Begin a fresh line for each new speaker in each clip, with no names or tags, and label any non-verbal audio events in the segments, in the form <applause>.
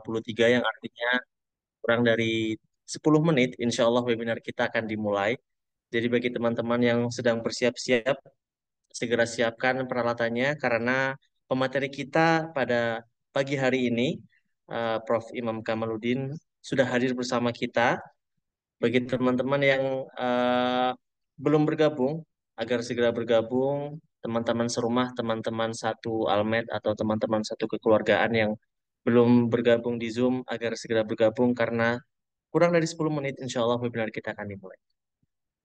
53 yang artinya kurang dari 10 menit, insya Allah webinar kita akan dimulai. Jadi bagi teman-teman yang sedang bersiap-siap, segera siapkan peralatannya karena pemateri kita pada pagi hari ini, uh, Prof. Imam Kamaluddin, sudah hadir bersama kita. Bagi teman-teman yang uh, belum bergabung, agar segera bergabung, teman-teman serumah, teman-teman satu almet, atau teman-teman satu kekeluargaan yang belum bergabung di Zoom agar segera bergabung karena kurang dari 10 menit insya Allah webinar kita akan dimulai.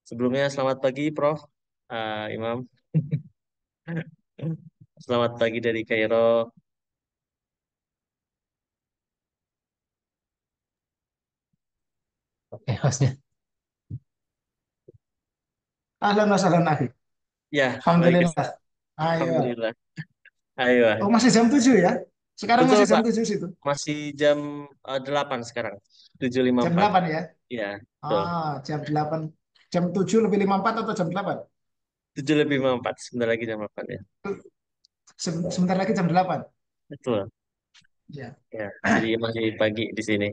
Sebelumnya selamat pagi Prof. Uh, Imam. <laughs> selamat pagi dari Kairo.
Oke, hostnya. Ahlan Ya, Alhamdulillah. Ayo. Alhamdulillah.
Ayo. Oh, masih jam
7 ya? Sekarang Betul, masih jam tujuh situ?
Masih jam uh, sekarang. Tujuh lima Jam delapan ya? Iya.
Ah, jam delapan Jam tujuh lebih lima empat atau jam delapan
tujuh lebih lima empat Sebentar lagi jam delapan ya.
Sebentar lagi jam delapan Betul. Ya.
ya jadi masih pagi di sini.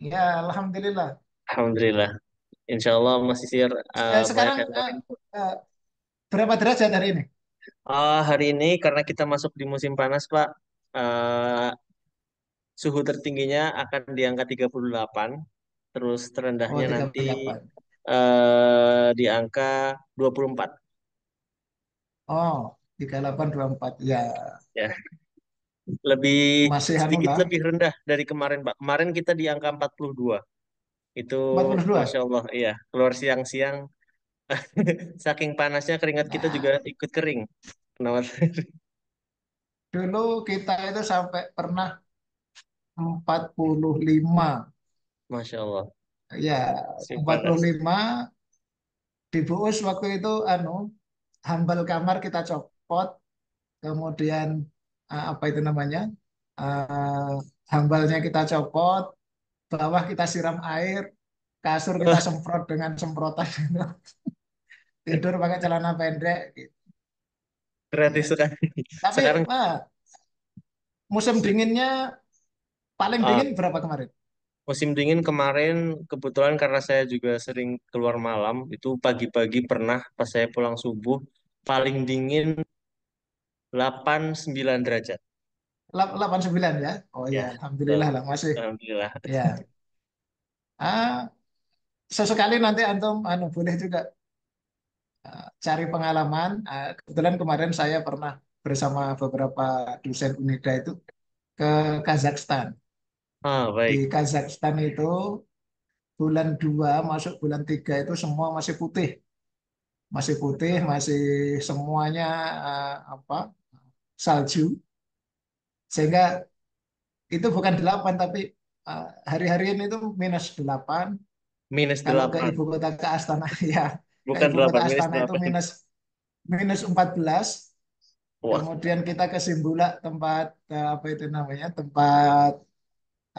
Ya, Alhamdulillah.
Alhamdulillah. Insya Allah masih sihir. Uh, eh, eh, sekarang uh,
uh, berapa derajat hari ini?
Uh, hari ini karena kita masuk di musim panas, Pak, uh, suhu tertingginya akan di angka 38, terus terendahnya Oh, nanti uh, di angka 24.
Oh, 38, 24. Ya,
Ya, lebih masih anu sedikit lebih rendah dari kemarin, Pak. Kemarin kita di angka 42. Itu 42. Masya Allah, iya. Keluar siang-siang, <laughs> saking panasnya keringat kita ah. juga ikut kering. Kenapa? <laughs>
Dulu kita itu sampai pernah 45. Masya Allah. Ya, Simpan 45 di Buus waktu itu anu hambal kamar kita copot, kemudian eh, apa itu namanya? Uh, hambalnya kita copot, bawah kita siram air, kasur kita <laughs> semprot dengan semprotan. <laughs> Tidur pakai celana pendek gitu.
Gratis sekali. Iya. Tapi, Sekarang
musim dinginnya paling ah. dingin berapa kemarin?
musim dingin kemarin kebetulan karena saya juga sering keluar malam, itu pagi-pagi pernah pas saya pulang subuh paling dingin 8-9 derajat.
Delapan 89 ya. Oh Ya, ya, alhamdulillah lah masih. Iya. Alhamdulillah. Ya. Ah, sesekali nanti antum anu boleh juga ah, cari pengalaman. Ah, kebetulan kemarin saya pernah bersama beberapa dosen UNIDA itu ke Kazakhstan. Ah, baik. Di Kazakhstan itu bulan 2 masuk bulan 3 itu semua masih putih. Masih putih, masih semuanya uh, apa? salju. Sehingga itu bukan 8 tapi uh, hari-hari ini itu minus 8.
Minus Kalau 8. ke ibu
kota ke Astana <laughs> ya. Bukan Ke ibu kota 8, minus Astana itu 8. minus minus 14 Kemudian kita ke Simbula tempat eh, apa itu namanya? Tempat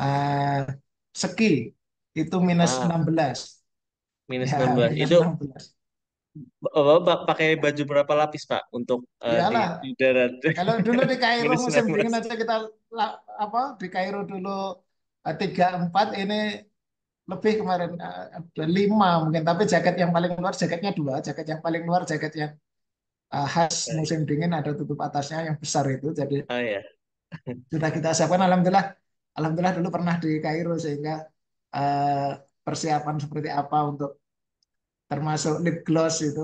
uh, eh, ski itu minus ah. 16.
Minus ya, 16. Minus itu 16. Bapak pakai baju berapa lapis Pak untuk uh, di,
di darat? Kalau dulu di Kairo <laughs> musim dingin aja kita apa di Kairo dulu tiga empat ini lebih kemarin ada lima mungkin tapi jaket yang paling luar jaketnya dua jaket yang paling luar jaket yang Eh, khas iya, iya. musim dingin ada tutup atasnya yang besar itu jadi oh, yeah. sudah kita siapkan alhamdulillah alhamdulillah dulu pernah di Kairo sehingga uh, persiapan seperti apa untuk termasuk lip gloss itu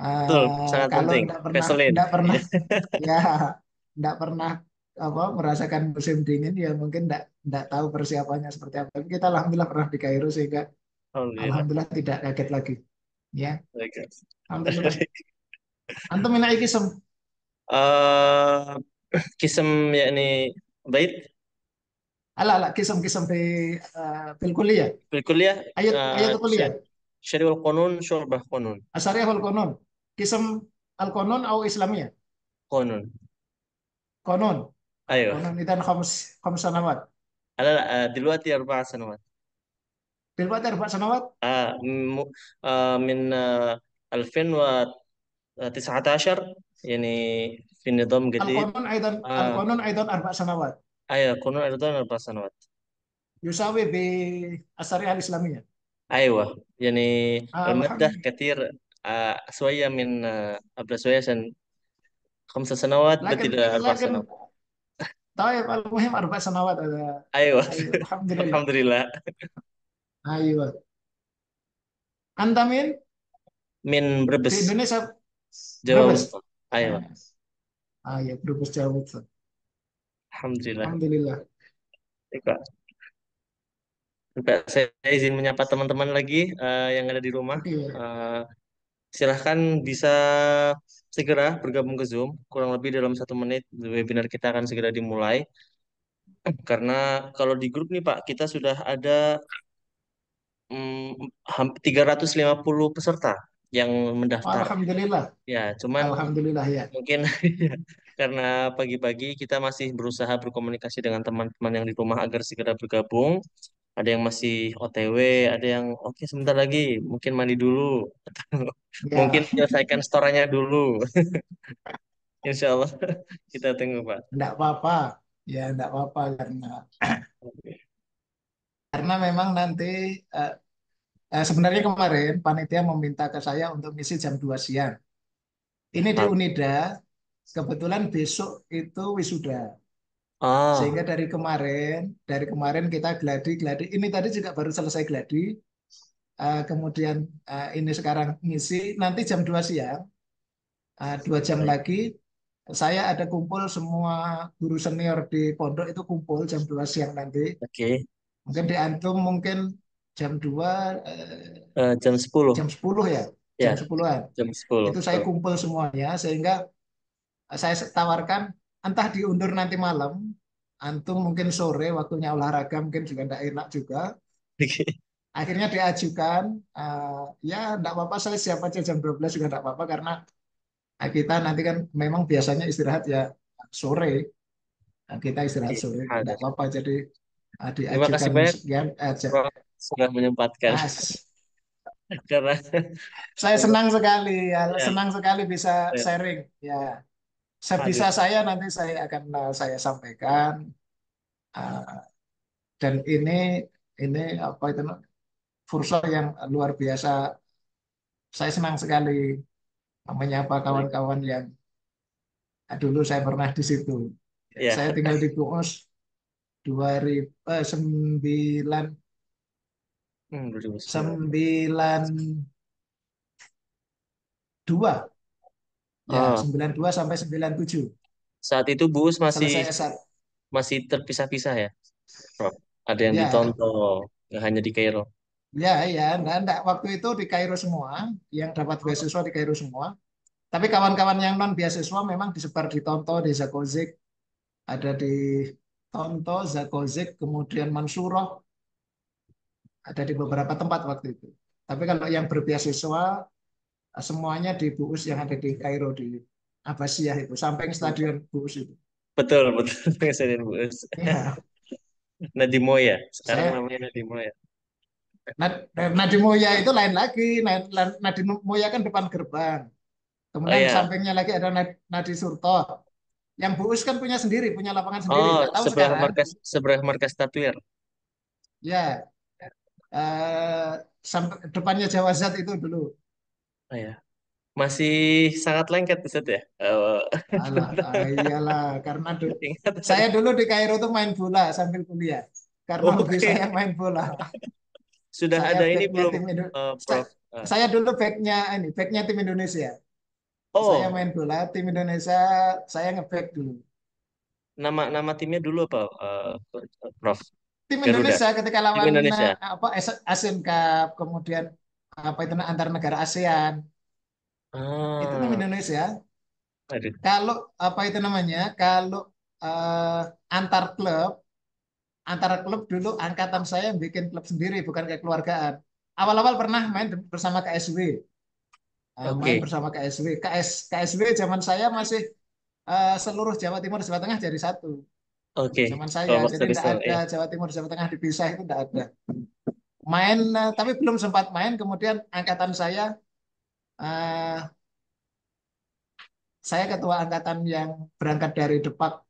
uh, Betul, eh, sangat kalau tidak pernah tidak pernah <laughs> ya tidak pernah apa merasakan musim dingin ya mungkin tidak tidak tahu persiapannya seperti apa tapi kita alhamdulillah pernah di Kairo sehingga
alhamdulillah, alhamdulillah
tidak kaget lagi ya alhamdulillah <laughs> Antum ini ayah kisem?
Uh, kisem yakni baik?
Ala alah, kisem-kisem di pil eh, kuliah.
Pil kuliah? Ayat, uh, ayat kuliah. Syari konon, syurbah konon.
Asari ah, wal konon. Kisem al konon atau Islamia? Konon. Konon? Ayo. Konon, itu ada khamus sanawat.
Alah, alah, uh, di luar tiar bahasa
Di luar tiar bahasa sanawat?
Ah, min... Uh, Alfin wa 19 يعني في نظام جديد القانون
ايضا القانون ايضا اربع سنوات
ايوه القانون ايضا اربع سنوات
يساوي بالشريعه الاسلاميه
ايوه يعني آه المده محمد. كثير آه شوية من آه قبل شوية عشان خمس سنوات لكن بدل أربع لكن سنوات
طيب المهم أربع سنوات أيوة,
أيوة. الحمد لله الحمد لله
أيوه أنت من؟
من بربس في إندونيسيا Jawab, ايوه
ايوه بروبر جواب الحمد alhamdulillah
Baik, Pak. saya izin menyapa teman-teman lagi uh, yang ada di rumah. Uh, silahkan bisa segera bergabung ke Zoom. Kurang lebih dalam satu menit webinar kita akan segera dimulai. Karena kalau di grup nih Pak, kita sudah ada um, hmm, 350 peserta yang mendaftar.
Alhamdulillah.
Ya, cuman Alhamdulillah ya. Mungkin <laughs> karena pagi-pagi kita masih berusaha berkomunikasi dengan teman-teman yang di rumah agar segera bergabung. Ada yang masih OTW, ada yang oke okay, sebentar lagi, mungkin mandi dulu,
<laughs>
ya. mungkin
menyelesaikan storanya dulu. <laughs>
Insya Allah kita tunggu Pak. Tidak apa-apa, ya tidak apa-apa karena <clears throat> karena memang nanti uh, Eh, sebenarnya kemarin panitia meminta ke saya untuk misi jam 2 siang. Ini di ah. Unida, kebetulan besok itu wisuda.
Ah. Sehingga
dari kemarin, dari kemarin kita gladi-gladi. Ini tadi juga baru selesai gladi. Uh, kemudian uh, ini sekarang ngisi. Nanti jam 2 siang, uh, jam lagi, saya ada kumpul semua guru senior di pondok itu kumpul jam 2 siang nanti. Oke. Okay. Mungkin di Antum mungkin jam 2 uh, eh,
eh, jam 10. Jam 10 ya. Yeah. Jam 10-an. Jam 10. Itu saya
kumpul semuanya sehingga saya tawarkan entah diundur nanti malam, antum mungkin sore waktunya olahraga mungkin juga tidak enak juga. <laughs> Akhirnya diajukan, uh, ya tidak apa-apa saya siap aja jam 12 juga tidak apa-apa karena kita nanti kan memang biasanya istirahat ya sore. kita istirahat iya, sore, tidak apa-apa. Jadi diajukan sekian.
Uh, sudah menyempatkan. Mas. <laughs> Karena
saya senang sekali ya, ya. senang sekali bisa ya. sharing ya. Sebisa Hadir. saya nanti saya akan eh, saya sampaikan uh, dan ini ini apa itu fursa yang luar biasa. Saya senang sekali menyapa kawan-kawan yang eh, dulu saya pernah di situ. Ya. Saya tinggal di Tuos 2009 Hmm, sembilan dua Ya, Oh, dua sampai sembilan tujuh
saat itu bus masih masih terpisah-pisah ya, Ada yang di Ya, Tonto, nggak hanya di Kairo.
ya, ya. Enggak, enggak. Waktu itu di Kairo semua, yang dapat beasiswa di Kairo semua. Tapi kawan-kawan yang non beasiswa memang disebar di Tonto, di Zakozik, ada di Tonto, Zakozik, kemudian Mansuroh ada di beberapa tempat waktu itu. Tapi kalau yang berbeasiswa semuanya di BUUS yang ada di Kairo di Abbasiyah itu, samping stadion BUUS itu.
Betul, betul <laughs> stadion BUUS. Ya. <laughs> Nadimoya, sekarang Saya... namanya Nadimoya.
Nadimoya eh, itu lain lagi. Nadimoya kan depan gerbang. Kemudian oh, iya. sampingnya lagi ada Nadi Surto. Yang Buus kan punya sendiri, punya lapangan sendiri. Oh, Nggak tahu sebelah markas
sebelah markas statuer.
Ya, Eh, sampai depannya Jawa Zat itu dulu.
Oh, ya. Masih sangat lengket set ya?
Oh. Alah, <laughs> ah, iyalah, karena dulu, saya dulu di Kairo tuh main bola sambil kuliah. Karena okay. Oh, hobi saya main bola.
Sudah saya ada ini belum, uh, Prof? Saya, ah. saya
dulu backnya ini, backnya tim Indonesia. Oh. Saya main bola tim Indonesia, saya ngeback dulu.
Nama nama timnya dulu apa, uh, Prof?
tim Indonesia ketika lawan tim Indonesia. Eh, apa Asian Cup kemudian apa itu antar negara ASEAN hmm. itu tim Indonesia Aduh. kalau apa itu namanya kalau uh, antar klub antar klub dulu angkatan saya yang bikin klub sendiri bukan kayak keluargaan. awal-awal pernah main bersama KSW
uh, eh, okay. main bersama
KSW KS KSW zaman saya masih uh, seluruh Jawa Timur Jawa Tengah jadi satu
Oke, Zaman saya, Kalau jadi tidak iya. ada
ya. Jawa Timur, Jawa Tengah dipisah itu tidak ada. Main, eh, tapi belum sempat main. Kemudian angkatan saya, eh, saya ketua angkatan yang berangkat dari Depak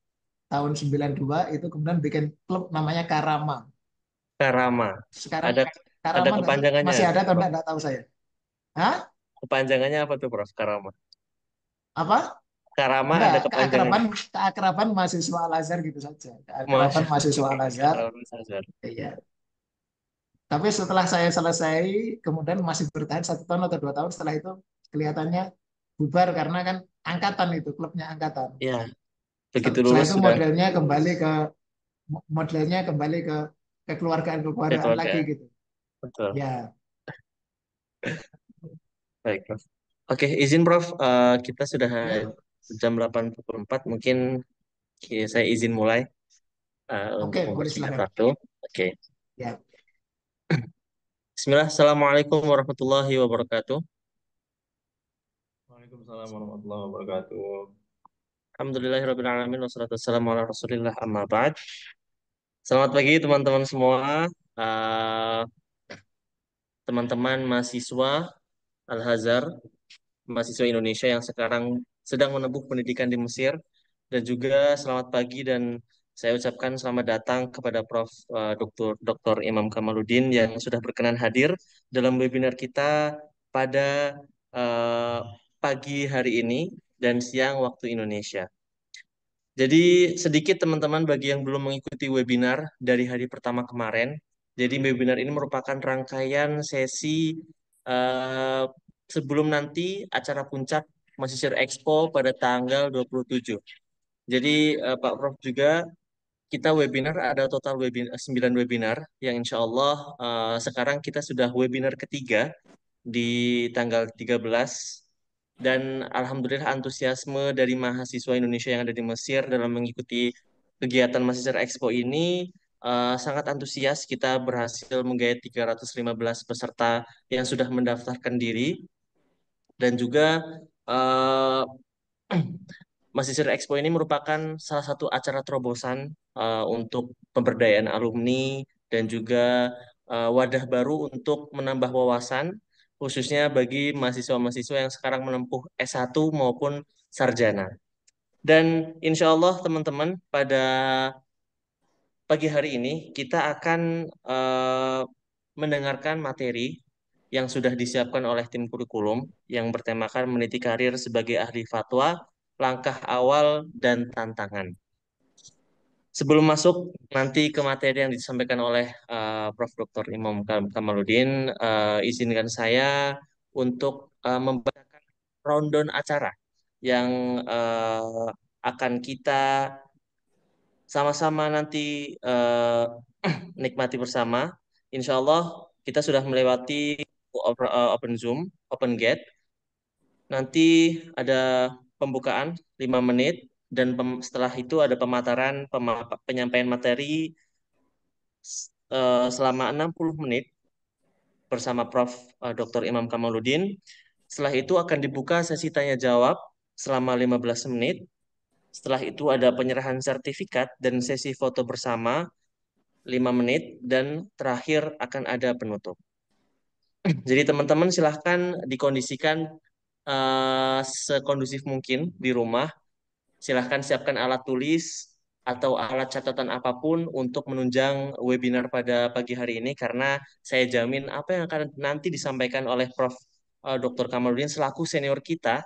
tahun 92 itu kemudian bikin klub namanya Karama.
Karama. Sekarang Ada Karama ada kepanjangannya masih ya? ada atau tidak? tahu saya. Hah? Kepanjangannya apa tuh, Prof? Karama. Apa? Karama nah, ada Keakraban,
keakraban mahasiswa Al-Azhar gitu saja. Keakraban Mas... mahasiswa Al-Azhar. Iya. Tapi setelah saya selesai, kemudian masih bertahan satu tahun atau dua tahun setelah itu kelihatannya bubar karena kan angkatan itu klubnya angkatan. Iya.
Begitu lulus itu modelnya
sudah... kembali ke modelnya kembali ke kekeluargaan keluarga Betul, ya. lagi ya. gitu.
Betul. Ya. <laughs> Baik, Prof. Oke, izin Prof, uh, kita sudah ya jam 8.44 mungkin saya izin mulai uh, Oke, untuk boleh satu. Oke. Ya. Bismillah, Assalamualaikum warahmatullahi wabarakatuh.
Waalaikumsalam warahmatullahi wabarakatuh.
Alhamdulillahirrahmanirrahim. Wassalamualaikum warahmatullahi wabarakatuh. Rasulillah Selamat pagi teman-teman semua. Eh, teman-teman uh, mahasiswa Al-Hazar, mahasiswa Indonesia yang sekarang sedang menempuh pendidikan di Mesir. Dan juga selamat pagi dan saya ucapkan selamat datang kepada Prof. Eh, Dr. Dr. Imam Kamaluddin yang sudah berkenan hadir dalam webinar kita pada uh, pagi hari ini dan siang waktu Indonesia. Jadi sedikit teman-teman bagi yang belum mengikuti webinar dari hari pertama kemarin. Jadi webinar ini merupakan rangkaian sesi uh, sebelum nanti acara puncak Mesisir Expo pada tanggal 27. Jadi uh, Pak Prof juga kita webinar ada total webinar 9 webinar yang insya Allah uh, sekarang kita sudah webinar ketiga di tanggal 13 dan alhamdulillah antusiasme dari mahasiswa Indonesia yang ada di Mesir dalam mengikuti kegiatan Mesir Expo ini uh, sangat antusias kita berhasil menggait 315 peserta yang sudah mendaftarkan diri dan juga uh, <clears throat> Expo ini merupakan salah satu acara terobosan uh, untuk pemberdayaan alumni dan juga uh, wadah baru untuk menambah wawasan khususnya bagi mahasiswa-mahasiswa yang sekarang menempuh S1 maupun sarjana. Dan insya Allah teman-teman pada pagi hari ini kita akan uh, mendengarkan materi yang sudah disiapkan oleh tim kurikulum yang bertemakan meniti karir sebagai ahli fatwa, langkah awal, dan tantangan. Sebelum masuk nanti ke materi yang disampaikan oleh uh, Prof. Dr. Imam Kamaludin, uh, izinkan saya untuk uh, membacakan rundown acara yang uh, akan kita sama-sama nanti uh, <clears throat> nikmati bersama. Insya Allah kita sudah melewati Eh, open, Zoom, open gate. Nanti ada pembukaan 5 menit dan setelah itu ada pemaparan penyampaian materi uh, selama 60 menit bersama Prof. Eh, Dr. Imam Kamaluddin. Setelah itu akan dibuka sesi tanya jawab selama 15 menit. Setelah itu ada penyerahan sertifikat dan sesi foto bersama 5 menit dan terakhir akan ada penutup. Jadi teman-teman silahkan dikondisikan uh, sekondusif mungkin di rumah. Silahkan siapkan alat tulis atau alat catatan apapun untuk menunjang webinar pada pagi hari ini karena saya jamin apa yang akan nanti disampaikan oleh Prof. Eh, Dr. Kamaludin selaku senior kita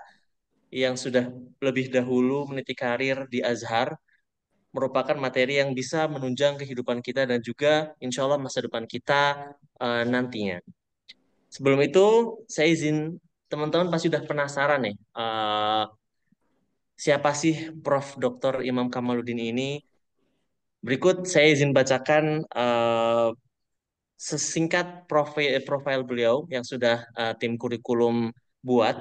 yang sudah lebih dahulu meniti karir di Azhar merupakan materi yang bisa menunjang kehidupan kita dan juga insya Allah masa depan kita uh, nantinya. Sebelum itu saya izin teman-teman pasti sudah penasaran nih uh, siapa sih Prof. Dr. Imam Kamaluddin ini. Berikut saya izin bacakan uh, sesingkat profil, profil beliau yang sudah uh, tim kurikulum buat.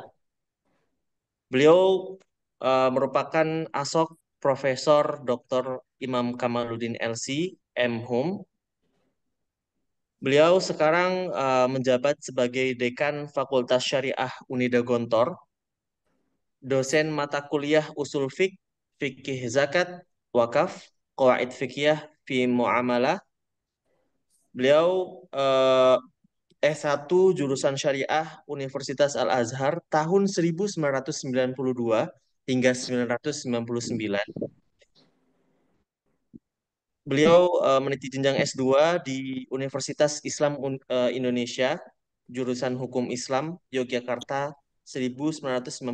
Beliau uh, merupakan asok Profesor Dr. Imam Kamaluddin LC M. Hum Beliau sekarang uh, menjabat sebagai Dekan Fakultas Syariah Unida Gontor, dosen mata kuliah usul fik, fikih zakat, wakaf, kawaid fikih fi muamalah. Beliau uh, eh, S1 jurusan syariah Universitas Al-Azhar tahun 1992 hingga 1999 Beliau uh, meniti jenjang S2 di Universitas Islam Un uh, Indonesia, jurusan Hukum Islam, Yogyakarta 1998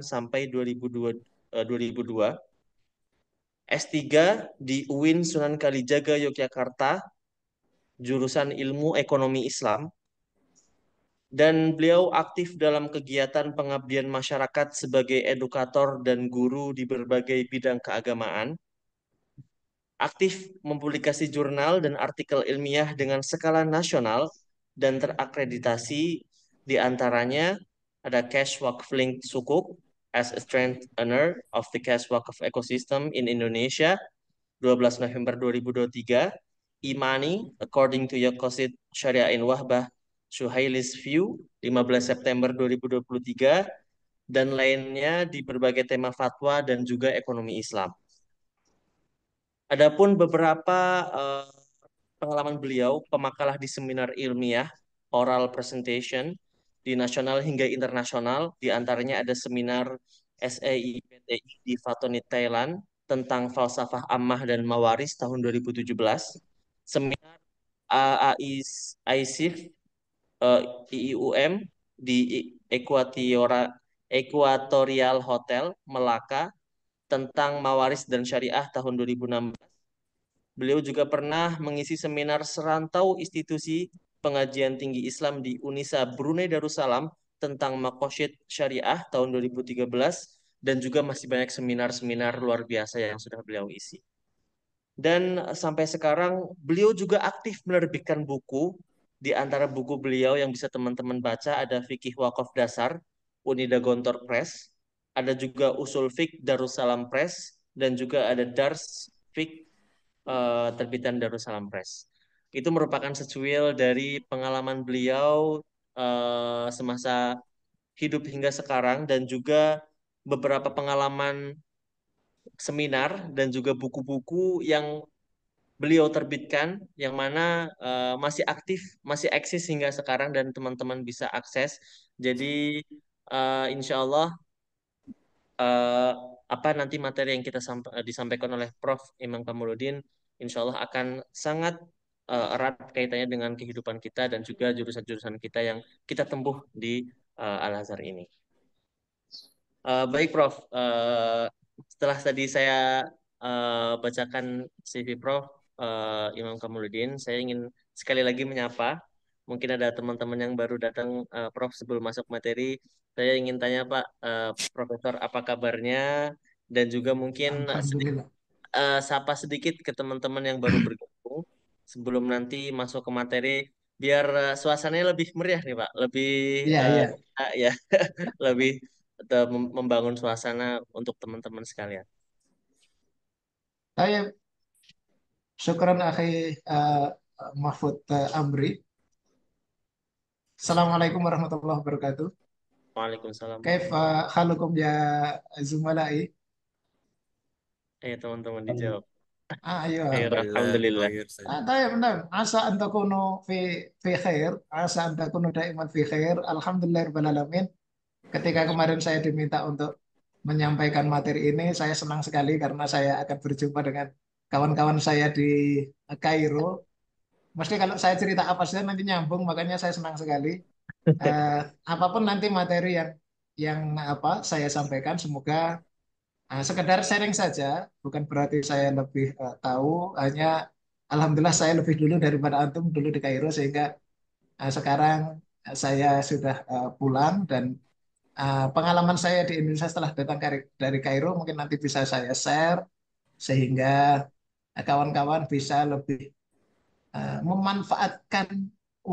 sampai 2002, uh, 2002. S3 di UIN Sunan Kalijaga Yogyakarta, jurusan Ilmu Ekonomi Islam. Dan beliau aktif dalam kegiatan pengabdian masyarakat sebagai edukator dan guru di berbagai bidang keagamaan aktif mempublikasi jurnal dan artikel ilmiah dengan skala nasional dan terakreditasi di antaranya ada Cash Wakf Link Sukuk as a strengthener of the Cash Wakf ecosystem in Indonesia 12 November 2023 Imani according to Yokosit Syariah in Wahbah Suhailis View 15 September 2023 dan lainnya di berbagai tema fatwa dan juga ekonomi Islam. Adapun beberapa uh, pengalaman beliau, pemakalah di seminar ilmiah, oral presentation di nasional hingga internasional, di antaranya ada seminar SAIPTI e di Fatoni, Thailand tentang falsafah ammah dan mawaris tahun 2017, seminar AISIF uh, eh, IIUM di Equatorial Hotel Melaka tentang Mawaris dan Syariah tahun 2016. Beliau juga pernah mengisi seminar serantau institusi pengajian tinggi Islam di UNISA Brunei Darussalam tentang Makosyid Syariah tahun 2013 dan juga masih banyak seminar-seminar luar biasa yang sudah beliau isi. Dan sampai sekarang beliau juga aktif menerbitkan buku. Di antara buku beliau yang bisa teman-teman baca ada Fikih Wakaf Dasar, Unida Gontor Press ada juga usul fik Darussalam Press dan juga ada Dars fik uh, eh, terbitan Darussalam Press. Itu merupakan secuil dari pengalaman beliau uh, semasa hidup hingga sekarang dan juga beberapa pengalaman seminar dan juga buku-buku yang beliau terbitkan yang mana uh, masih aktif, masih eksis hingga sekarang dan teman-teman bisa akses. Jadi uh, insya Allah Eh, apa nanti materi yang kita eh, disampaikan oleh Prof Imam Kamaludin, insya Allah akan sangat eh, erat kaitannya dengan kehidupan kita dan juga jurusan-jurusan kita yang kita tempuh di Al Azhar ini. baik Prof, setelah tadi saya bacakan CV Prof Imam Kamaludin, saya ingin sekali lagi menyapa mungkin ada teman-teman yang baru datang uh, Prof sebelum masuk materi saya ingin tanya Pak uh, Profesor apa kabarnya dan juga mungkin sedikit, uh, sapa sedikit ke teman-teman yang baru bergabung sebelum nanti masuk ke materi biar uh, suasananya lebih meriah nih Pak lebih ya yeah, iya. iya. uh, <laughs> yeah. lebih uh, membangun suasana untuk teman-teman sekalian.
Saya syukuran akhi uh, Mahfud uh, Amri Assalamualaikum warahmatullahi wabarakatuh.
Waalaikumsalam. Kaifa
halukum ya Zumala'i?
Eh teman-teman dijawab.
Ah, ayo. alhamdulillah. Ah, طيب نعم Asa أن تكونوا fi khair. Asa عسى أن تكونوا دائما في Alhamdulillah rabbil alamin. Ketika kemarin saya diminta untuk menyampaikan materi ini, saya senang sekali karena saya akan berjumpa dengan kawan-kawan saya di Kairo Mesti kalau saya cerita apa saja nanti nyambung, makanya saya senang sekali. Uh, <laughs> apapun nanti materi yang yang apa saya sampaikan, semoga uh, sekedar sharing saja, bukan berarti saya lebih uh, tahu. Hanya alhamdulillah saya lebih dulu daripada antum dulu di Kairo sehingga uh, sekarang saya sudah uh, pulang dan uh, pengalaman saya di Indonesia setelah datang dari Kairo mungkin nanti bisa saya share sehingga kawan-kawan bisa lebih Eh, memanfaatkan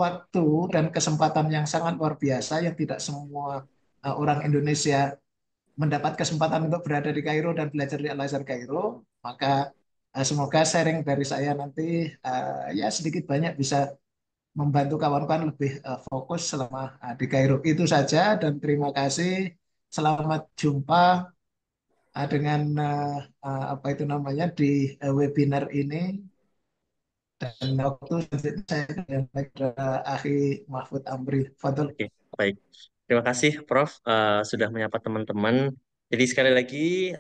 waktu dan kesempatan yang sangat luar biasa yang tidak semua eh, orang Indonesia mendapat kesempatan untuk berada di Kairo dan belajar di Al-Azhar Kairo, maka eh, semoga sharing dari saya nanti ya sedikit banyak bisa membantu kawan-kawan lebih fokus selama di Kairo. Itu saja dan terima kasih. Selamat jumpa dengan apa itu namanya di webinar ini dan waktu saya dengan Akhi Mahfud Amri. Fadul. Oke,
baik. Terima kasih Prof uh, sudah menyapa teman-teman. Jadi sekali lagi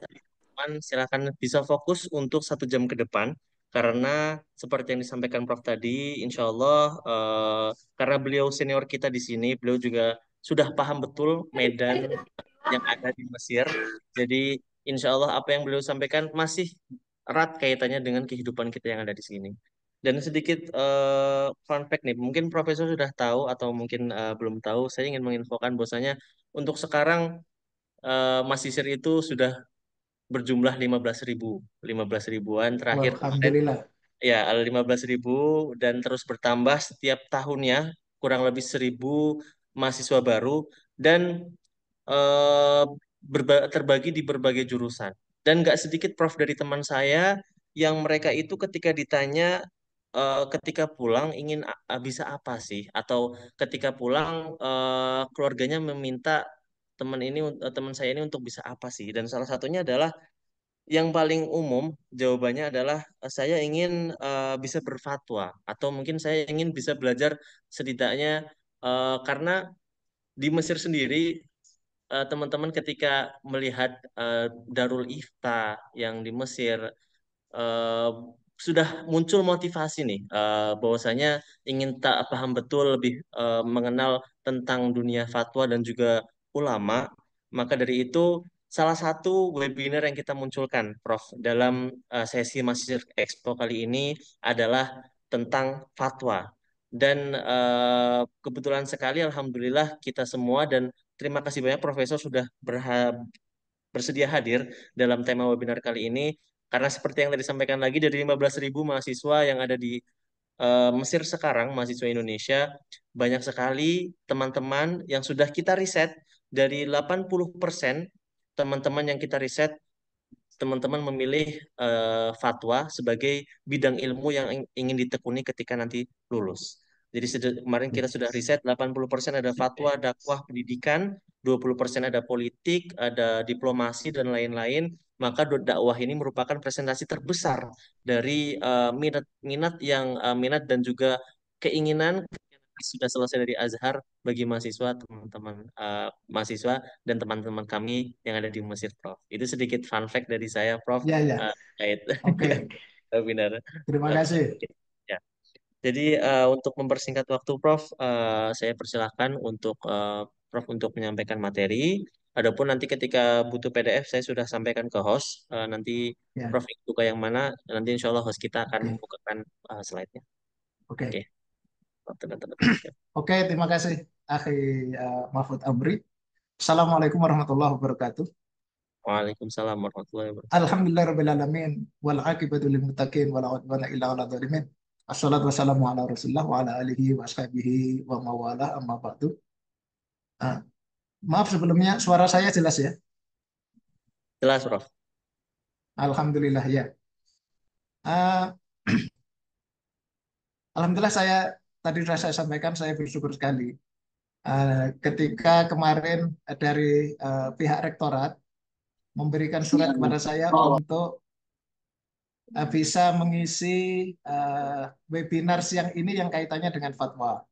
teman silakan bisa fokus untuk satu jam ke depan karena seperti yang disampaikan Prof tadi, insya Allah uh, karena beliau senior kita di sini, beliau juga sudah paham betul medan yang ada di Mesir. Jadi insya Allah apa yang beliau sampaikan masih erat kaitannya dengan kehidupan kita yang ada di sini. Dan sedikit eh, fun fact nih, mungkin Profesor sudah tahu atau mungkin uh, belum tahu, saya ingin menginfokan bahwasanya untuk sekarang eh, mahasiswa itu sudah berjumlah 15 ribu, 15 ribuan terakhir. Alhamdulillah. Ya, 15 ribu dan terus bertambah setiap tahunnya kurang lebih seribu mahasiswa baru dan eh, berba terbagi di berbagai jurusan. Dan nggak sedikit prof dari teman saya yang mereka itu ketika ditanya uh, ketika pulang ingin bisa apa sih atau ketika pulang uh, keluarganya meminta teman ini eh, teman saya ini untuk bisa apa sih dan salah satunya adalah yang paling umum jawabannya adalah saya ingin uh, bisa berfatwa atau mungkin saya ingin bisa belajar setidaknya uh, karena di Mesir sendiri teman-teman uh, ketika melihat uh, Darul Ifta yang di Mesir uh, sudah muncul motivasi nih uh, bahwasanya ingin tak paham betul lebih uh, mengenal tentang dunia fatwa dan juga ulama maka dari itu salah satu webinar yang kita munculkan Prof dalam uh, sesi Masjid Expo kali ini adalah tentang fatwa dan uh, kebetulan sekali alhamdulillah kita semua dan terima kasih banyak profesor sudah berha bersedia hadir dalam tema webinar kali ini karena seperti yang tadi disampaikan lagi dari 15.000 mahasiswa yang ada di uh, Mesir sekarang, mahasiswa Indonesia, banyak sekali teman-teman yang sudah kita riset dari 80% persen teman-teman yang kita riset teman-teman memilih uh, fatwa sebagai bidang ilmu yang ingin ditekuni ketika nanti lulus. Jadi kemarin kita sudah riset 80% ada fatwa, dakwah, pendidikan, 20% ada politik, ada diplomasi dan lain-lain maka dakwah ini merupakan presentasi terbesar dari uh, minat minat yang uh, minat dan juga keinginan sudah selesai dari Azhar bagi mahasiswa teman-teman uh, mahasiswa dan teman-teman kami yang ada di Mesir Prof. Itu sedikit fun fact dari saya Prof. Ya, ya. Uh, kait. Oke. Okay. <laughs> Benar.
Terima kasih.
ya. Jadi uh, untuk mempersingkat waktu Prof, uh, saya persilahkan untuk uh, Prof untuk menyampaikan materi. Adapun nanti ketika butuh PDF saya sudah sampaikan ke host. Uh, nanti ya. Prof buka yang mana. Nanti insya Allah host kita akan okay. Ya. membukakan uh, slide-nya. Oke. Okay. Oke,
okay. terima kasih Akhi uh, Mahfud Amri. Assalamualaikum warahmatullahi wabarakatuh.
Waalaikumsalam warahmatullahi
wabarakatuh. Alhamdulillah rabbil alamin wal aqibatu lil muttaqin wala udwana illa 'alal zalimin. Assalatu wassalamu ala Rasulillah wa ala alihi wa wa mawalah amma ba'du. Uh, Maaf sebelumnya suara saya jelas ya? Jelas, Prof. Alhamdulillah ya. Uh, <clears throat> Alhamdulillah saya tadi sudah saya sampaikan saya bersyukur sekali uh, ketika kemarin dari uh, pihak rektorat memberikan surat iya. kepada saya oh. untuk uh, bisa mengisi uh, webinar siang ini yang kaitannya dengan fatwa.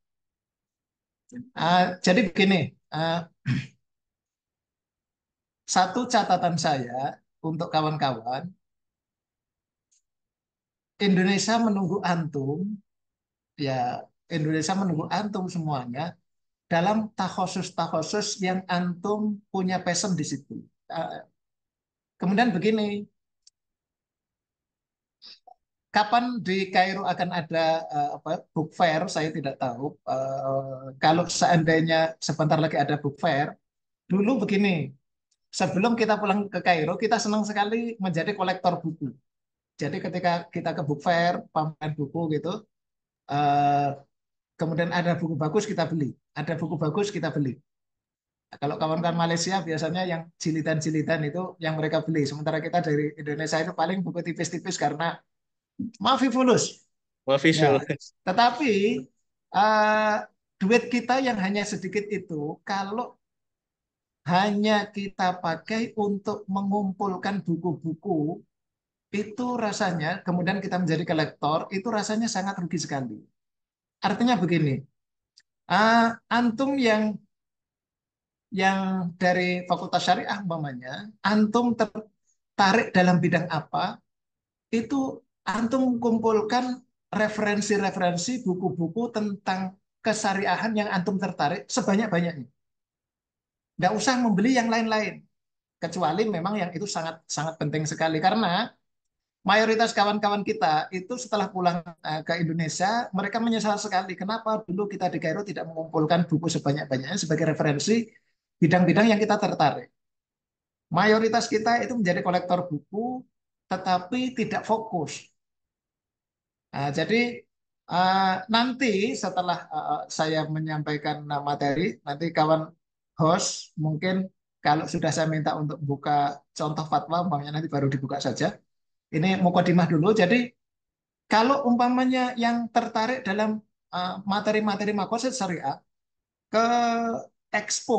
Uh, jadi begini, uh, satu catatan saya untuk kawan-kawan, Indonesia menunggu antum, ya Indonesia menunggu antum semuanya dalam tahosus-tahosus yang antum punya passion di situ. Eh, kemudian begini, Kapan di Kairo akan ada uh, apa, book fair? Saya tidak tahu. Uh, kalau seandainya sebentar lagi ada book fair, dulu begini. Sebelum kita pulang ke Kairo, kita senang sekali menjadi kolektor buku. Jadi ketika kita ke book fair, pameran buku gitu, uh, kemudian ada buku bagus kita beli, ada buku bagus kita beli. Kalau kawan-kawan Malaysia biasanya yang jilitan-jilitan itu yang mereka beli. Sementara kita dari Indonesia itu paling buku tipis-tipis karena mafifulus.
Mafifulus.
Ya.
Tetapi uh, duit kita yang hanya sedikit itu kalau hanya kita pakai untuk mengumpulkan buku-buku itu rasanya kemudian kita menjadi kolektor itu rasanya sangat rugi sekali. Artinya begini, uh, antum yang yang dari Fakultas Syariah umpamanya, antum tertarik dalam bidang apa, itu antum kumpulkan referensi-referensi buku-buku tentang kesariahan yang antum tertarik sebanyak-banyaknya. Tidak usah membeli yang lain-lain. Kecuali memang yang itu sangat sangat penting sekali. Karena mayoritas kawan-kawan kita itu setelah pulang eh, ke Indonesia, mereka menyesal sekali. Kenapa dulu kita di Cairo tidak mengumpulkan buku sebanyak-banyaknya sebagai referensi bidang-bidang yang kita tertarik. Mayoritas kita itu menjadi kolektor buku, tetapi tidak fokus Nah, jadi uh, nanti setelah uh, saya menyampaikan materi, nanti kawan host mungkin kalau sudah saya minta untuk buka contoh fatwa, umpamanya nanti baru dibuka saja. Ini mukodimah dulu. Jadi kalau umpamanya yang tertarik dalam materi eh, materi-materi makosid syariah ke expo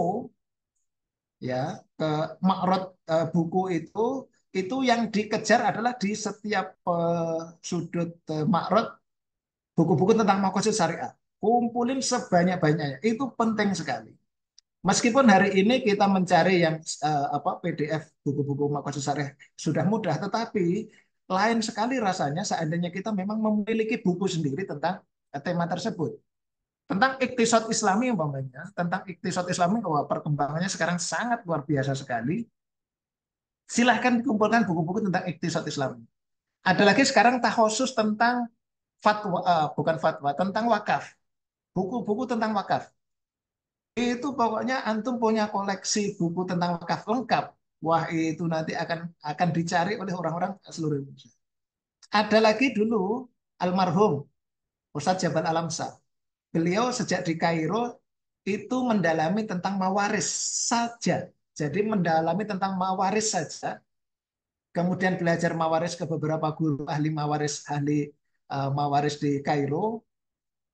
ya ke makrot uh, buku itu itu yang dikejar adalah di setiap eh, sudut uh, eh, makrot buku-buku tentang makosid syariah. Kumpulin sebanyak-banyaknya. Itu penting sekali. Meskipun hari ini kita mencari yang uh, apa PDF buku-buku makosid syariah sudah mudah, tetapi lain sekali rasanya seandainya kita memang memiliki buku sendiri tentang tema tersebut. Tentang ikhtisad islami umpamanya, tentang ikhtisad islami bahwa perkembangannya sekarang sangat luar biasa sekali silahkan kumpulkan buku-buku tentang iktisad Islam. Ada lagi sekarang tahosus tentang fatwa, uh, bukan fatwa, tentang wakaf. Buku-buku tentang wakaf. Itu pokoknya antum punya koleksi buku tentang wakaf lengkap. Wah itu nanti akan akan dicari oleh orang-orang seluruh Indonesia. Ada lagi dulu almarhum Ustadz Jabal Alamsa. Beliau sejak di Kairo itu mendalami tentang mawaris saja jadi mendalami tentang mawaris saja, kemudian belajar mawaris ke beberapa guru ahli mawaris ahli uh, mawaris di Kairo,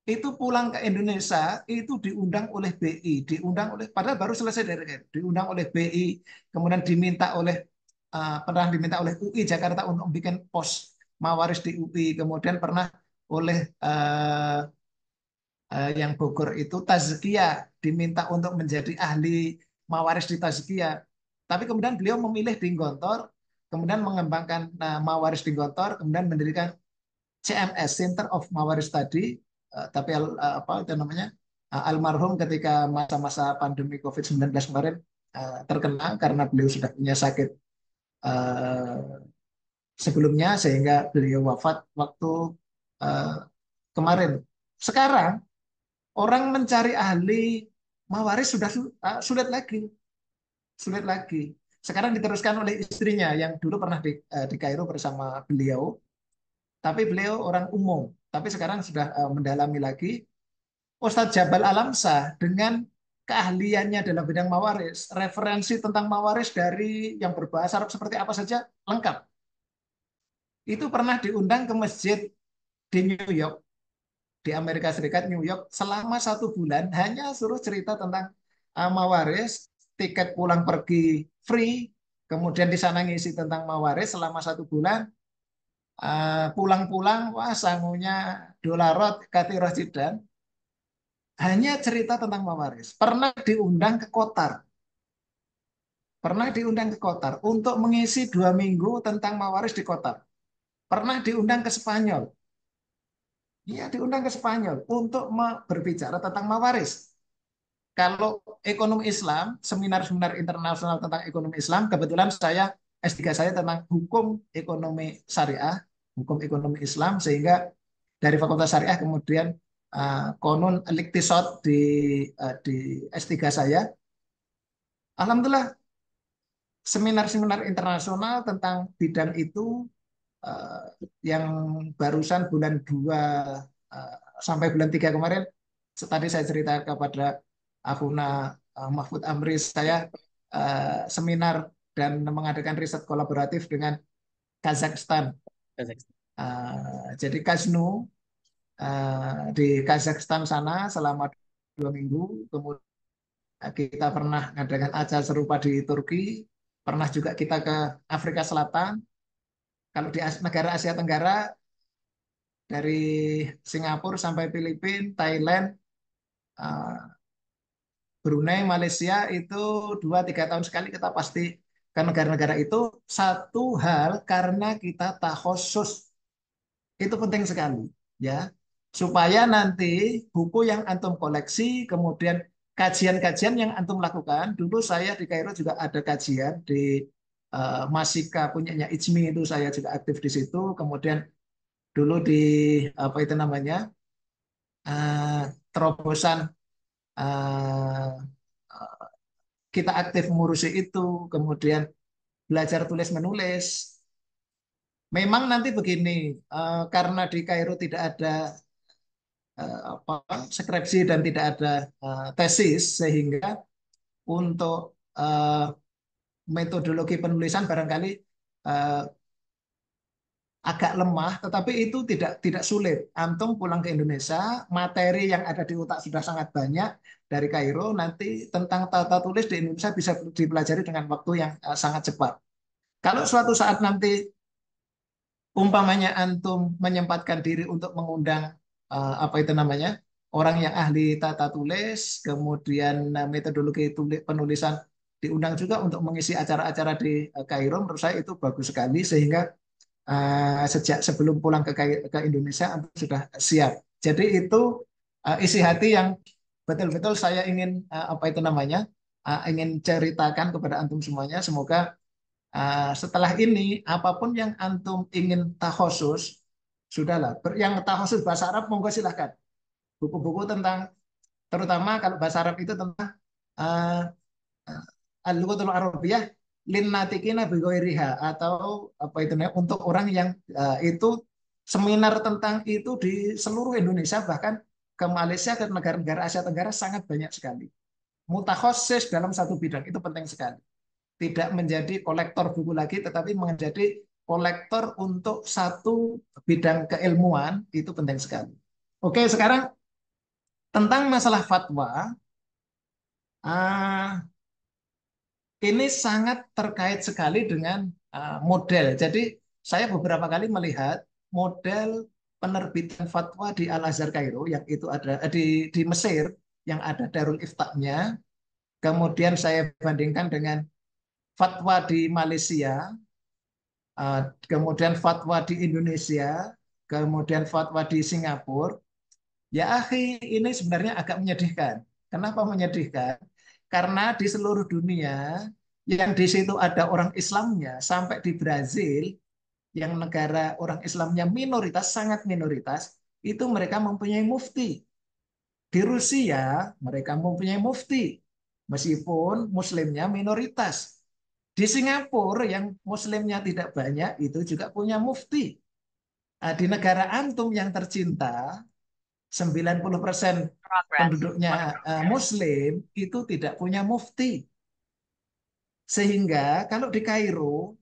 itu pulang ke Indonesia itu diundang oleh BI, diundang oleh padahal baru selesai dari diundang oleh BI, kemudian diminta oleh eh, pernah diminta oleh UI Jakarta untuk bikin pos mawaris di UI, kemudian pernah oleh uh, uh, yang Bogor itu Tazkia diminta untuk menjadi ahli Mawaris di Zikia. Tapi kemudian beliau memilih Gontor, kemudian mengembangkan nah, Mawaris Gontor, kemudian mendirikan CMS Center of Mawaris tadi, uh, tapi uh, apa itu namanya? Uh, almarhum ketika masa-masa pandemi Covid-19 kemarin uh, terkena karena beliau sudah punya sakit uh, sebelumnya sehingga beliau wafat waktu uh, kemarin. Sekarang orang mencari ahli Mawaris sudah ah, sulit lagi. Sulit lagi. Sekarang diteruskan oleh istrinya yang dulu pernah di, uh, di Kairo bersama beliau. Tapi beliau orang umum. Tapi sekarang sudah eh, mendalami lagi. Ustadz Jabal Alamsa dengan keahliannya dalam bidang mawaris, referensi tentang mawaris dari yang berbahasa Arab seperti apa saja lengkap. Itu pernah diundang ke masjid di New York di Amerika Serikat New York selama satu bulan hanya suruh cerita tentang eh, Mawaris tiket pulang pergi free kemudian di sana ngisi tentang Mawaris selama satu bulan eh, pulang-pulang uh, wah sangunya dolarot kati cidan hanya cerita tentang Mawaris pernah diundang ke Kotar pernah diundang ke Kotar untuk mengisi dua minggu tentang Mawaris di Kotar pernah diundang ke Spanyol dia diundang ke Spanyol untuk berbicara tentang mawaris. Kalau ekonomi Islam, seminar-seminar internasional tentang ekonomi Islam, kebetulan saya S3 saya tentang hukum ekonomi syariah, hukum ekonomi Islam, sehingga dari Fakultas Syariah kemudian uh, eh, konon liktisot di uh, di S3 saya. Alhamdulillah seminar-seminar internasional tentang bidang itu uh, yang barusan bulan 2 uh, eh, sampai bulan 3 kemarin tadi saya cerita kepada Akuna uh, eh, Mahfud Amri saya uh, seminar dan mengadakan riset kolaboratif dengan Kazakhstan. Kazakhstan. Uh, jadi Kaznu uh, di Kazakhstan sana selama dua minggu, kemudian kita pernah mengadakan acara serupa di Turki, pernah juga kita ke Afrika Selatan, kalau di negara Asia Tenggara dari Singapura sampai Filipina, Thailand, eh, Brunei, Malaysia itu dua tiga tahun sekali kita pasti ke negara-negara itu satu hal karena kita tak khusus itu penting sekali ya supaya nanti buku yang antum koleksi kemudian kajian-kajian yang antum lakukan dulu saya di Kairo juga ada kajian di Eh, Masika punyanya Ichmi itu saya juga aktif di situ. Kemudian dulu di apa itu namanya eh, terobosan eh, kita aktif mengurusi itu, kemudian belajar tulis menulis. Memang nanti begini, karena di Kairo tidak ada uh, apa, skripsi dan tidak ada tesis, sehingga untuk metodologi penulisan barangkali eh, agak lemah, tetapi itu tidak tidak sulit. Antum pulang ke Indonesia, materi yang ada di otak sudah sangat banyak dari Kairo. Nanti tentang tata tulis di Indonesia bisa dipelajari dengan waktu yang eh, sangat cepat. Kalau suatu saat nanti umpamanya antum menyempatkan diri untuk mengundang eh, apa itu namanya orang yang ahli tata tulis, kemudian eh, metodologi tulis, penulisan diundang juga untuk mengisi acara-acara di eh, Kairo menurut saya itu bagus sekali sehingga uh, sejak sebelum pulang ke ke Indonesia antum sudah siap. Jadi itu uh, isi hati yang betul-betul saya ingin uh, apa itu namanya? Uh, ingin ceritakan kepada antum semuanya semoga uh, setelah ini apapun yang antum ingin tahosus sudahlah yang tahosus bahasa Arab monggo silahkan buku-buku tentang terutama kalau bahasa Arab itu tentang al-lughatul arabiyah linnatikina bigoiriha atau apa itu namanya untuk orang yang uh, itu seminar tentang itu di seluruh Indonesia bahkan ke Malaysia ke negara-negara Asia Tenggara sangat banyak sekali. Mutakhosis dalam satu bidang itu penting sekali. Tidak menjadi kolektor buku lagi tetapi menjadi kolektor untuk satu bidang keilmuan itu penting sekali. Oke, sekarang tentang masalah fatwa ah ini sangat terkait sekali dengan uh, model. Jadi saya beberapa kali melihat model penerbitan fatwa di Al Azhar Kairo yang itu ada eh, di di Mesir yang ada Darul Iftaknya. Kemudian saya bandingkan dengan fatwa di Malaysia, uh, kemudian fatwa di Indonesia, kemudian fatwa di Singapura. Ya akhi, ini sebenarnya agak menyedihkan. Kenapa menyedihkan? Karena di seluruh dunia yang di situ ada orang Islamnya sampai di Brazil yang negara orang Islamnya minoritas sangat minoritas itu mereka mempunyai mufti. Di Rusia mereka mempunyai mufti meskipun muslimnya minoritas. Di Singapura yang muslimnya tidak banyak itu juga punya mufti. Nah, di negara antum yang tercinta, 90% penduduknya eh, muslim itu tidak punya mufti. Sehingga kalau di Kairo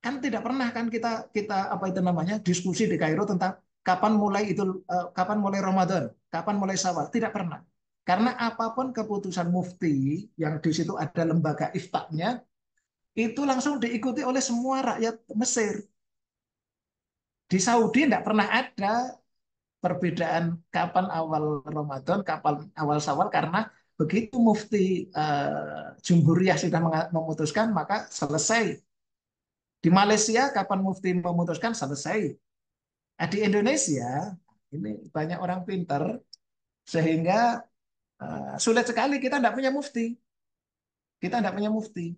kan tidak pernah kan kita kita apa itu namanya diskusi di Kairo tentang kapan mulai itu eh, kapan mulai Ramadan, kapan mulai Syawal, tidak pernah. Karena apapun keputusan mufti yang di situ ada lembaga iftaknya itu langsung diikuti oleh semua rakyat Mesir. Di Saudi tidak pernah ada perbedaan kapan awal Ramadan, kapan awal Sawal, karena begitu mufti uh, Jumhuriyah sudah memutuskan maka selesai. Di Malaysia kapan mufti memutuskan selesai. Nah, di Indonesia ini banyak orang pinter sehingga uh, sulit sekali kita tidak punya mufti. Kita tidak punya mufti.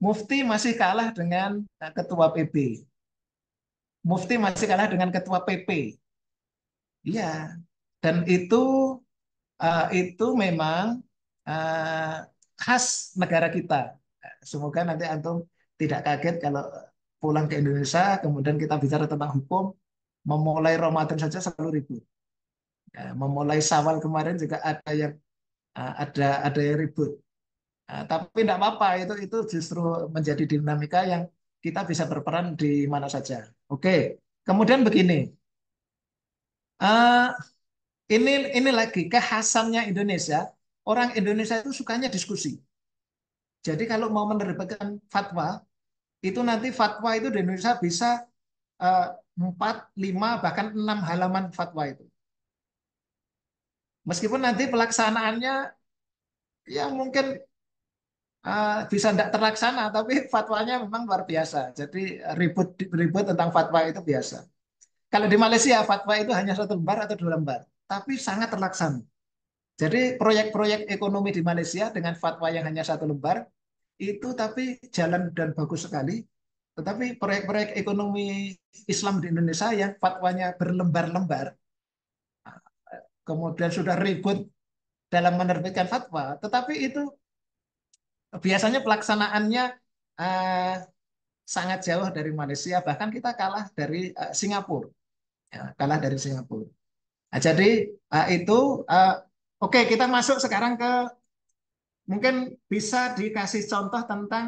Mufti masih kalah dengan eh, ketua PP. Mufti masih kalah dengan ketua PP Iya. Dan itu uh, itu memang uh, khas negara kita. Semoga nanti antum tidak kaget kalau pulang ke Indonesia kemudian kita bicara tentang hukum memulai Ramadan saja selalu ribut. Ya, memulai Sawal kemarin juga ada yang uh, ada ada yang ribut. Uh, tapi tidak apa-apa itu itu justru menjadi dinamika yang kita bisa berperan di mana saja. Oke. Kemudian begini, uh, ini ini lagi kekhasannya Indonesia. Orang Indonesia itu sukanya diskusi. Jadi kalau mau menerbitkan fatwa, itu nanti fatwa itu di Indonesia bisa eh, empat, lima, bahkan enam halaman fatwa itu. Meskipun nanti pelaksanaannya ya mungkin uh, bisa tidak terlaksana, tapi fatwanya memang luar biasa. Jadi ribut ribut tentang fatwa itu biasa. Kalau di Malaysia fatwa itu hanya satu lembar atau dua lembar, tapi sangat terlaksana. Jadi proyek-proyek ekonomi di Malaysia dengan fatwa yang hanya satu lembar itu tapi jalan dan bagus sekali. Tetapi proyek-proyek ekonomi Islam di Indonesia yang fatwanya berlembar-lembar, kemudian sudah ribut dalam menerbitkan fatwa, tetapi itu biasanya pelaksanaannya uh, sangat jauh dari Malaysia, bahkan kita kalah dari uh, Singapura. Ya, kalah dari Singapura. Nah, jadi uh, itu uh, oke okay, kita masuk sekarang ke mungkin bisa dikasih contoh tentang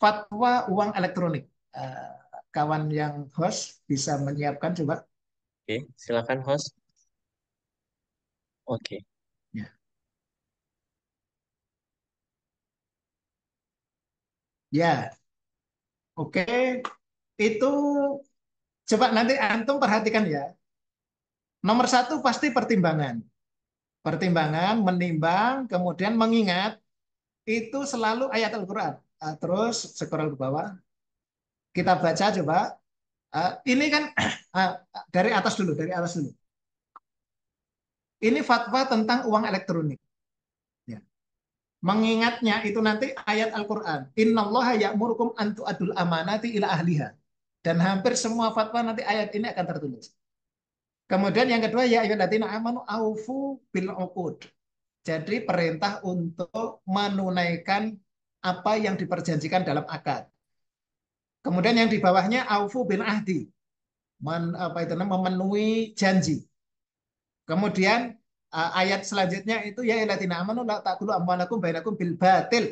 fatwa uang elektronik. Uh, kawan yang host bisa menyiapkan coba.
Oke, silakan host.
Oke. Okay. Ya,
ya Oke, itu coba nanti antum perhatikan ya. Nomor satu pasti pertimbangan. Pertimbangan, menimbang, kemudian mengingat, itu selalu ayat Al-Quran. Ah, terus scroll ke bawah, kita baca coba. Ah, ini kan <clears throat> ah, dari atas dulu, dari atas dulu. Ini fatwa tentang uang elektronik mengingatnya itu nanti ayat Al-Qur'an. Innallaha ya'murukum an tu'adul amanati ila ahliha. Dan hampir semua fatwa nanti ayat ini akan tertulis. Kemudian yang kedua ya ayyuhalladzina amanu aufu bil uqud. Jadi perintah untuk menunaikan apa yang diperjanjikan dalam akad. Kemudian yang di bawahnya aufu bin ahdi. Men, apa itu namanya memenuhi janji. Kemudian uh, ayat selanjutnya itu ya ilatina amanu la taqulu amwalakum bainakum bil batil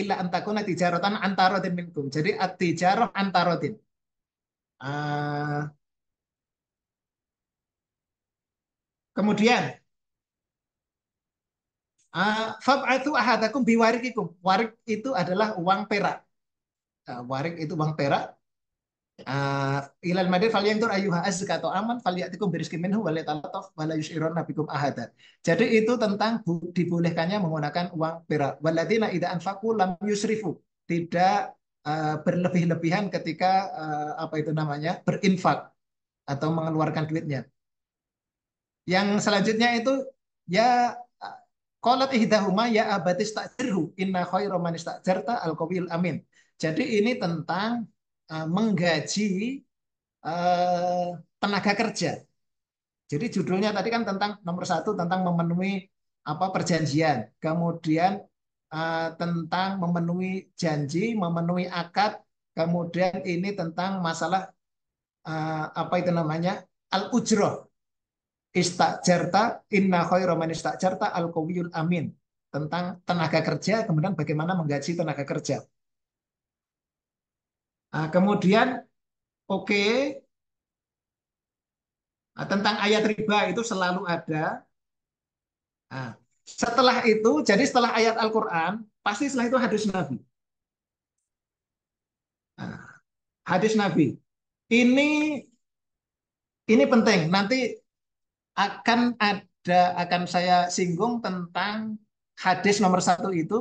illa takuna tijaratan antarodin minkum. Jadi at-tijarah antarodin. Uh, eh, kemudian uh, eh, fab'atu ahadakum biwarikikum. Warik itu adalah uang perak. Uh, warik itu uang perak. Eh, ilal madir falyantur ayuha azka atau aman falyatikum birizqin minhu wa latalatof wa la yusyiruna nabikum ahada. Jadi itu tentang dibolehkannya menggunakan uang perak. Walladzina idza anfaqu lam yusrifu. Tidak uh, berlebih-lebihan ketika uh, apa itu namanya? berinfak atau mengeluarkan duitnya. Yang selanjutnya itu ya Qalat ihdahuma ya abatis ta'jirhu inna khairu man ista'jarta al amin. Jadi ini tentang Eh, menggaji eh, tenaga kerja. Jadi judulnya tadi kan tentang nomor satu tentang memenuhi apa perjanjian, kemudian eh, tentang memenuhi janji, memenuhi akad, kemudian ini tentang masalah apa itu namanya al ujroh istajarta inna khairu man istajarta al kawiyul amin tentang tenaga kerja kemudian bagaimana menggaji tenaga kerja Nah, kemudian oke okay, nah, tentang ayat riba itu selalu ada. Nah, setelah itu, jadi setelah ayat Al-Quran, pasti setelah itu hadis Nabi. Nah, hadis Nabi. Ini ini penting. Nanti akan ada akan saya singgung tentang hadis nomor satu itu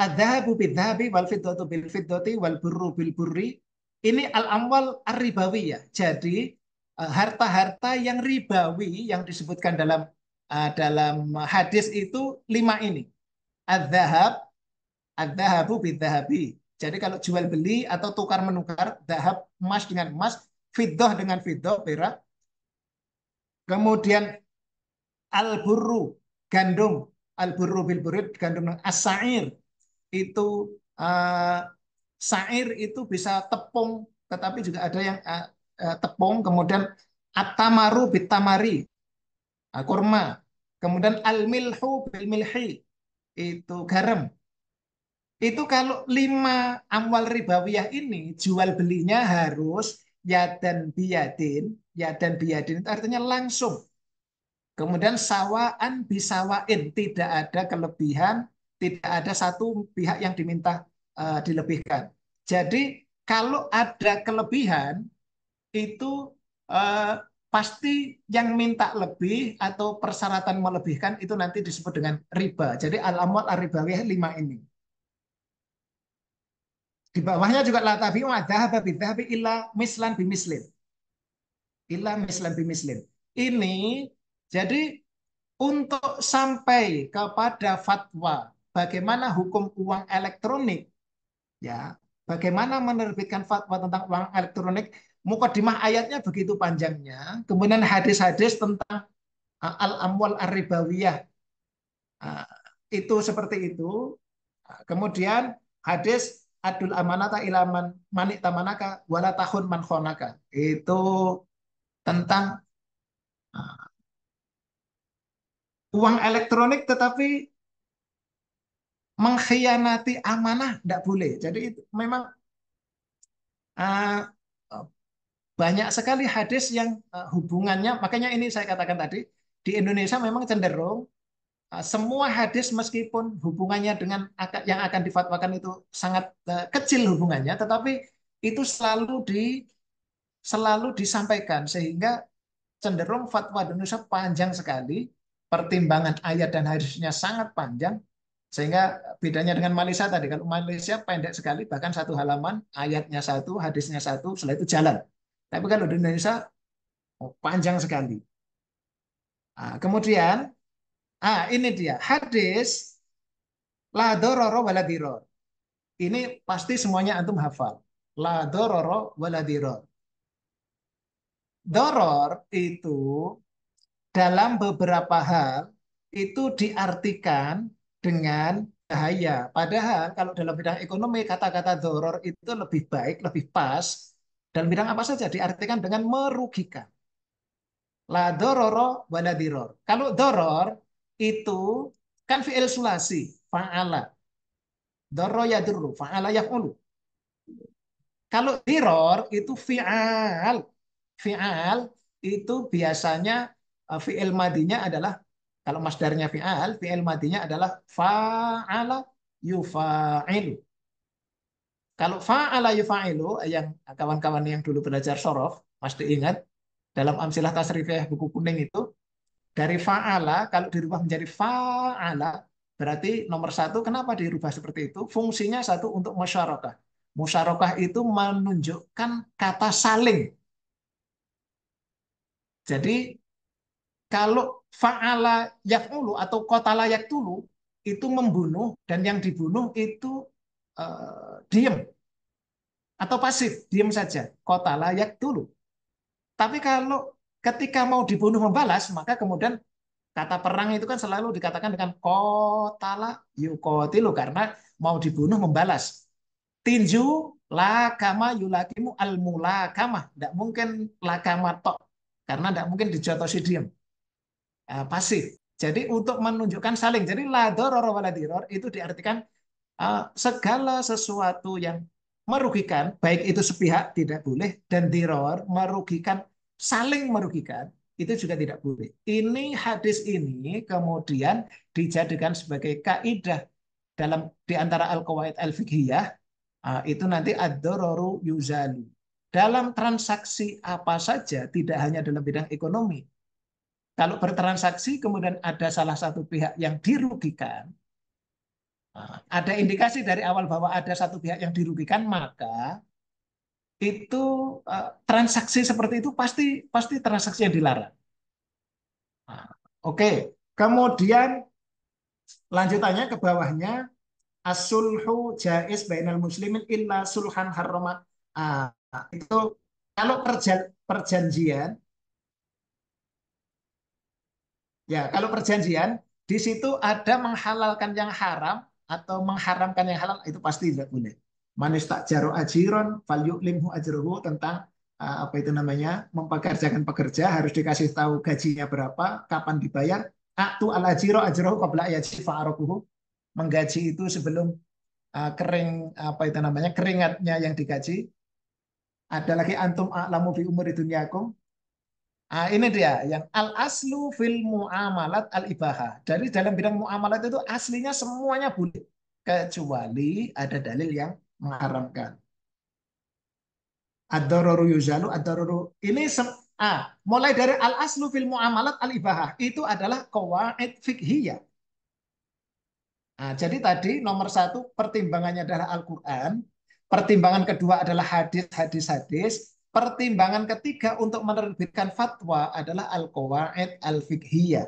Adzahabu bidzahabi wal fiddatu bil fiddati wal burru bil burri. Ini al-amwal ar ya Jadi eh, harta-harta yang ribawi yang disebutkan dalam eh, dalam hadis itu lima ini. adhab adzahabu bidzahabi. Jadi kalau jual beli atau tukar menukar dahab emas dengan emas, fiddah dengan fiddah, perak. Kemudian al-burru, gandum, al-burru bil burid, gandum dengan as itu uh, eh, sair itu bisa tepung, tetapi juga ada yang uh, uh, tepung, kemudian atamaru bitamari, uh, kurma, kemudian almilhu bilmilhi, itu garam. Itu kalau lima amwal ribawiyah ini jual belinya harus ya dan biadin, ya dan biadin itu artinya langsung. Kemudian sawaan bisawain, tidak ada kelebihan, tidak ada satu pihak yang diminta uh, dilebihkan. Jadi kalau ada kelebihan itu uh, pasti yang minta lebih atau persyaratan melebihkan itu nanti disebut dengan riba. Jadi al-amwal ar-ribawiyah 5 ini. Di bawahnya juga la tabi'u bi tapi illa mislan bi mislin. Illa mislan bi mislin. Ini jadi untuk sampai kepada fatwa bagaimana hukum uang elektronik ya bagaimana menerbitkan fatwa tentang uang elektronik mukadimah ayatnya begitu panjangnya kemudian hadis-hadis tentang al amwal ar-ribawiyah itu seperti itu kemudian hadis adul amanata ilaman manik tamanaka wala tahun man khonaka itu tentang uang elektronik tetapi mengkhianati amanah tidak boleh. Jadi itu memang uh, banyak sekali hadis yang uh, hubungannya. Makanya ini saya katakan tadi di Indonesia memang cenderung uh, semua hadis meskipun hubungannya dengan yang akan difatwakan itu sangat uh, kecil hubungannya, tetapi itu selalu di selalu disampaikan sehingga cenderung fatwa di Indonesia panjang sekali pertimbangan ayat dan hadisnya sangat panjang sehingga bedanya dengan Malaysia tadi, kalau Malaysia pendek sekali, bahkan satu halaman, ayatnya satu, hadisnya satu, setelah itu jalan. Tapi kalau di Indonesia, oh, panjang sekali. Nah, kemudian, ah ini dia, hadis, la dororo waladiror. Ini pasti semuanya antum hafal. La dororo diror. Doror itu dalam beberapa hal itu diartikan dengan bahaya. Padahal kalau dalam bidang ekonomi kata-kata doror itu lebih baik, lebih pas. Dalam bidang apa saja diartikan dengan merugikan. La dororo wala diror. Kalau doror itu kan fi'il sulasi, fa'ala. doror ya dirru, fa'ala ya yaf'ulu. Kalau diror itu fi'al. Fi'al itu biasanya eh, fi'il madinya adalah kalau masdarnya fi'al, fi'il madinya adalah fa'ala yufa'ilu. Kalau fa'ala yufa'ilu, yang kawan-kawan yang dulu belajar sorof, pasti ingat, dalam amsilah tasrifiah buku kuning itu, dari fa'ala, kalau dirubah menjadi fa'ala, berarti nomor satu, kenapa dirubah seperti itu? Fungsinya satu untuk musyarakah. Musyarakah itu menunjukkan kata saling. Jadi kalau fa'ala Yakulu atau Layak Tulu itu membunuh dan yang dibunuh itu uh, diem atau pasif, diem saja. Layak Tulu. Tapi kalau ketika mau dibunuh membalas, maka kemudian kata perang itu kan selalu dikatakan dengan kotala yuqatilu karena mau dibunuh membalas. Tinju lakama yulakimu al Tidak mungkin lakama tok karena tidak mungkin dijotosi diem Eh, pasif. Jadi untuk menunjukkan saling. Jadi la doror diror itu diartikan eh, segala sesuatu yang merugikan, baik itu sepihak tidak boleh, dan diror merugikan, saling merugikan, itu juga tidak boleh. Ini hadis ini kemudian dijadikan sebagai kaidah dalam di antara al-qawaid al-fiqhiyah eh, itu nanti ad dororu yuzalu. Dalam transaksi apa saja, tidak hanya dalam bidang ekonomi, kalau bertransaksi kemudian ada salah satu pihak yang dirugikan, ah, ada indikasi dari awal bahwa ada satu pihak yang dirugikan, maka itu ah, transaksi seperti itu pasti pasti transaksi yang dilarang. Ah, oke, kemudian lanjutannya ke bawahnya asulhu jais bainal muslimin illa sulhan harroma. itu kalau perjanjian Ya, kalau perjanjian di situ ada menghalalkan yang haram atau mengharamkan yang halal itu pasti tidak boleh. Manis tak jaro ajiron, value limhu ajruhu tentang apa itu namanya mempekerjakan pekerja harus dikasih tahu gajinya berapa, kapan dibayar. Aktu al ajiro ajruhu qabla yajfa'aruhu menggaji itu sebelum kering apa itu namanya keringatnya yang digaji. Ada lagi antum a'lamu bi umuri dunyakum Ah ini dia yang al aslu fil muamalat al ibaha. Dari dalam bidang muamalat itu aslinya semuanya boleh kecuali ada dalil yang mengharamkan. Ad-dararu yuzalu ad ini ini ah, mulai dari al aslu fil muamalat al ibaha itu adalah qawaid fikhiyah. Nah, jadi tadi nomor satu pertimbangannya adalah Al-Quran, pertimbangan kedua adalah hadis-hadis-hadis, Pertimbangan ketiga untuk menerbitkan fatwa adalah al-qawaid al-fiqhiyah.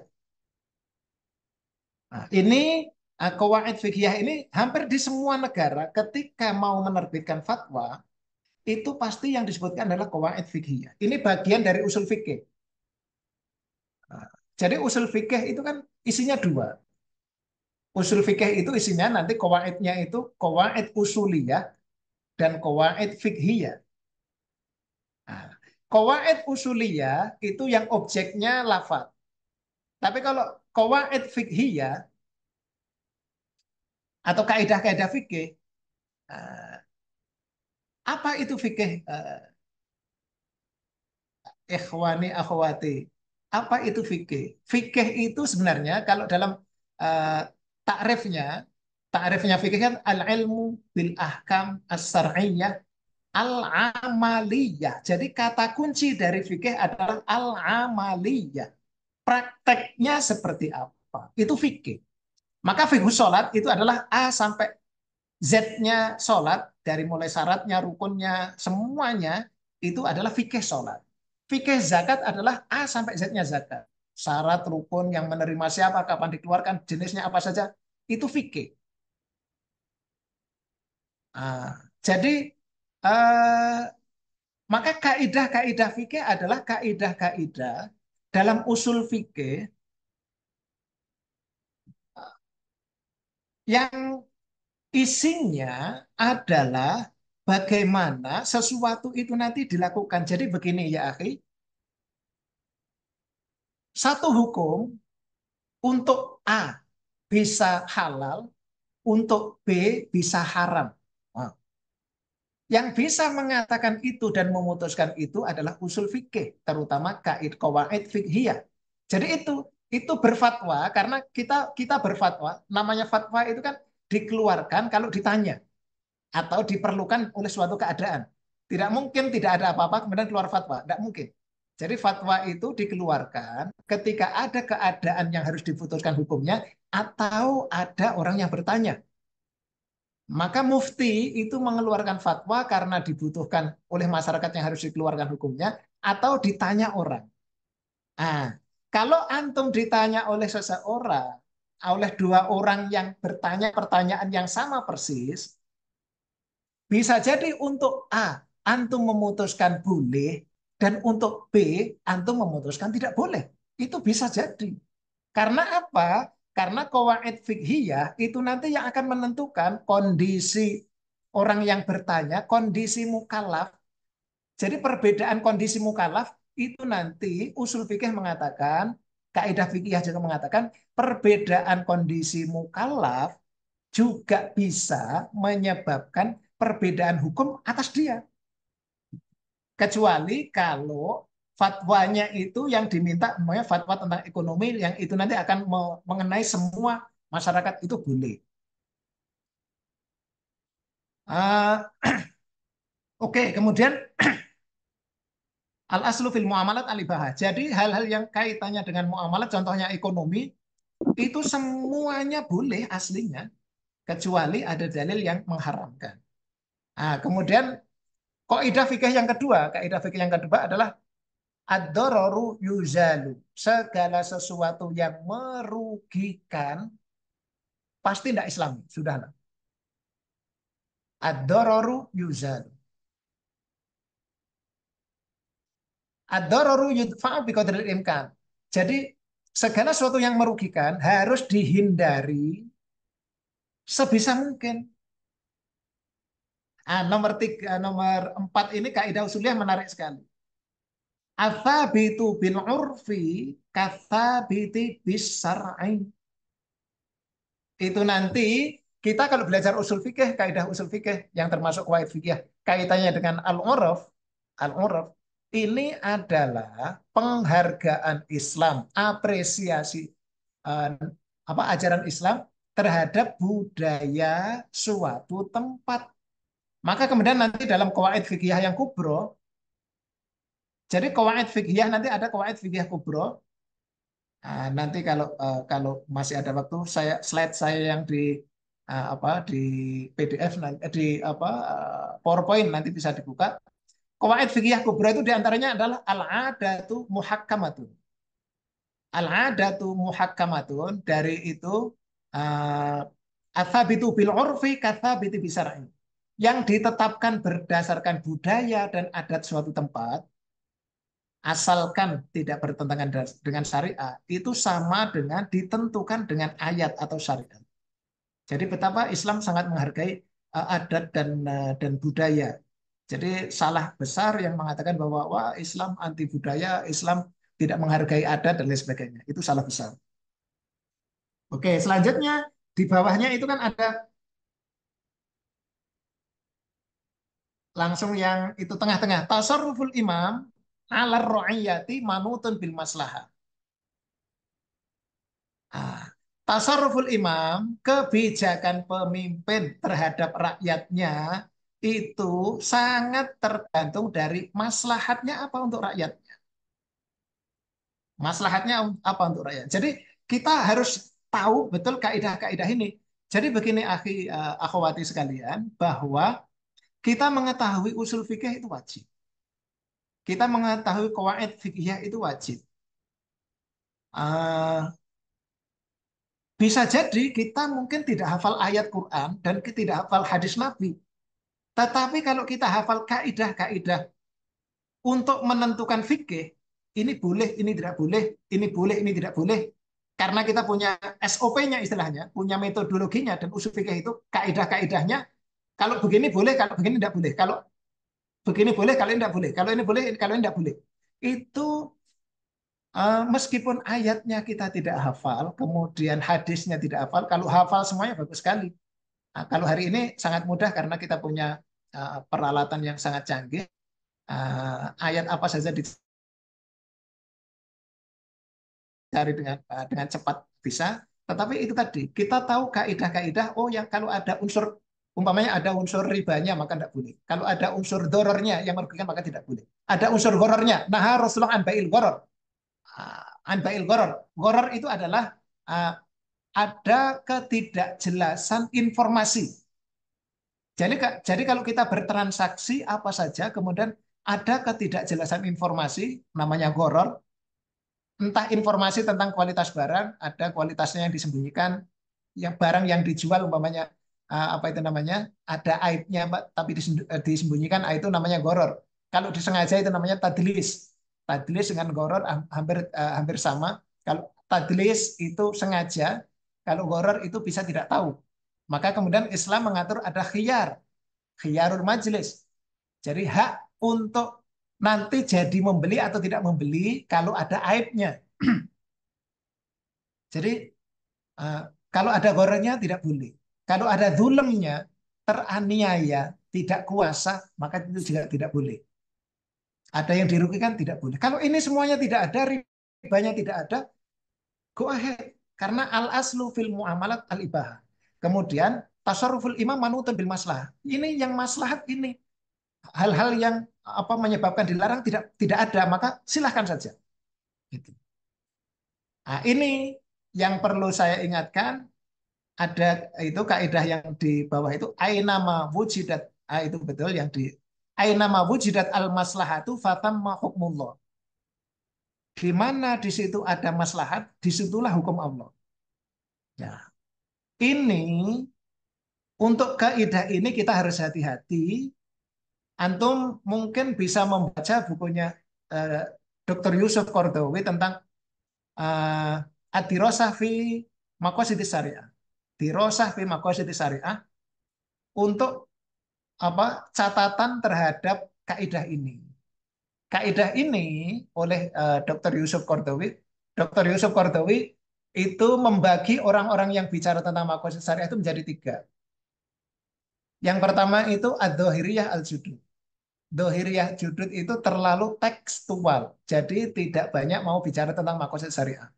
Nah, ini al-qawaid fiqhiyah ini hampir di semua negara ketika mau menerbitkan fatwa itu pasti yang disebutkan adalah qawaid fiqhiyah. Ini bagian dari usul fikih. Nah, jadi usul fikih itu kan isinya dua. Usul fikih itu isinya nanti kawaidnya itu kawaid usuliyah dan kawaid fikhiyah. Nah, Kawaid usuliyah itu yang objeknya lafat. Tapi kalau kawaid fikhiyah atau kaidah-kaidah fikih, ah, apa itu fikih? Ah, ikhwani akhwati, apa itu fikih? Fikih itu sebenarnya kalau dalam ah, takrifnya, takrifnya fikih kan al-ilmu bil ahkam as-sar'iyyah al-amaliyah. Jadi kata kunci dari fikih adalah al-amaliyah. Prakteknya seperti apa? Itu fikih. Maka fikih sholat itu adalah A sampai Z-nya sholat, dari mulai syaratnya, rukunnya, semuanya itu adalah fikih sholat. Fikih zakat adalah A sampai Z-nya zakat. Syarat rukun yang menerima siapa, kapan dikeluarkan, jenisnya apa saja, itu fikih. Ah, jadi Eh, maka kaidah-kaidah fikih adalah kaidah-kaidah dalam usul fikih yang isinya adalah bagaimana sesuatu itu nanti dilakukan. Jadi begini ya akhi, satu hukum untuk A bisa halal, untuk B bisa haram. Yang bisa mengatakan itu dan memutuskan itu adalah usul fikih, terutama kaid kawaid fikhiyah. Jadi itu itu berfatwa karena kita kita berfatwa, namanya fatwa itu kan dikeluarkan kalau ditanya atau diperlukan oleh suatu keadaan. Tidak mungkin tidak ada apa-apa kemudian keluar fatwa, tidak mungkin. Jadi fatwa itu dikeluarkan ketika ada keadaan yang harus diputuskan hukumnya atau ada orang yang bertanya. Maka mufti itu mengeluarkan fatwa karena dibutuhkan oleh masyarakat yang harus dikeluarkan hukumnya atau ditanya orang. Ah, kalau antum ditanya oleh seseorang, oleh dua orang yang bertanya pertanyaan yang sama persis, bisa jadi untuk A antum memutuskan boleh dan untuk B antum memutuskan tidak boleh. Itu bisa jadi. Karena apa? Karena kawaid fikhiyah itu nanti yang akan menentukan kondisi orang yang bertanya, kondisi mukalaf. Jadi perbedaan kondisi mukalaf itu nanti usul fikih mengatakan, kaidah fikih juga mengatakan perbedaan kondisi mukalaf juga bisa menyebabkan perbedaan hukum atas dia. Kecuali kalau fatwanya itu yang diminta namanya fatwa tentang ekonomi yang itu nanti akan mengenai semua masyarakat itu boleh. Uh, <clears throat> Oke, okay, kemudian <clears throat> al aslu fil muamalat alibah. Jadi hal-hal yang kaitannya dengan muamalat, contohnya ekonomi, itu semuanya boleh aslinya, kecuali ada dalil yang mengharamkan. Nah, kemudian kaidah fikih yang kedua, kaidah fikih yang kedua adalah ad-dararu yuzalu. Segala sesuatu yang merugikan pasti tidak islami, sudahlah. Ad-dararu yuzalu. Ad-dararu yudfa'u biqadril imkan. Jadi segala sesuatu yang merugikan harus dihindari sebisa mungkin. Ah, nomor tiga, nomor empat ini kaidah usuliah menarik sekali. Athabitu bil urfi kathabiti bis Itu nanti kita kalau belajar usul fikih, kaidah usul fikih yang termasuk kaidah fikih, kaitannya dengan al-urf, al-urf ini adalah penghargaan Islam, apresiasi uh, apa ajaran Islam terhadap budaya suatu tempat. Maka kemudian nanti dalam kaidah fikih yang kubro, jadi kawaid fikih nanti ada kawaid fikih kubro. Nah, nanti kalau eh, kalau masih ada waktu saya slide saya yang di eh, apa di PDF eh, di apa PowerPoint nanti bisa dibuka. Kawaid fikih kubro itu diantaranya adalah al-adatu muhakkamatun. Al-adatu muhakkamatun dari itu uh, athabitu bil urfi kathabiti bisar'i. Yang ditetapkan berdasarkan budaya dan adat suatu tempat asalkan tidak bertentangan dengan syariat itu sama dengan ditentukan dengan ayat atau syariat. Jadi betapa Islam sangat menghargai eh, adat dan eh, dan budaya. Jadi salah besar yang mengatakan bahwa wah Islam anti budaya, Islam tidak menghargai adat dan lain sebagainya. Itu salah besar. Oke, selanjutnya di bawahnya itu kan ada langsung yang itu tengah-tengah tasarruful imam alar ro'iyati manutun bil maslaha. Ah, tasarruful imam, kebijakan pemimpin terhadap rakyatnya itu sangat tergantung dari maslahatnya apa untuk rakyatnya. Maslahatnya um, apa untuk rakyat. Jadi kita harus tahu betul kaidah-kaidah ini. Jadi begini akhi eh, akhwati sekalian bahwa kita mengetahui usul fikih itu wajib kita mengetahui kawaid fikih itu wajib. Uh, bisa jadi kita mungkin tidak hafal ayat Quran dan tidak hafal hadis Nabi. Tetapi kalau kita hafal kaidah-kaidah untuk menentukan fikih, ini boleh, ini tidak boleh, ini boleh, ini tidak boleh. Karena kita punya SOP-nya istilahnya, punya metodologinya dan usul fikih itu kaidah-kaidahnya. Kalau begini boleh, kalau begini tidak boleh. Kalau begini boleh, kalau ini tidak boleh, kalau ini boleh, kalau ini tidak boleh. Itu eh, meskipun ayatnya kita tidak hafal, kemudian hadisnya tidak hafal, kalau hafal semuanya bagus sekali. Nah, kalau hari ini sangat mudah karena kita punya eh, peralatan yang sangat canggih. Eh, ayat apa saja dicari dengan dengan cepat bisa. Tetapi itu tadi kita tahu kaidah-kaidah. Oh, yang kalau ada unsur Umpamanya ada unsur ribanya maka tidak boleh. Kalau ada unsur dorornya yang merugikan maka tidak boleh. Ada unsur gorornya. Nah Rasulullah anbail goror. Ah, anbail goror. Goror itu adalah ah, ada ketidakjelasan informasi. Jadi, jadi kalau kita bertransaksi apa saja kemudian ada ketidakjelasan informasi namanya goror. Entah informasi tentang kualitas barang, ada kualitasnya yang disembunyikan, yang barang yang dijual umpamanya Eh, apa itu namanya ada aibnya tapi eh, disembunyikan ah, itu namanya goror kalau disengaja itu namanya tadlis tadlis dengan goror hampir eh, hampir sama kalau tadlis itu sengaja kalau goror itu bisa tidak tahu maka kemudian Islam mengatur ada khiyar khiyarul majlis jadi hak untuk nanti jadi membeli atau tidak membeli kalau ada aibnya <clears throat> jadi kalau ada gorornya tidak boleh kalau ada zulmnya, teraniaya, tidak kuasa, maka itu juga tidak boleh. Ada yang dirugikan tidak boleh. Kalau ini semuanya tidak ada, ribanya tidak ada, go ahead. Karena al-aslu fil mu'amalat al-ibahah. Kemudian tasarruful imam manutun bil maslahat. Ini yang maslahat ini. Hal-hal yang apa menyebabkan dilarang tidak tidak ada, maka silahkan saja. Gitu. Nah, ini yang perlu saya ingatkan ada itu kaidah yang di bawah itu ainama wujidat ah, itu betul yang di ainama wujidat al maslahatu fatamma hukmullah. Di mana di situ ada maslahat, disitulah hukum Allah. Ya. Ini untuk kaidah ini kita harus hati-hati. Antum mungkin bisa membaca bukunya eh, Dr. Yusuf Kordowi tentang uh, eh, Adirosah fi Syariah dirosah fi maqasidis syariah untuk apa catatan terhadap kaidah ini. Kaidah ini oleh uh, eh, Dr. Yusuf Kordowi, Dr. Yusuf Kordowi itu membagi orang-orang yang bicara tentang makosid syariah itu menjadi tiga. Yang pertama itu ad-dohiriyah al-judud. Dohiriyah judud itu terlalu tekstual, jadi tidak banyak mau bicara tentang makosid syariah.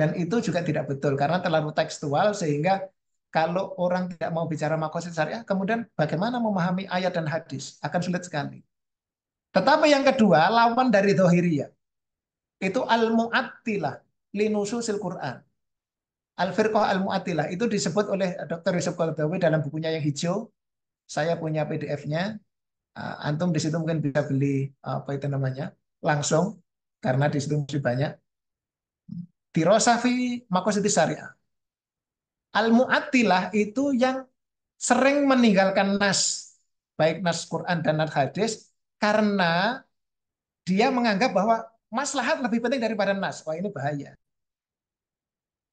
Dan itu juga tidak betul karena terlalu tekstual sehingga kalau orang tidak mau bicara makosid syariah, kemudian bagaimana memahami ayat dan hadis akan sulit sekali. Tetapi yang kedua, lawan dari dohiriyah. Itu al-mu'attilah linususil Quran. Al-firqah al-mu'attilah itu disebut oleh Dr. Yusuf Qardawi dalam bukunya yang hijau. Saya punya PDF-nya. Ah, antum di situ mungkin bisa beli apa itu namanya langsung karena di situ masih banyak. Tirosafi makosid Syariah. Al-Mu'attilah itu yang sering meninggalkan nas, baik nas Quran dan nas hadis, karena dia menganggap bahwa maslahat lebih penting daripada nas. Wah ini bahaya.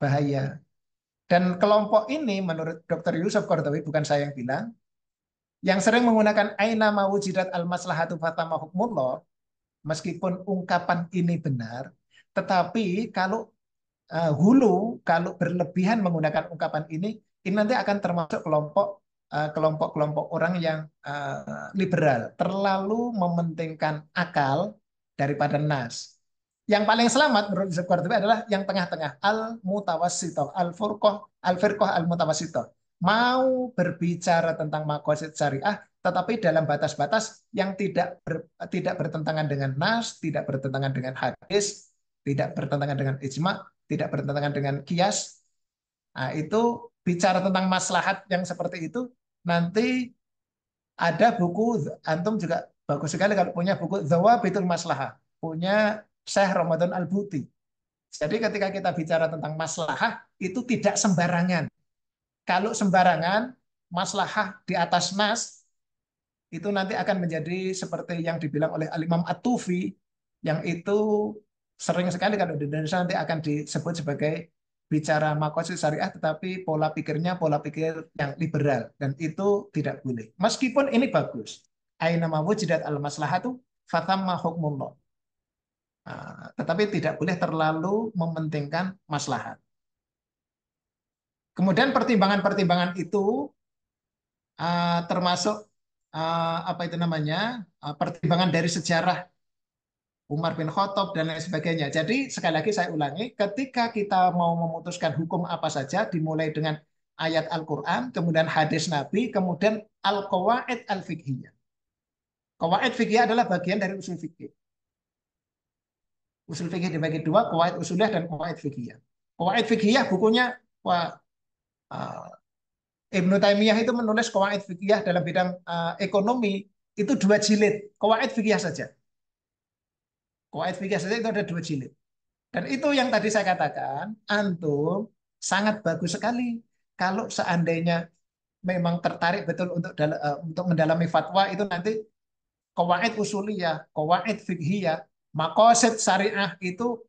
Bahaya. Dan kelompok ini menurut Dr. Yusuf Qardawi, bukan saya yang bilang, yang sering menggunakan aina mawujidat al-maslahatu fatama hukmullah, meskipun ungkapan ini benar, tetapi kalau Eh, hulu kalau berlebihan menggunakan ungkapan ini ini nanti akan termasuk kelompok eh, kelompok-kelompok orang yang eh, liberal terlalu mementingkan akal daripada nas. Yang paling selamat menurut Yusuf adalah yang tengah-tengah al mutawasito, al furqoh al firqoh al mutawasito. mau berbicara tentang makosid syariah tetapi dalam batas-batas yang tidak ber, tidak bertentangan dengan nas, tidak bertentangan dengan hadis, tidak bertentangan dengan ijma, tidak bertentangan dengan kias. Nah, itu bicara tentang maslahat yang seperti itu, nanti ada buku antum juga bagus sekali kalau punya buku zawa betul Maslahah, punya Syekh Ramadan Al-Buti. Jadi ketika kita bicara tentang maslahah itu tidak sembarangan. Kalau sembarangan maslahah di atas nas itu nanti akan menjadi seperti yang dibilang oleh Al Imam At-Tufi yang itu sering sekali kalau di Indonesia nanti akan disebut sebagai bicara makosi syariah tetapi pola pikirnya pola pikir yang liberal dan itu tidak boleh. Meskipun ini bagus. Aina jidat al-maslahatu fatamma hukmullah. Ah, tetapi tidak boleh terlalu mementingkan maslahat. Kemudian pertimbangan-pertimbangan itu ah, termasuk ah, apa itu namanya? pertimbangan dari sejarah Umar bin Khattab dan lain sebagainya. Jadi sekali lagi saya ulangi, ketika kita mau memutuskan hukum apa saja dimulai dengan ayat Al-Qur'an, kemudian hadis Nabi, kemudian al-qawaid al-fiqhiyah. Qawaid fiqhiyah adalah bagian dari usul fikih. Usul fikih dibagi dua, qawaid usulah dan qawaid fiqhiyah. Qawaid fiqhiyah bukunya wah, uh, Ibnu Taimiyah itu menulis qawaid fiqhiyah dalam bidang uh, ekonomi itu dua jilid, qawaid fiqhiyah saja Kuwait oh, Fikih saja itu ada dua jilid. Dan itu yang tadi saya katakan, antum sangat bagus sekali kalau seandainya memang tertarik betul untuk eh, untuk mendalami fatwa itu nanti kawaid usuliyah, kawaid fikhiyah, makosid syariah itu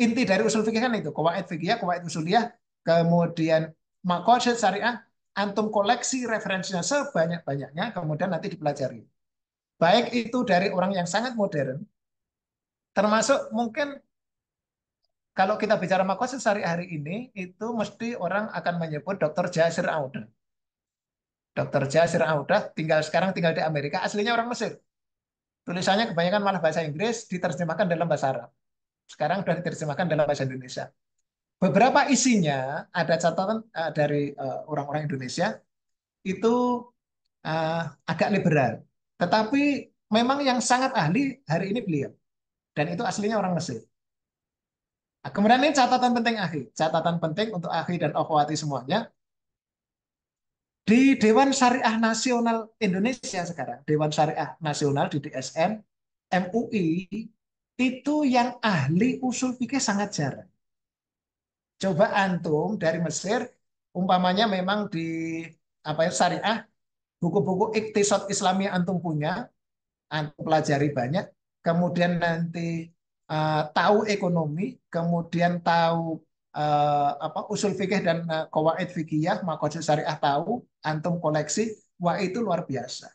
inti dari usul fikih kan itu, kawaid fikhiyah, kawaid usuliyah, kemudian makosid syariah, antum koleksi referensinya sebanyak-banyaknya, kemudian nanti dipelajari. Baik itu dari orang yang sangat modern Termasuk mungkin kalau kita bicara makosid sehari-hari ini, itu mesti orang akan menyebut Dr. Jasir Auda, Dr. Jasir Auda tinggal sekarang tinggal di Amerika, aslinya orang Mesir. Tulisannya kebanyakan malah bahasa Inggris, diterjemahkan dalam bahasa Arab. Sekarang sudah diterjemahkan dalam bahasa Indonesia. Beberapa isinya ada catatan uh, dari eh, orang-orang uh, Indonesia itu uh, agak liberal. Tetapi memang yang sangat ahli hari ini beliau. Dan itu aslinya orang Mesir. Nah, kemudian ini catatan penting akhi. Catatan penting untuk akhi dan akhwati semuanya. Di Dewan Syariah Nasional Indonesia sekarang, Dewan Syariah Nasional di DSN, MUI, itu yang ahli usul fikih sangat jarang. Coba antum dari Mesir, umpamanya memang di apa ya syariah, buku-buku iktisad Islami antum punya, antum pelajari banyak, kemudian nanti uh, tahu ekonomi, kemudian tahu uh, apa usul fikih dan uh, eh, kawaid fikih, makosid syariah tahu, antum koleksi, wah itu luar biasa.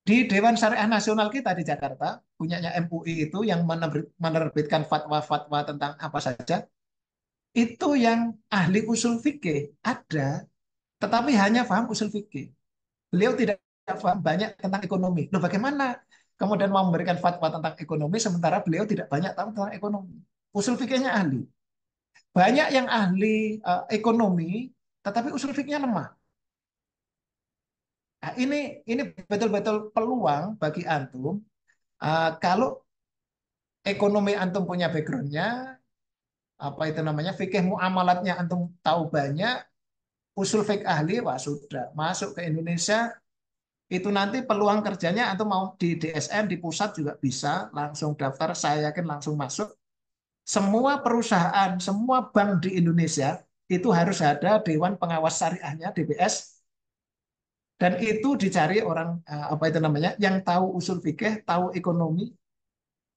Di Dewan Syariah Nasional kita di Jakarta, punyanya MUI itu yang menerbitkan fatwa-fatwa tentang apa saja, itu yang ahli usul fikih ada, tetapi hanya paham usul fikih. Beliau tidak paham banyak tentang ekonomi. Loh bagaimana kemudian mau memberikan fatwa tentang ekonomi sementara beliau tidak banyak tahu tentang ekonomi. Usul fikihnya ahli. Banyak yang ahli uh, ekonomi tetapi usul fikihnya lemah. Nah, ini ini betul-betul peluang bagi antum uh, kalau ekonomi antum punya backgroundnya apa itu namanya fikih muamalatnya antum tahu banyak usul fik ahli wah sudah masuk ke Indonesia itu nanti peluang kerjanya atau mau di DSM di pusat juga bisa langsung daftar saya yakin langsung masuk semua perusahaan semua bank di Indonesia itu harus ada dewan pengawas syariahnya DBS dan itu dicari orang eh, apa itu namanya yang tahu usul fikih tahu ekonomi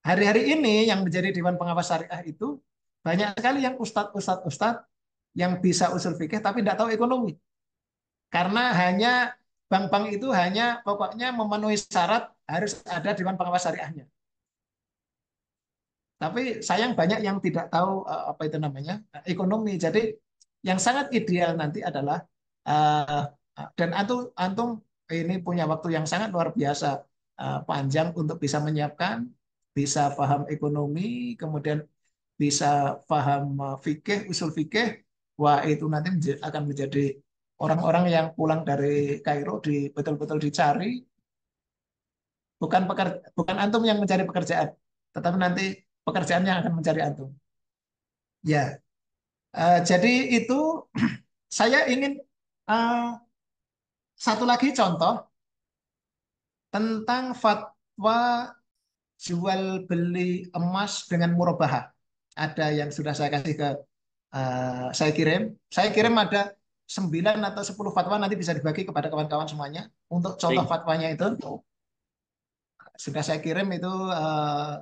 hari-hari ini yang menjadi dewan pengawas syariah itu banyak sekali yang ustadz ustadz ustadz yang bisa usul fikih tapi tidak tahu ekonomi karena hanya bank-bank itu hanya pokoknya memenuhi syarat harus ada dewan pengawas syariahnya. Tapi sayang banyak yang tidak tahu eh, apa itu namanya eh, ekonomi. Jadi yang sangat ideal nanti adalah eh, dan antum antum ini punya waktu yang sangat luar biasa panjang untuk bisa menyiapkan, bisa paham ekonomi, kemudian bisa paham fikih, usul fikih. Wah itu nanti akan menjadi orang-orang yang pulang dari Kairo di betul-betul dicari bukan pekerja, bukan antum yang mencari pekerjaan, tetapi nanti pekerjaan yang akan mencari antum. Ya, uh, jadi itu <clears throat> saya ingin uh, satu lagi contoh tentang fatwa jual beli emas dengan murabahah. Ada yang sudah saya kasih ke uh, saya kirim, saya kirim ada 9 atau 10 fatwa nanti bisa dibagi kepada kawan-kawan semuanya untuk contoh fatwanya itu sudah saya kirim itu uh,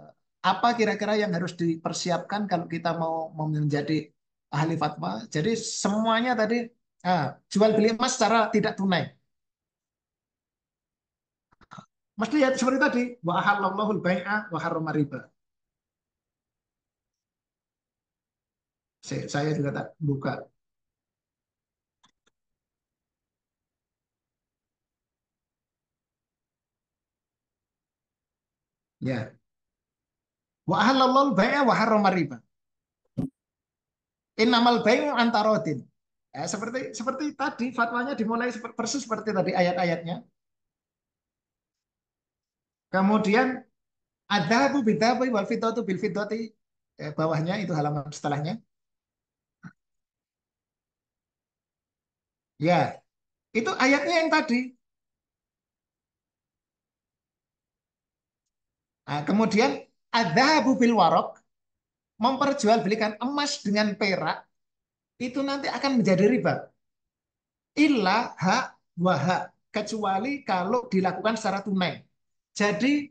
apa kira-kira yang harus dipersiapkan kalau kita mau menjadi ahli fatwa jadi semuanya tadi uh, jual beli emas secara tidak tunai Mas ya lihat seperti tadi wa halallahu bai'a wa harrama riba saya juga tak buka Ya. Wa ahallallahu bai'a wa harrama riba. Innamal bai'u antarodin. Ya, seperti seperti tadi fatwanya dimulai persis seperti tadi ayat-ayatnya. Kemudian adzabu bidzabi wal fitatu bil fitati eh, ya, bawahnya itu halaman setelahnya. Ya, itu ayatnya yang tadi. Nah, kemudian ada bil warok memperjualbelikan emas dengan perak itu nanti akan menjadi riba. Illa wa waha kecuali kalau dilakukan secara tunai. Jadi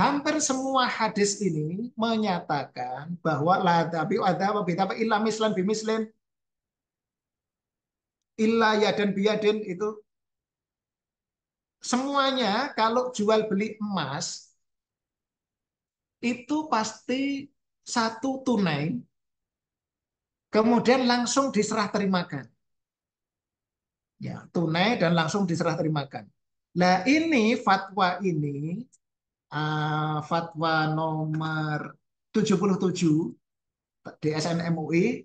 hampir semua hadis ini menyatakan bahwa la ada adzaba bi tabi'u illa mislan bi mislin illa yadan itu semuanya kalau jual beli emas itu pasti satu tunai, kemudian langsung diserah terimakan. Ya, tunai dan langsung diserah terimakan. Nah ini fatwa ini, uh, fatwa nomor 77 DSN MUI,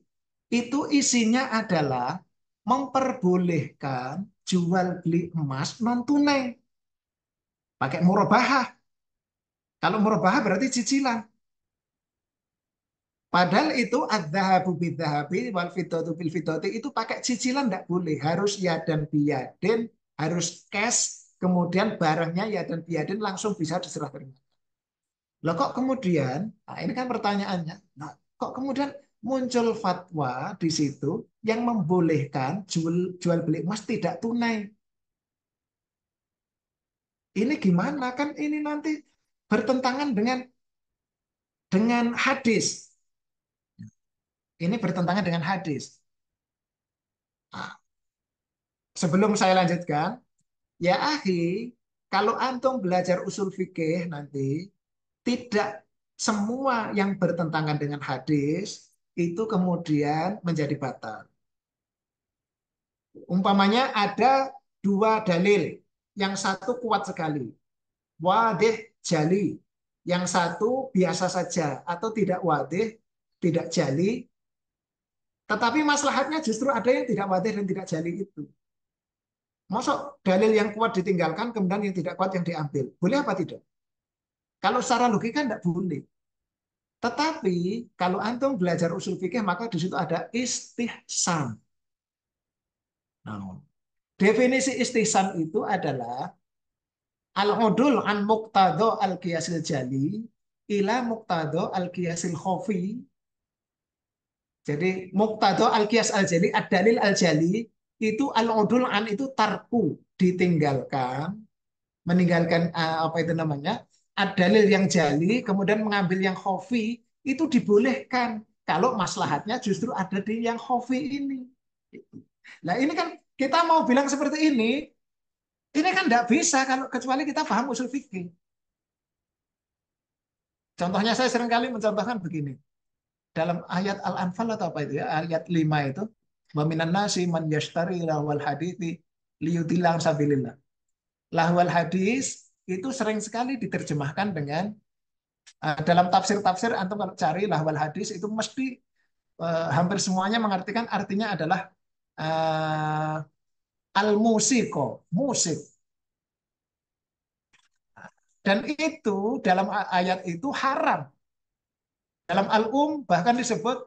itu isinya adalah memperbolehkan jual beli emas non tunai pakai murabahah kalau murabahah berarti cicilan. Padahal itu adzahabu bidzahabi wal fidatu bil fidati itu pakai cicilan tidak boleh. Harus ya dan biyaden, harus cash, kemudian barangnya ya dan biyaden langsung bisa diserah terima. Loh kok kemudian, nah ini kan pertanyaannya, nah, kok kemudian muncul fatwa di situ yang membolehkan jual, jual beli emas tidak tunai. Ini gimana kan ini nanti bertentangan dengan dengan hadis. Ini bertentangan dengan hadis. Nah, sebelum saya lanjutkan, ya ahli kalau antum belajar usul fikih nanti, tidak semua yang bertentangan dengan hadis itu kemudian menjadi batal. Umpamanya ada dua dalil, yang satu kuat sekali, wadih jali. Yang satu biasa saja atau tidak wadih, tidak jali. Tetapi maslahatnya justru ada yang tidak wadih dan tidak jali itu. Masuk dalil yang kuat ditinggalkan, kemudian yang tidak kuat yang diambil. Boleh apa tidak? Kalau secara logika tidak boleh. Tetapi kalau antum belajar usul fikih maka di situ ada istihsan. Nah, definisi istihsan itu adalah Al-udul an muktado al-qiyasil jali ila muktado al-qiyasil khofi. Jadi muktado al-qiyas al-jali, ad-dalil al-jali, itu al-udul an itu tarku, ditinggalkan, meninggalkan eh, apa itu namanya, ad-dalil yang jali, kemudian mengambil yang khofi, itu dibolehkan. Kalau maslahatnya justru ada di yang khofi ini. Nah ini kan kita mau bilang seperti ini, ini kan tidak bisa kalau kecuali kita paham usul fikih. Contohnya saya seringkali mencontohkan begini. Dalam ayat Al-Anfal atau apa itu ya, ayat 5 itu, "Wa minan nasi man yashtari lahwal hadithi liyudillah sabilillah." Lahwal hadis itu sering sekali diterjemahkan dengan eh, dalam tafsir-tafsir antum kalau cari lahwal hadis itu mesti eh, hampir semuanya mengartikan artinya adalah eh, al-musiko, musik. Dan itu dalam ayat itu haram. Dalam al-um bahkan disebut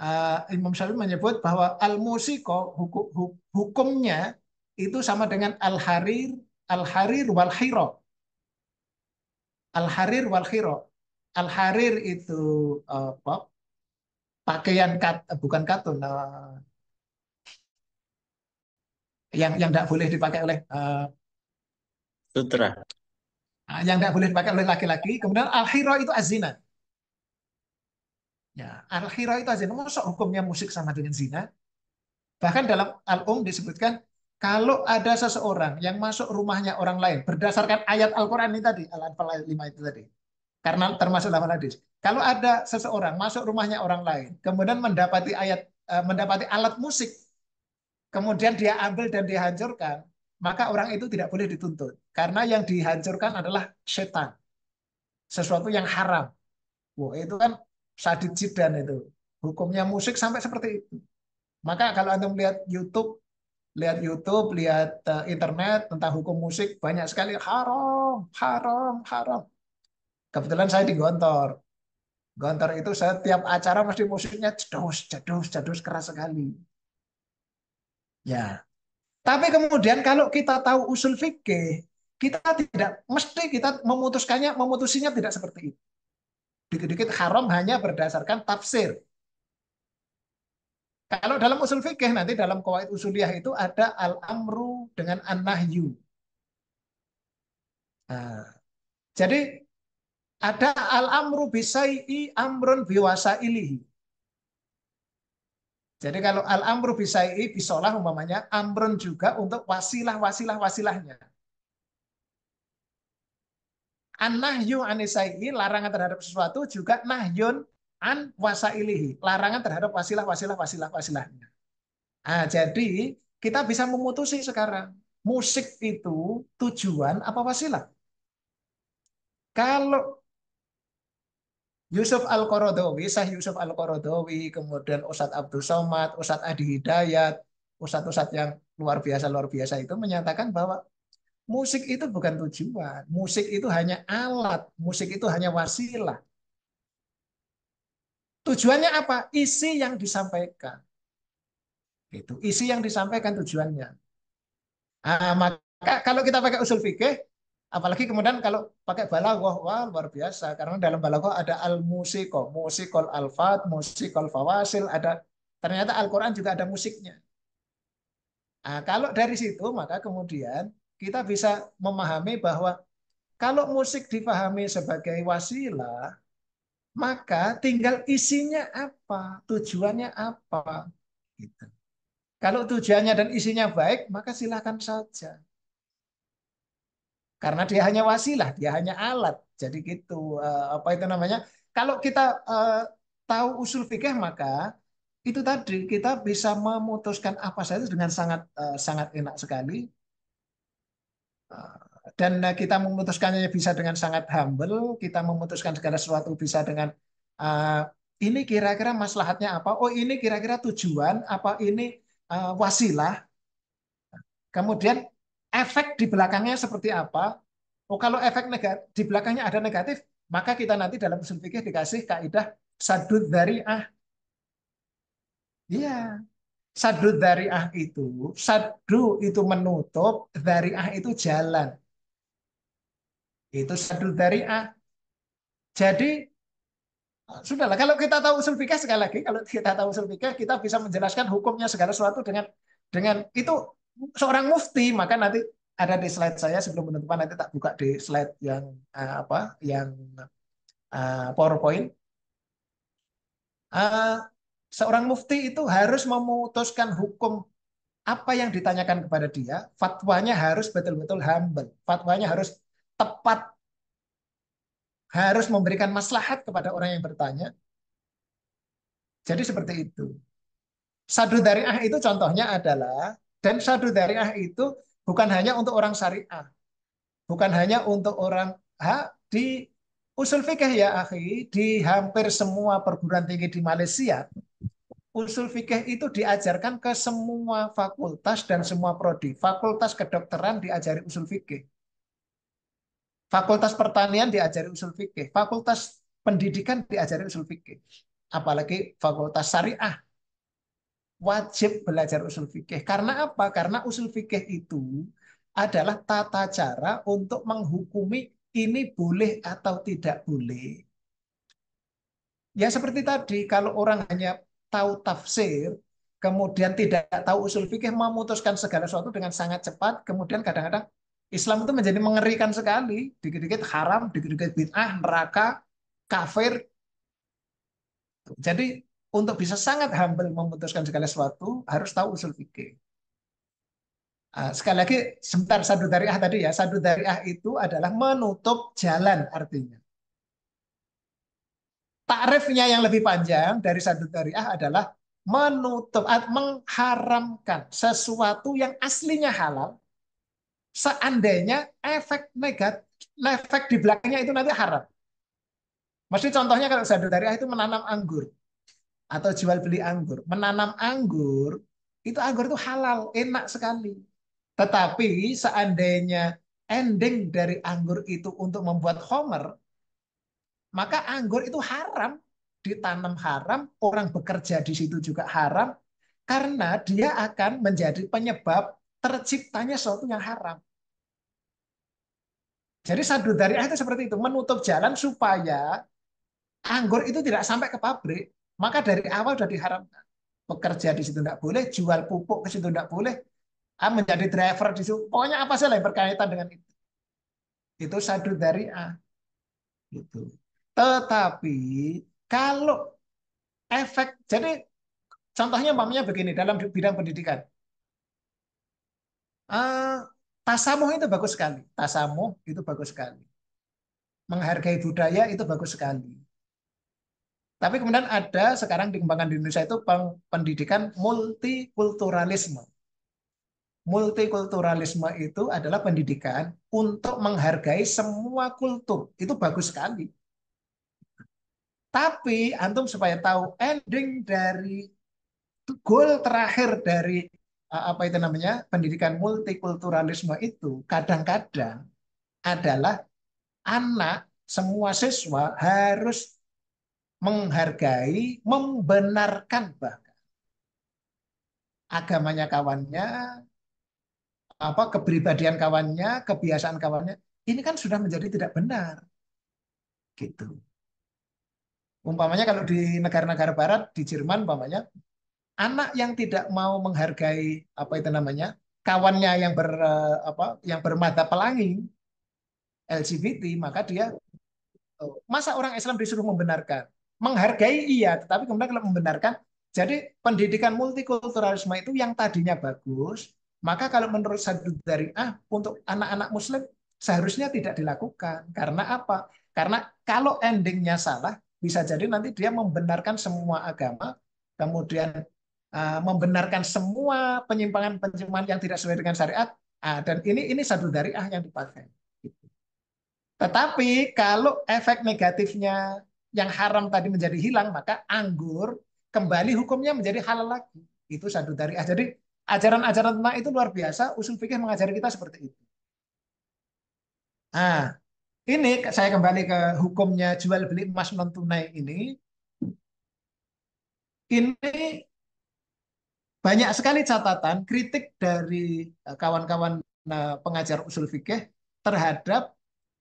uh, Imam Syafi'i menyebut bahwa al-musiko hukum, hukumnya itu sama dengan al-harir, al-harir wal hiro. Al-harir wal hiro. Al-harir itu uh, pakaian kat, bukan katun, uh, yang yang tidak boleh dipakai oleh uh, sutra ah, yang tidak boleh dipakai oleh laki-laki kemudian al itu azina ya al itu azina masuk hukumnya musik sama dengan zina bahkan dalam al-um disebutkan kalau ada seseorang yang masuk rumahnya orang lain berdasarkan ayat Al-Qur'an ini tadi al-anfal ayat 5 itu tadi karena termasuk dalam hadis kalau ada seseorang masuk rumahnya orang lain kemudian mendapati ayat eh, mendapati alat musik kemudian dia ambil dan dihancurkan, maka orang itu tidak boleh dituntut. Karena yang dihancurkan adalah setan. Sesuatu yang haram. Wah, itu kan sadid jidan itu. Hukumnya musik sampai seperti itu. Maka kalau Anda melihat YouTube, lihat YouTube, lihat eh, internet tentang hukum musik, banyak sekali haram, haram, haram. Kebetulan saya di Gontor. Gontor itu setiap acara mesti musiknya jedus, jedus, jedus keras sekali. Ya. Tapi kemudian kalau kita tahu usul fikih, kita tidak mesti kita memutuskannya, memutusinya tidak seperti itu. Dikit-dikit haram hanya berdasarkan tafsir. Kalau dalam usul fikih nanti dalam kawaid usuliyah itu ada al-amru dengan an-nahyu. Nah, jadi ada al-amru bisai'i amrun biwasailihi. Jadi kalau al-amru bisai'i bisolah umpamanya amrun juga untuk wasilah-wasilah-wasilahnya. An-nahyu anisai'i, larangan terhadap sesuatu juga nahyun an wasailihi, larangan terhadap wasilah-wasilah-wasilah-wasilahnya. Nah, jadi kita bisa memutusi sekarang. Musik itu tujuan apa wasilah? Kalau Yusuf Al-Qaradawi, Sah Yusuf Al-Qaradawi, kemudian Ustadz Abdul Somad, Ustadz Adi Hidayat, Ustad Ustad yang luar biasa-luar biasa itu menyatakan bahwa musik itu bukan tujuan. Musik itu hanya alat, musik itu hanya wasilah. Tujuannya apa? Isi yang disampaikan. Itu isi yang disampaikan tujuannya. Nah, maka kalau kita pakai usul fikih, Apalagi kemudian kalau pakai balagoh wah luar biasa. Karena dalam balagoh ada al-musiko, musikol alfat, musikol fawasil, ada ternyata Al-Quran juga ada musiknya. Nah, kalau dari situ maka kemudian kita bisa memahami bahwa kalau musik dipahami sebagai wasilah, maka tinggal isinya apa, tujuannya apa. Gitu. Kalau tujuannya dan isinya baik, maka silahkan saja. Karena dia hanya wasilah, dia hanya alat. Jadi gitu, eh, apa itu namanya? Kalau kita eh, tahu usul fikih maka itu tadi kita bisa memutuskan apa saja dengan sangat eh, sangat enak sekali dan kita memutuskannya bisa dengan sangat humble kita memutuskan segala sesuatu bisa dengan ini kira-kira maslahatnya apa oh ini kira-kira tujuan apa ini wasilah kemudian efek di belakangnya seperti apa. Oh, kalau efek negatif, di belakangnya ada negatif, maka kita nanti dalam usul fikih dikasih kaidah sadud dari ah. Iya. Sadud dari ah itu, sadu itu menutup, dari ah itu jalan. Itu sadud dari ah. Jadi sudahlah kalau kita tahu usul fikih sekali lagi kalau kita tahu usul fikih kita bisa menjelaskan hukumnya segala sesuatu dengan dengan itu seorang mufti maka nanti ada di slide saya sebelum menentukan nanti tak buka di slide yang uh, apa yang uh, PowerPoint. Uh, seorang mufti itu harus memutuskan hukum apa yang ditanyakan kepada dia, fatwanya harus betul-betul humble, fatwanya harus tepat, harus memberikan maslahat kepada orang yang bertanya. Jadi seperti itu. Sadu dari ah itu contohnya adalah dan sadu dariah itu bukan hanya untuk orang syariah. Bukan hanya untuk orang ha, di usul fikih ya akhi, di hampir semua perguruan tinggi di Malaysia, usul fikih itu diajarkan ke semua fakultas dan semua prodi. Fakultas kedokteran diajari usul fikih. Fakultas pertanian diajari usul fikih. Fakultas pendidikan diajari usul fikih. Apalagi fakultas syariah wajib belajar usul fikih. Karena apa? Karena usul fikih itu adalah tata cara untuk menghukumi ini boleh atau tidak boleh. Ya seperti tadi, kalau orang hanya tahu tafsir, kemudian tidak tahu usul fikih, memutuskan segala sesuatu dengan sangat cepat, kemudian kadang-kadang Islam itu menjadi mengerikan sekali. Dikit-dikit haram, dikit-dikit bid'ah, neraka, kafir. Jadi untuk bisa sangat humble memutuskan segala sesuatu harus tahu usul fikih. Ah, sekali lagi, sebentar sadu dariah tadi ya. Sadu dariah itu adalah menutup jalan artinya. Takrifnya yang lebih panjang dari sadu dariah adalah menutup, ah, mengharamkan sesuatu yang aslinya halal, seandainya efek negatif, efek di belakangnya itu nanti haram. Maksudnya contohnya kalau sadu dariah itu menanam anggur atau jual beli anggur. Menanam anggur, itu anggur itu halal, enak sekali. Tetapi seandainya ending dari anggur itu untuk membuat homer, maka anggur itu haram, ditanam haram, orang bekerja di situ juga haram, karena dia akan menjadi penyebab terciptanya sesuatu yang haram. Jadi sadu dari itu seperti itu, menutup jalan supaya anggur itu tidak sampai ke pabrik, maka dari awal sudah diharamkan. bekerja di situ tidak boleh, jual pupuk ke situ tidak boleh, ah, menjadi driver di situ. Pokoknya apa saja yang berkaitan dengan itu. Itu sadu dari A. Gitu. Tetapi kalau efek, jadi contohnya umpamanya begini dalam bidang pendidikan. tasamu eh, tasamuh itu bagus sekali. Tasamuh itu bagus sekali. Menghargai budaya itu bagus sekali tapi kemudian ada sekarang dikembangkan di Indonesia itu pendidikan multikulturalisme. Multikulturalisme itu adalah pendidikan untuk menghargai semua kultur. Itu bagus sekali. Tapi antum supaya tahu ending dari goal terakhir dari apa itu namanya pendidikan multikulturalisme itu kadang-kadang adalah anak semua siswa harus menghargai, membenarkan bahkan agamanya kawannya, apa kepribadian kawannya, kebiasaan kawannya, ini kan sudah menjadi tidak benar. Gitu. Umpamanya kalau di negara-negara barat, di Jerman umpamanya, anak yang tidak mau menghargai apa itu namanya, kawannya yang ber eh, apa yang bermata pelangi LGBT, maka dia eh, masa orang Islam disuruh membenarkan menghargai iya, tetapi kemudian kalau membenarkan, jadi pendidikan multikulturalisme itu yang tadinya bagus, maka kalau menurut Sadud ah untuk anak-anak muslim seharusnya tidak dilakukan. Karena apa? Karena kalau endingnya salah, bisa jadi nanti dia membenarkan semua agama, kemudian uh, membenarkan semua penyimpangan-penyimpangan yang tidak sesuai dengan syariat, ah, dan ini ini Sadud ah yang dipakai. Gitu. Tetapi kalau efek negatifnya yang haram tadi menjadi hilang, maka anggur kembali hukumnya menjadi halal lagi. Itu satu dari ah. Jadi ajaran-ajaran tentang itu luar biasa. Usul fikih mengajari kita seperti itu. Nah, ini saya kembali ke hukumnya jual beli emas non tunai ini. Ini banyak sekali catatan kritik dari eh, kawan-kawan eh, pengajar usul fikih terhadap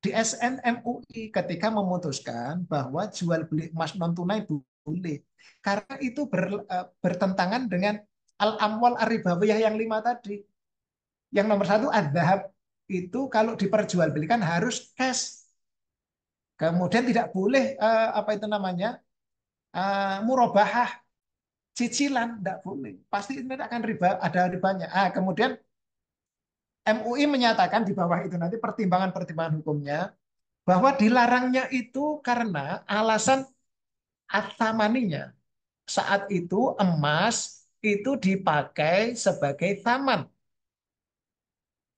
di SNMUI ketika memutuskan bahwa jual beli emas non tunai boleh karena itu ber, e, bertentangan dengan al amwal aribawiyah yang lima tadi. Yang nomor satu adalah itu kalau diperjualbelikan harus cash. Kemudian tidak boleh e, apa itu namanya e, murabahah cicilan tidak boleh. Pasti ini akan riba ada ribanya. Ah kemudian MUI menyatakan di bawah itu nanti pertimbangan-pertimbangan hukumnya bahwa dilarangnya itu karena alasan atamaninya. Saat itu emas itu dipakai sebagai taman.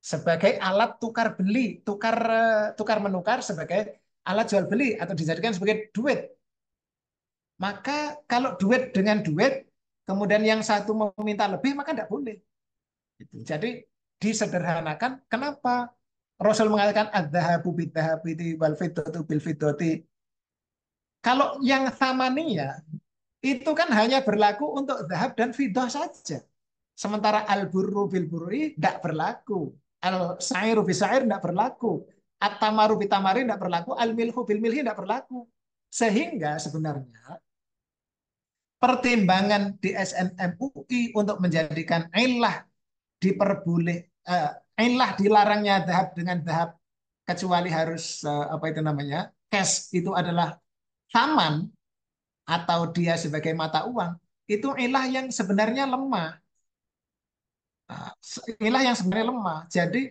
Sebagai alat tukar beli, tukar eh, tukar menukar sebagai alat jual beli atau dijadikan sebagai duit. Maka kalau duit dengan duit, kemudian yang satu meminta lebih maka tidak boleh. Jadi disederhanakan. Kenapa? Rasul mengatakan adzhabu bidzahabiti wal fiddatu bil fiddati. Kalau yang samania ya, itu kan hanya berlaku untuk zahab dan fidah saja. Sementara al-burru bil burri tidak berlaku. Al-sa'iru bis sa'ir tidak berlaku. At-tamaru tamari tidak berlaku. Al-milhu bil milhi tidak berlaku. Sehingga sebenarnya pertimbangan di SNMUI untuk menjadikan ilah diperboleh uh, eh, inilah dilarangnya dahab dengan dahab kecuali harus uh, apa itu namanya cash itu adalah taman atau dia sebagai mata uang itu inilah yang sebenarnya lemah inilah nah, yang sebenarnya lemah jadi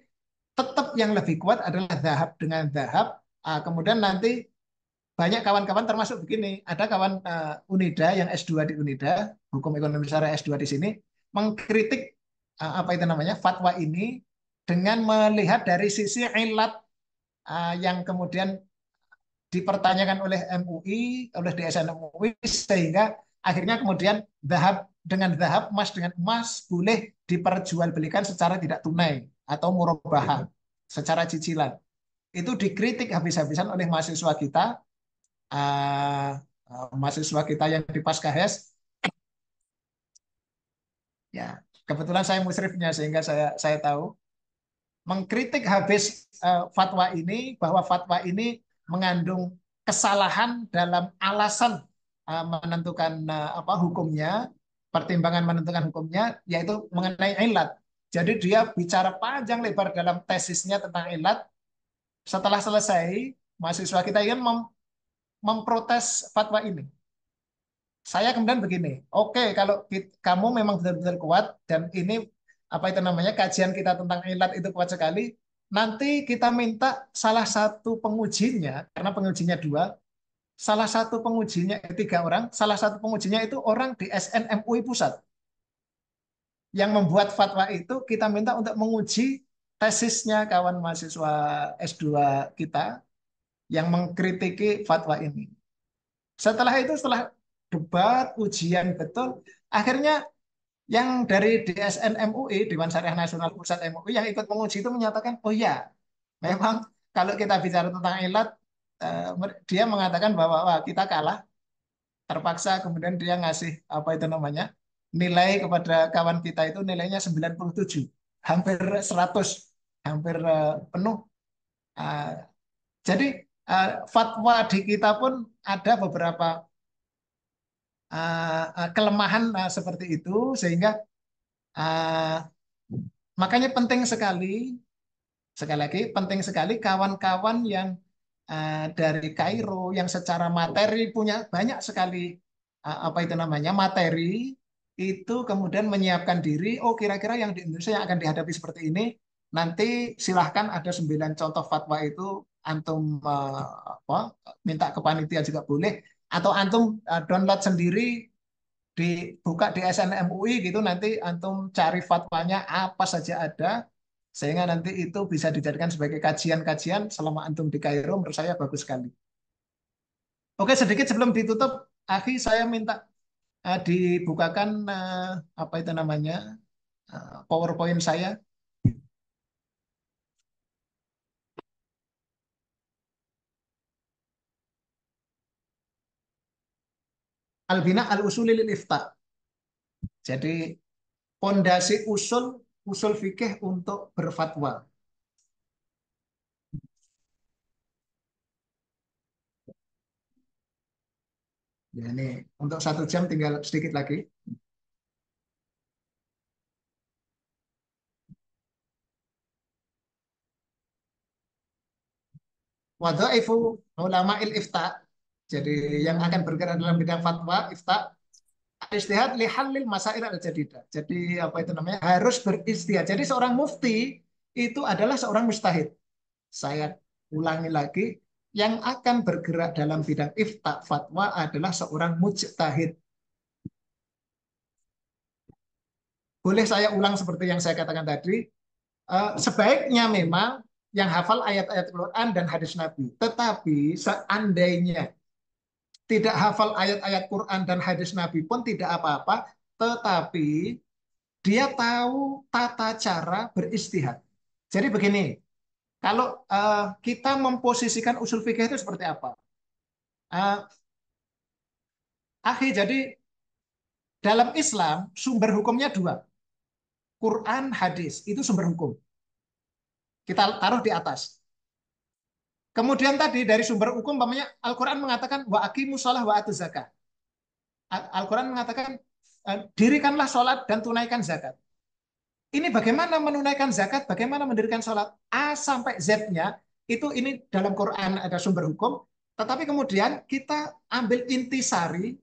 tetap yang lebih kuat adalah dahab dengan dahab ah, kemudian nanti banyak kawan-kawan termasuk begini, ada kawan uh, Unida yang S2 di Unida, hukum ekonomi syariah S2 di sini, mengkritik Eh, apa itu namanya fatwa ini dengan melihat dari sisi ilat eh, yang kemudian dipertanyakan oleh MUI, oleh DSN MUI sehingga akhirnya kemudian zahab dengan dahab, emas dengan emas boleh diperjualbelikan secara tidak tunai atau murabahah iya. secara cicilan. Itu dikritik habis-habisan oleh mahasiswa kita, uh, mahasiswa kita yang di Pascahes. Ya, kebetulan saya musrifnya sehingga saya saya tahu mengkritik habis uh, eh, fatwa ini bahwa fatwa ini mengandung kesalahan dalam alasan uh, menentukan uh, apa hukumnya, pertimbangan menentukan hukumnya yaitu mengenai ilat. Jadi dia bicara panjang lebar dalam tesisnya tentang ilat. Setelah selesai, mahasiswa kita ingin mem memprotes fatwa ini saya kemudian begini, oke okay, kalau kamu memang benar-benar kuat dan ini apa itu namanya kajian kita tentang ilat itu kuat sekali, nanti kita minta salah satu pengujinya karena pengujinya dua, salah satu pengujinya eh, tiga orang, salah satu pengujinya itu orang di SNMUI pusat yang membuat fatwa itu kita minta untuk menguji tesisnya kawan mahasiswa S2 kita yang mengkritiki fatwa ini. Setelah itu setelah debat, ujian betul. Akhirnya yang dari DSN MUI, Dewan Syariah Nasional Pusat MUI yang ikut menguji itu menyatakan, oh ya, memang kalau kita bicara tentang ilat, eh, dia mengatakan bahwa wah, kita kalah, terpaksa kemudian dia ngasih apa itu namanya nilai kepada kawan kita itu nilainya 97, hampir 100, hampir eh, penuh. Ah, jadi eh, fatwa di kita pun ada beberapa Eh, eh, kelemahan uh, seperti itu sehingga uh, makanya penting sekali sekali lagi penting sekali kawan-kawan yang uh, dari Kairo yang secara materi punya banyak sekali uh, apa itu namanya materi itu kemudian menyiapkan diri oh kira-kira yang di Indonesia yang akan dihadapi seperti ini nanti silahkan ada sembilan contoh fatwa itu antum uh, apa, minta ke panitia juga boleh atau antum eh, download sendiri dibuka di SNMUI gitu nanti antum cari fatwanya apa saja ada sehingga nanti itu bisa dijadikan sebagai kajian-kajian selama antum di Kairo menurut saya bagus sekali. Oke sedikit sebelum ditutup, akhi saya minta eh, dibukakan eh, apa itu namanya PowerPoint saya Albina al-Usuli lil-Ifta. Jadi pondasi usul usul fikih untuk berfatwa. Ya, ini untuk satu jam tinggal sedikit lagi. Wadha'ifu ulama'il ifta jadi yang akan bergerak dalam bidang fatwa, ifta, istihad lihalil masair al jadidah. Jadi apa itu namanya? Harus beristihad. Jadi seorang mufti itu adalah seorang mustahid. Saya ulangi lagi, yang akan bergerak dalam bidang ifta fatwa adalah seorang mujtahid. Boleh saya ulang seperti yang saya katakan tadi? Eh, sebaiknya memang yang hafal ayat-ayat Quran dan hadis Nabi. Tetapi seandainya tidak hafal ayat-ayat Quran dan hadis Nabi pun tidak apa-apa, tetapi dia tahu tata cara beristihad. Jadi begini, kalau uh, kita memposisikan usul fikih itu seperti apa? Uh, eh, akhir jadi dalam Islam sumber hukumnya dua. Quran, hadis, itu sumber hukum. Kita taruh di atas. Kemudian tadi dari sumber hukum, umpamanya Al-Quran mengatakan wa akimu sholah wa atu zakat. Al-Quran mengatakan e, dirikanlah sholat dan tunaikan zakat. Ini bagaimana menunaikan zakat, bagaimana mendirikan sholat. A sampai Z-nya, itu ini dalam Quran ada sumber hukum. Tetapi kemudian kita ambil intisari,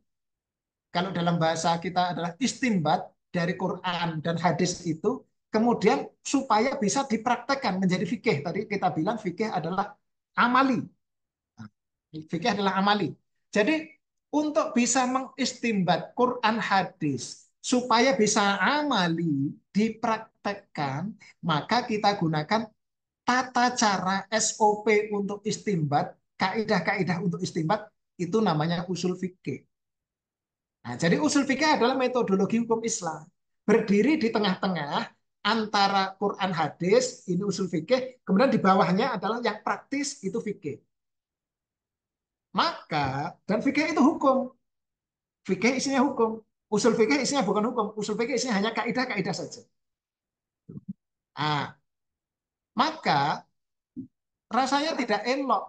kalau dalam bahasa kita adalah istimbat dari Quran dan hadis itu, kemudian supaya bisa dipraktekkan menjadi fikih. Tadi kita bilang fikih adalah amali. Nah, fikih adalah amali. Jadi untuk bisa mengistimbat Quran hadis supaya bisa amali dipraktekkan, maka kita gunakan tata cara SOP untuk istimbat, kaidah-kaidah untuk istimbat itu namanya usul fikih. Nah, jadi usul fikih adalah metodologi hukum Islam, berdiri di tengah-tengah antara Quran hadis ini usul fikih kemudian di bawahnya adalah yang praktis itu fikih maka dan fikih itu hukum fikih isinya hukum usul fikih isinya bukan hukum usul fikih isinya hanya kaidah kaidah saja nah, maka rasanya tidak elok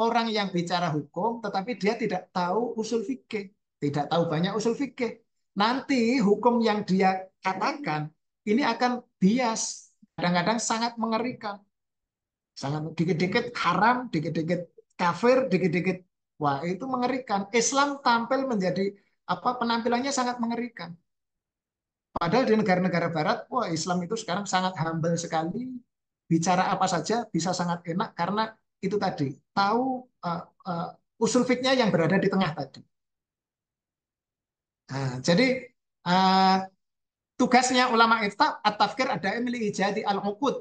orang yang bicara hukum tetapi dia tidak tahu usul fikih tidak tahu banyak usul fikih nanti hukum yang dia katakan ini akan bias kadang-kadang sangat mengerikan sangat dikit-dikit haram dikit-dikit kafir dikit-dikit wah itu mengerikan Islam tampil menjadi apa penampilannya sangat mengerikan padahal di negara-negara Barat wah Islam itu sekarang sangat humble sekali bicara apa saja bisa sangat enak karena itu tadi tahu uh, uh, usul fitnya yang berada di tengah tadi nah, jadi uh, Tugasnya ulama ifta at-tafkir ada emli ijadi al-uqud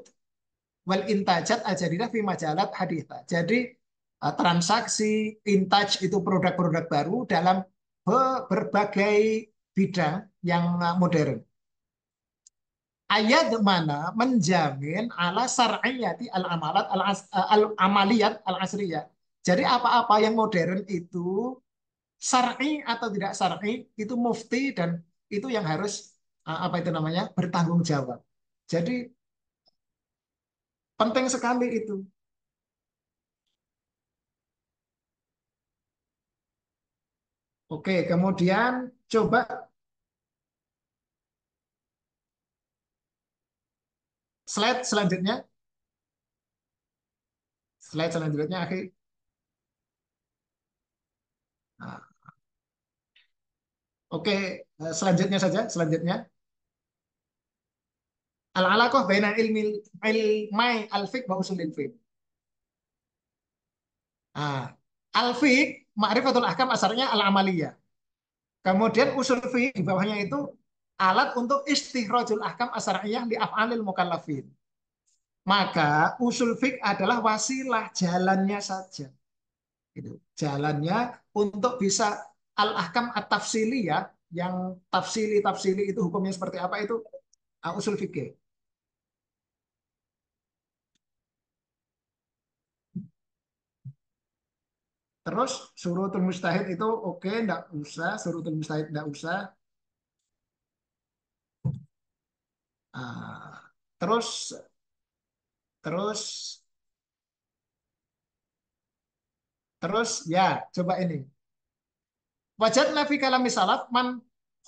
wal intajat ajarilah fi majalat haditha. Jadi eh, transaksi intaj itu produk-produk baru dalam berbagai bidang yang eh, modern. Ayat mana menjamin ala sar'iyati al-amalat eh, al-amaliyat al-asriyah. Jadi apa-apa yang modern itu sar'i atau tidak sar'i itu mufti dan itu yang harus apa itu namanya bertanggung jawab. Jadi penting sekali itu. Oke, kemudian coba slide selanjutnya. Slide selanjutnya, Akhi. Oke, nah. eh, selanjutnya saja, selanjutnya. Al-alaqah baina ilmi mai al-fiqh wa usulil fiqh. Ah, al-fiqh ma'rifatul ahkam asarnya al-amaliyah. Kemudian usul fiqh di bawahnya itu alat untuk istihrajul ahkam asariyah di af'alil mukallafin. Maka usul fiqh adalah wasilah jalannya saja. Gitu. Jalannya untuk bisa al-ahkam at-tafsiliyah yang tafsili tafsili itu hukumnya seperti apa itu ah, usul fikih. Terus surutul mustahid itu oke, okay, enggak usah. Surutul mustahid enggak usah. Uh, terus terus terus ya coba ini wajat nafi kalami salaf man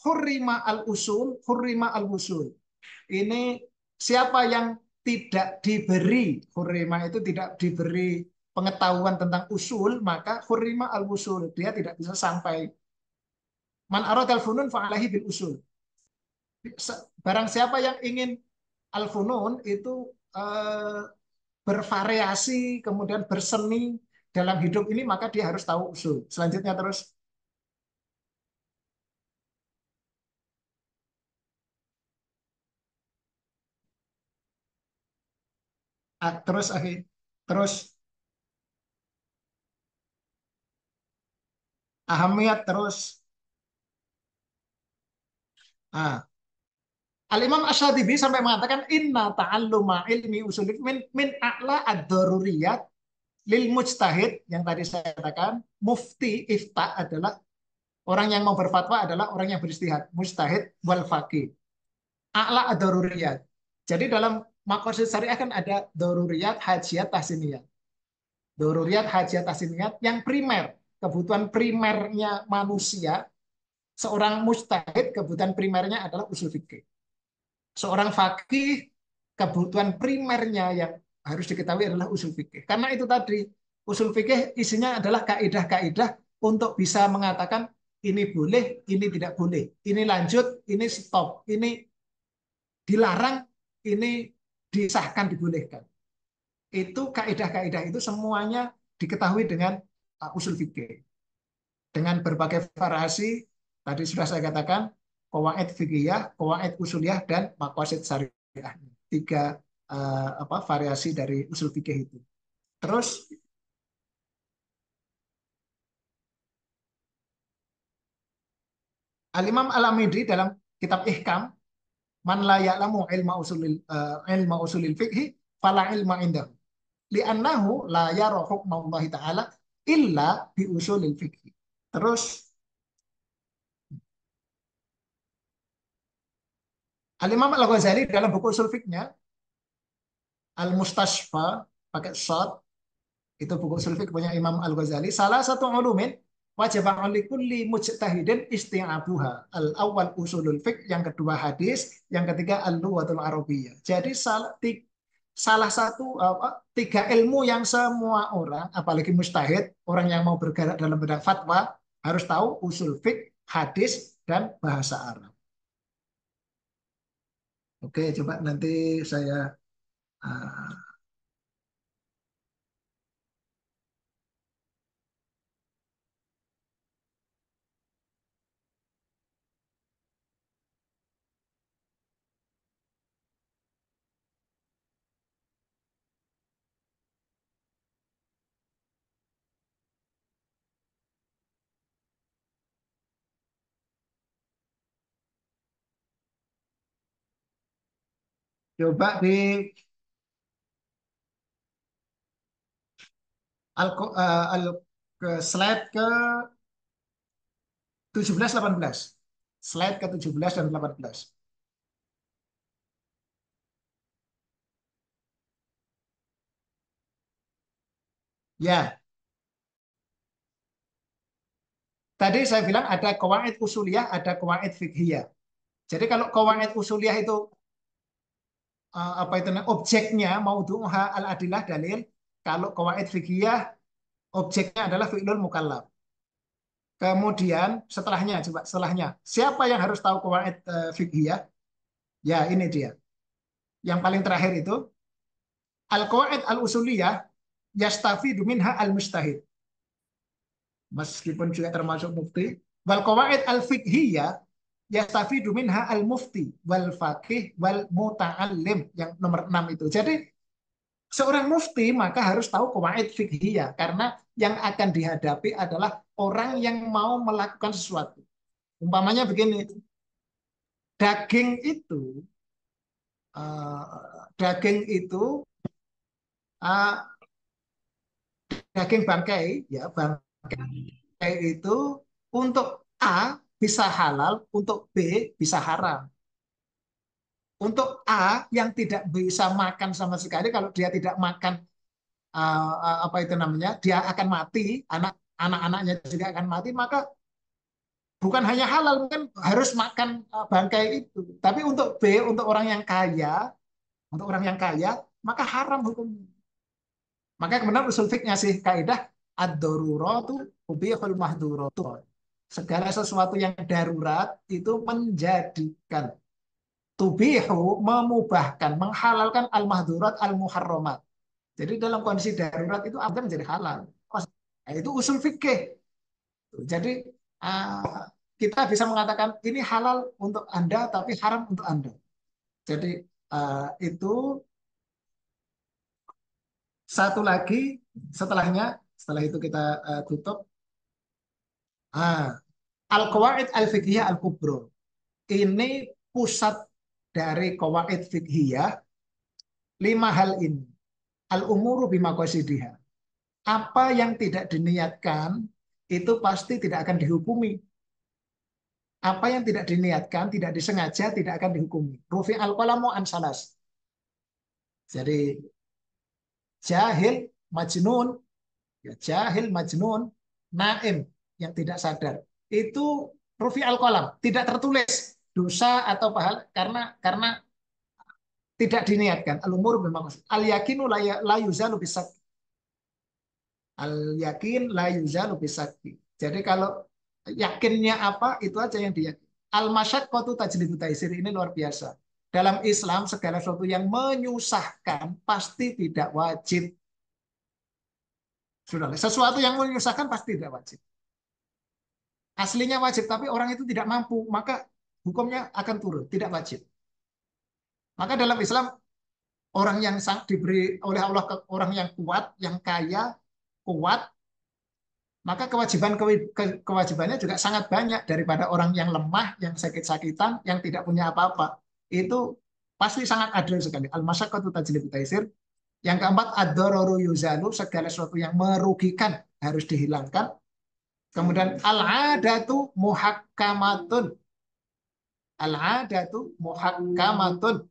hurima al usul hurima al usul ini siapa yang tidak diberi hurima itu tidak diberi pengetahuan tentang usul, maka hurima al-usul. Dia tidak bisa sampai. Man arad al-funun fa'alahi bil usul. Barang siapa yang ingin al-funun itu eh, bervariasi, kemudian berseni dalam hidup ini, maka dia harus tahu usul. Selanjutnya terus. Ah, terus akhir terus ahamiyat terus. ah Al-Imam Asyadibi sampai mengatakan inna ta'alluma ilmi usul min, min a'la ad-daruriyat lil mujtahid yang tadi saya katakan mufti ifta adalah orang yang mau berfatwa adalah orang yang beristihad mujtahid wal faqih a'la ad-daruriyat jadi dalam maqasid syariah kan ada daruriyat hajiyat tahsiniyat daruriyat hajiyat tahsiniyat yang primer kebutuhan primernya manusia, seorang mustahid kebutuhan primernya adalah usul fikih. Seorang fakih kebutuhan primernya yang harus diketahui adalah usul fikih. Karena itu tadi usul fikih isinya adalah kaidah-kaidah untuk bisa mengatakan ini boleh, ini tidak boleh, ini lanjut, ini stop, ini dilarang, ini disahkan dibolehkan. Itu kaidah-kaidah itu semuanya diketahui dengan usul fikih dengan berbagai variasi tadi sudah saya katakan kawaid fikih, kawaid usuliyah dan makwasid syariah tiga uh, apa variasi dari usul fikih itu terus Al-Imam al dalam kitab Ihkam man la ya'lamu ilma usulil uh, ilma usulil fikhi fala ilma indahu li'annahu la yara hukma Allah taala illa biusulil fikih. Terus Al-Imam Al-Ghazali dalam buku usul fiknya Al-Mustashfa pakai shot itu buku usul fik punya Imam Al-Ghazali salah satu ulumin wajib li kulli mujtahidin isti'abuha. al awal usulul fik, yang kedua hadis, yang ketiga al-lughatul arabiyyah. Jadi salah tiga salah satu apa, tiga ilmu yang semua orang, apalagi mustahid, orang yang mau bergerak dalam bidang fatwa harus tahu usul fik, hadis, dan bahasa Arab. Oke, coba nanti saya uh, Coba di al, uh, eh, al ke slide ke 17 18. Slide ke 17 dan 18. Ya. Tadi saya bilang ada kawaid usuliyah, ada kawaid fikhiyah. Jadi kalau kawaid usuliyah itu Eh, apa itu objeknya maudhu'uha al adillah dalil kalau kawaid fikih objeknya adalah fi'lul mukallaf. Kemudian setelahnya coba setelahnya siapa yang harus tahu kawaid eh, fikih? Ya ini dia. Yang paling terakhir itu al kawaid al-usuliyah yastafi duminha al-mustahid. Meskipun juga termasuk bukti wal kawaid al fikhiyah yastafidu minha al mufti wal faqih wal muta'allim yang nomor 6 itu. Jadi seorang mufti maka harus tahu kaid fikhiyah karena yang akan dihadapi adalah orang yang mau melakukan sesuatu. Umpamanya begini. Daging itu uh, daging itu uh, daging bangkai ya bangkai itu untuk A bisa halal, untuk B bisa haram. Untuk A yang tidak bisa makan sama sekali, kalau dia tidak makan eh, eh, apa itu namanya, dia akan mati, anak anak-anaknya juga akan mati, maka bukan hanya halal, kan harus makan eh, bangkai itu. Tapi untuk B, untuk orang yang kaya, untuk orang yang kaya, maka haram hukum. Maka kemudian usul fiknya sih kaidah ad-daruratu ubihul mahduratu segala sesuatu yang darurat itu menjadikan tubihu memubahkan, menghalalkan al-mahdurat al-muharramat. Jadi dalam kondisi darurat itu anda menjadi halal. Nah, itu usul fikih. Jadi ah, kita bisa mengatakan ini halal untuk Anda tapi haram untuk Anda. Jadi ah, itu satu lagi setelahnya setelah itu kita ah, tutup Al-Qawaid Al-Fiqhiyah Al-Kubro. Ini pusat dari Qawaid Fiqhiyah. Lima hal ini. Al-Umuru bimakosidiha. Apa yang tidak diniatkan, itu pasti tidak akan dihukumi. Apa yang tidak diniatkan, tidak disengaja, tidak akan dihukumi. Rufi al-qalamu ansalas. Jadi, jahil, majnun, ya jahil, majnun, naim, yang tidak sadar itu rufi al kolam tidak tertulis dosa atau pahala karena karena tidak diniatkan al umur memang al yakinu ya, la yuzalu al yakin la yuzalu jadi kalau yakinnya apa itu aja yang diyakini al masyaqqatu tajlidu taisir ini luar biasa dalam Islam segala sesuatu yang menyusahkan pasti tidak wajib sudah sesuatu yang menyusahkan pasti tidak wajib aslinya wajib tapi orang itu tidak mampu maka hukumnya akan turun tidak wajib maka dalam Islam orang yang diberi oleh Allah orang yang kuat yang kaya kuat maka kewajiban kewajibannya juga sangat banyak daripada orang yang lemah yang sakit-sakitan yang tidak punya apa-apa itu pasti sangat adil sekali al masyaqqatu tajlibu taisir yang keempat adororu yuzalu segala sesuatu yang merugikan harus dihilangkan Kemudian al-adatu muhakkamatun. Al-adatu muhakkamatun.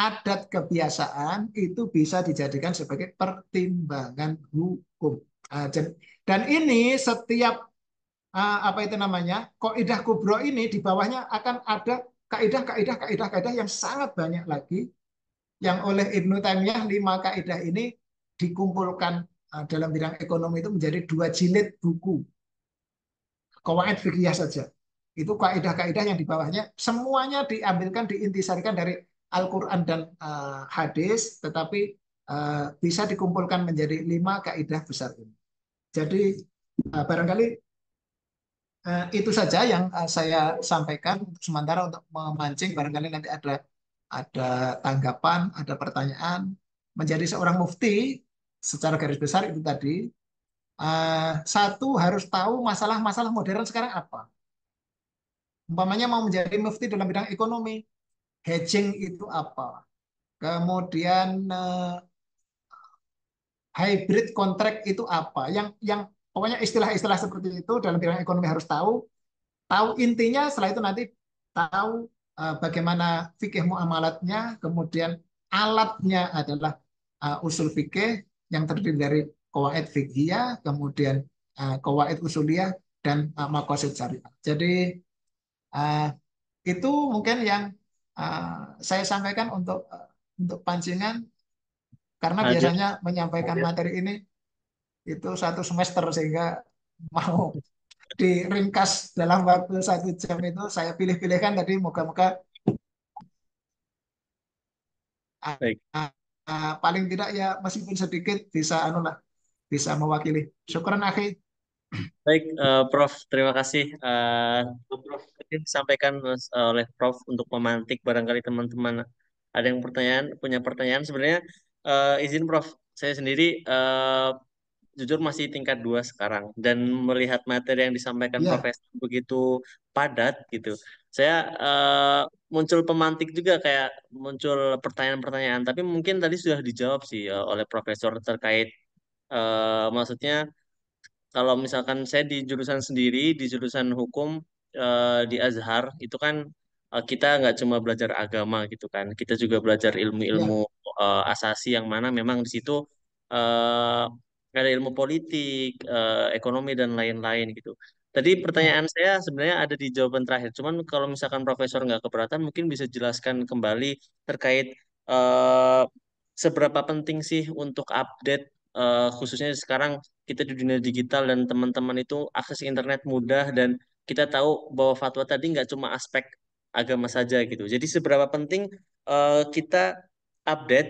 Adat kebiasaan itu bisa dijadikan sebagai pertimbangan hukum. Ah, dan ini setiap ah, apa itu namanya kaidah kubro ini di bawahnya akan ada kaidah kaidah kaidah kaidah yang sangat banyak lagi yang oleh Ibnu Taimiyah lima kaidah ini dikumpulkan ah, dalam bidang ekonomi itu menjadi dua jilid buku Kawaid fikih saja. Itu kaidah-kaidah yang di bawahnya semuanya diambilkan diintisarikan dari Al-Qur'an dan uh, hadis tetapi uh, bisa dikumpulkan menjadi lima kaidah besar ini. Jadi uh, barangkali uh, itu saja yang uh, saya sampaikan untuk sementara untuk memancing barangkali nanti ada ada tanggapan, ada pertanyaan. Menjadi seorang mufti secara garis besar itu tadi Eh, satu harus tahu masalah-masalah modern sekarang apa. Umpamanya mau menjadi mufti dalam bidang ekonomi, hedging itu apa. Kemudian uh, hybrid contract itu apa. Yang yang pokoknya istilah-istilah seperti itu dalam bidang ekonomi harus tahu. Tahu intinya, setelah itu nanti tahu uh, bagaimana fikih muamalatnya, kemudian alatnya adalah uh, usul fikih yang terdiri dari kawaid fikhiyah, kemudian uh, eh, kawaid usuliyah dan uh, makosid syariah. Jadi eh, itu mungkin yang saya sampaikan untuk untuk pancingan karena biasanya menyampaikan materi ini itu satu semester sehingga mau <laughs> diringkas dalam waktu satu jam itu saya pilih-pilihkan tadi moga-moga
uh, uh,
paling tidak ya meskipun sedikit bisa anulah bisa mewakili. Syukuran akhi.
Baik, uh, Prof. Terima kasih. Uh, Prof. Disampaikan eh, oleh Prof. untuk memantik barangkali teman-teman ada yang pertanyaan, punya pertanyaan. Sebenarnya uh, izin Prof. Saya sendiri uh, jujur masih tingkat dua sekarang dan melihat materi yang disampaikan yeah. Profesor begitu padat gitu. Saya uh, muncul pemantik juga kayak muncul pertanyaan-pertanyaan. Tapi mungkin tadi sudah dijawab sih uh, oleh Profesor terkait uh, maksudnya kalau misalkan saya di jurusan sendiri di jurusan hukum uh, di Azhar itu kan uh, kita nggak cuma belajar agama gitu kan kita juga belajar ilmu-ilmu uh, asasi yang mana memang di situ uh, ada ilmu politik uh, ekonomi dan lain-lain gitu Tadi pertanyaan ya. saya sebenarnya ada di jawaban terakhir. Cuman kalau misalkan profesor nggak keberatan, mungkin bisa jelaskan kembali terkait uh, seberapa penting sih untuk update uh, khususnya sekarang kita di dunia digital dan teman-teman itu akses internet mudah dan kita tahu bahwa fatwa tadi nggak cuma aspek agama saja gitu. Jadi seberapa penting uh, kita update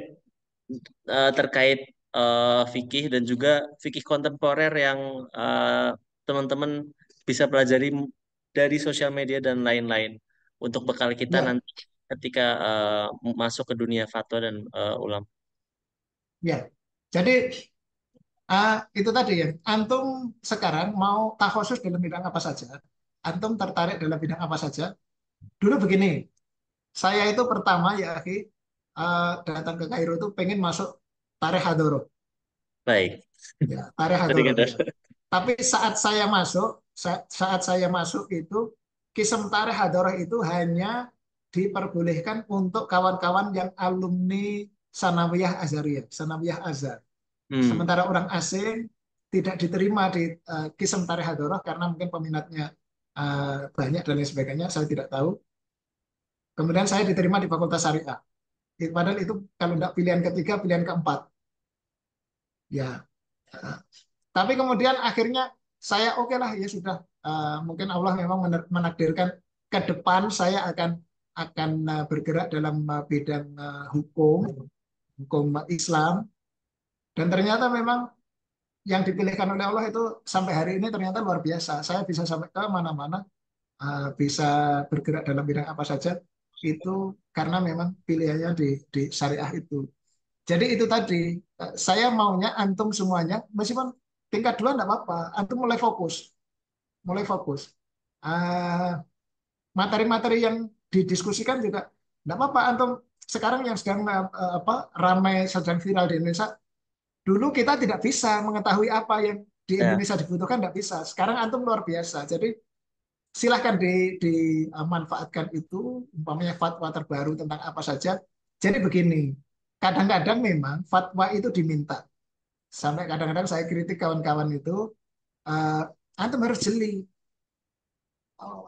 uh, terkait uh, fikih dan juga fikih kontemporer yang teman teman-teman bisa pelajari dari sosial media dan lain-lain untuk bekal kita ya. nanti ketika uh, masuk ke dunia fatwa dan uh, ulama.
Ya, jadi uh, itu tadi ya, antum sekarang mau khusus dalam bidang apa saja, antum tertarik dalam bidang apa saja. Dulu begini, saya itu pertama ya akhi uh, datang ke Kairo itu pengen masuk tarikh hadoro.
Baik. Ya, tarikh hadoro. ya.
Tapi saat saya masuk, saat, saya masuk itu kisem tarikh hadoro itu hanya diperbolehkan untuk kawan-kawan yang alumni sanawiyah azariyah, sanawiyah azhar. Hmm. Sementara orang asing tidak diterima di uh, eh, Kisem Tarikh hadroh karena mungkin peminatnya uh, banyak dan lain sebagainya, saya tidak tahu. Kemudian saya diterima di Fakultas Syariah. Padahal itu kalau tidak pilihan ketiga, pilihan keempat. Ya. Uh, tapi kemudian akhirnya saya oke okay lah ya sudah uh, mungkin Allah memang menakdirkan ke depan saya akan akan bergerak dalam bidang hukum hukum Islam dan ternyata memang yang dipilihkan oleh Allah itu sampai hari ini ternyata luar biasa. Saya bisa sampai ke mana-mana, eh, bisa bergerak dalam bidang apa saja itu karena memang pilihannya di, di syariah itu. Jadi itu tadi eh, saya maunya antum semuanya meskipun tingkat dua tidak apa-apa, antum mulai fokus, mulai fokus. Eh, materi-materi yang didiskusikan juga tidak apa-apa, antum sekarang yang sedang eh, eh, apa ramai sedang viral di Indonesia dulu kita tidak bisa mengetahui apa yang di ya. Indonesia dibutuhkan tidak bisa sekarang antum luar biasa jadi silahkan di, dimanfaatkan eh, itu umpamanya fatwa terbaru tentang apa saja jadi begini kadang-kadang memang fatwa itu diminta sampai kadang-kadang saya kritik kawan-kawan itu uh, antum harus jeli oh,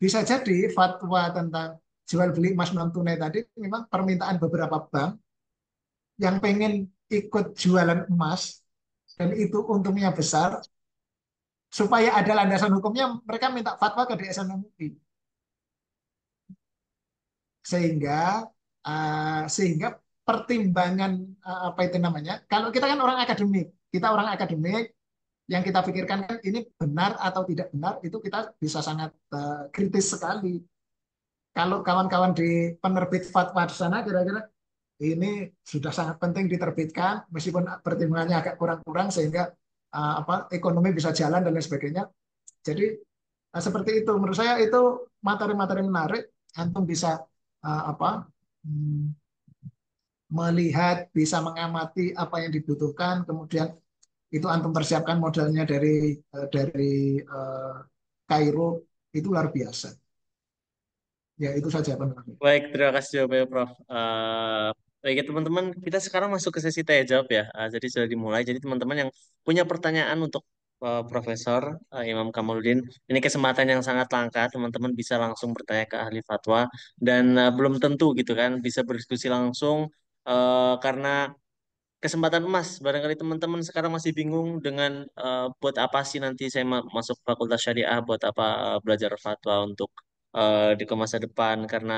bisa jadi fatwa tentang jual beli emas non tunai tadi memang permintaan beberapa bank yang pengen ikut jualan emas dan itu untungnya besar supaya ada landasan hukumnya mereka minta fatwa ke DSN MUI sehingga uh, sehingga pertimbangan uh, apa itu namanya kalau kita kan orang akademik kita orang akademik yang kita pikirkan kan ini benar atau tidak benar itu kita bisa sangat uh, kritis sekali kalau kawan-kawan di penerbit fatwa di sana kira-kira ini sudah sangat penting diterbitkan meskipun pertimbangannya agak kurang-kurang sehingga uh, apa ekonomi bisa jalan dan lain sebagainya. Jadi uh, seperti itu menurut saya itu materi-materi menarik antum bisa uh, apa hmm, melihat bisa mengamati apa yang dibutuhkan kemudian itu antum persiapkan modalnya dari uh, dari uh, Kairo itu luar biasa. Ya, itu saja penerangan.
Baik, terima kasih jawabannya Prof. Uh, Baik ya, teman-teman, kita sekarang masuk ke sesi tanya jawab ya. Eh, jadi sudah dimulai. Jadi teman-teman yang punya pertanyaan untuk uh, Profesor uh, Imam Kamaludin, ini kesempatan yang sangat langka. Teman-teman bisa langsung bertanya ke ahli fatwa dan uh, belum tentu gitu kan bisa berdiskusi langsung uh, karena kesempatan emas. Barangkali teman-teman sekarang masih bingung dengan uh, buat apa sih nanti saya masuk Fakultas Syariah, buat apa uh, belajar fatwa untuk uh, di ke masa depan karena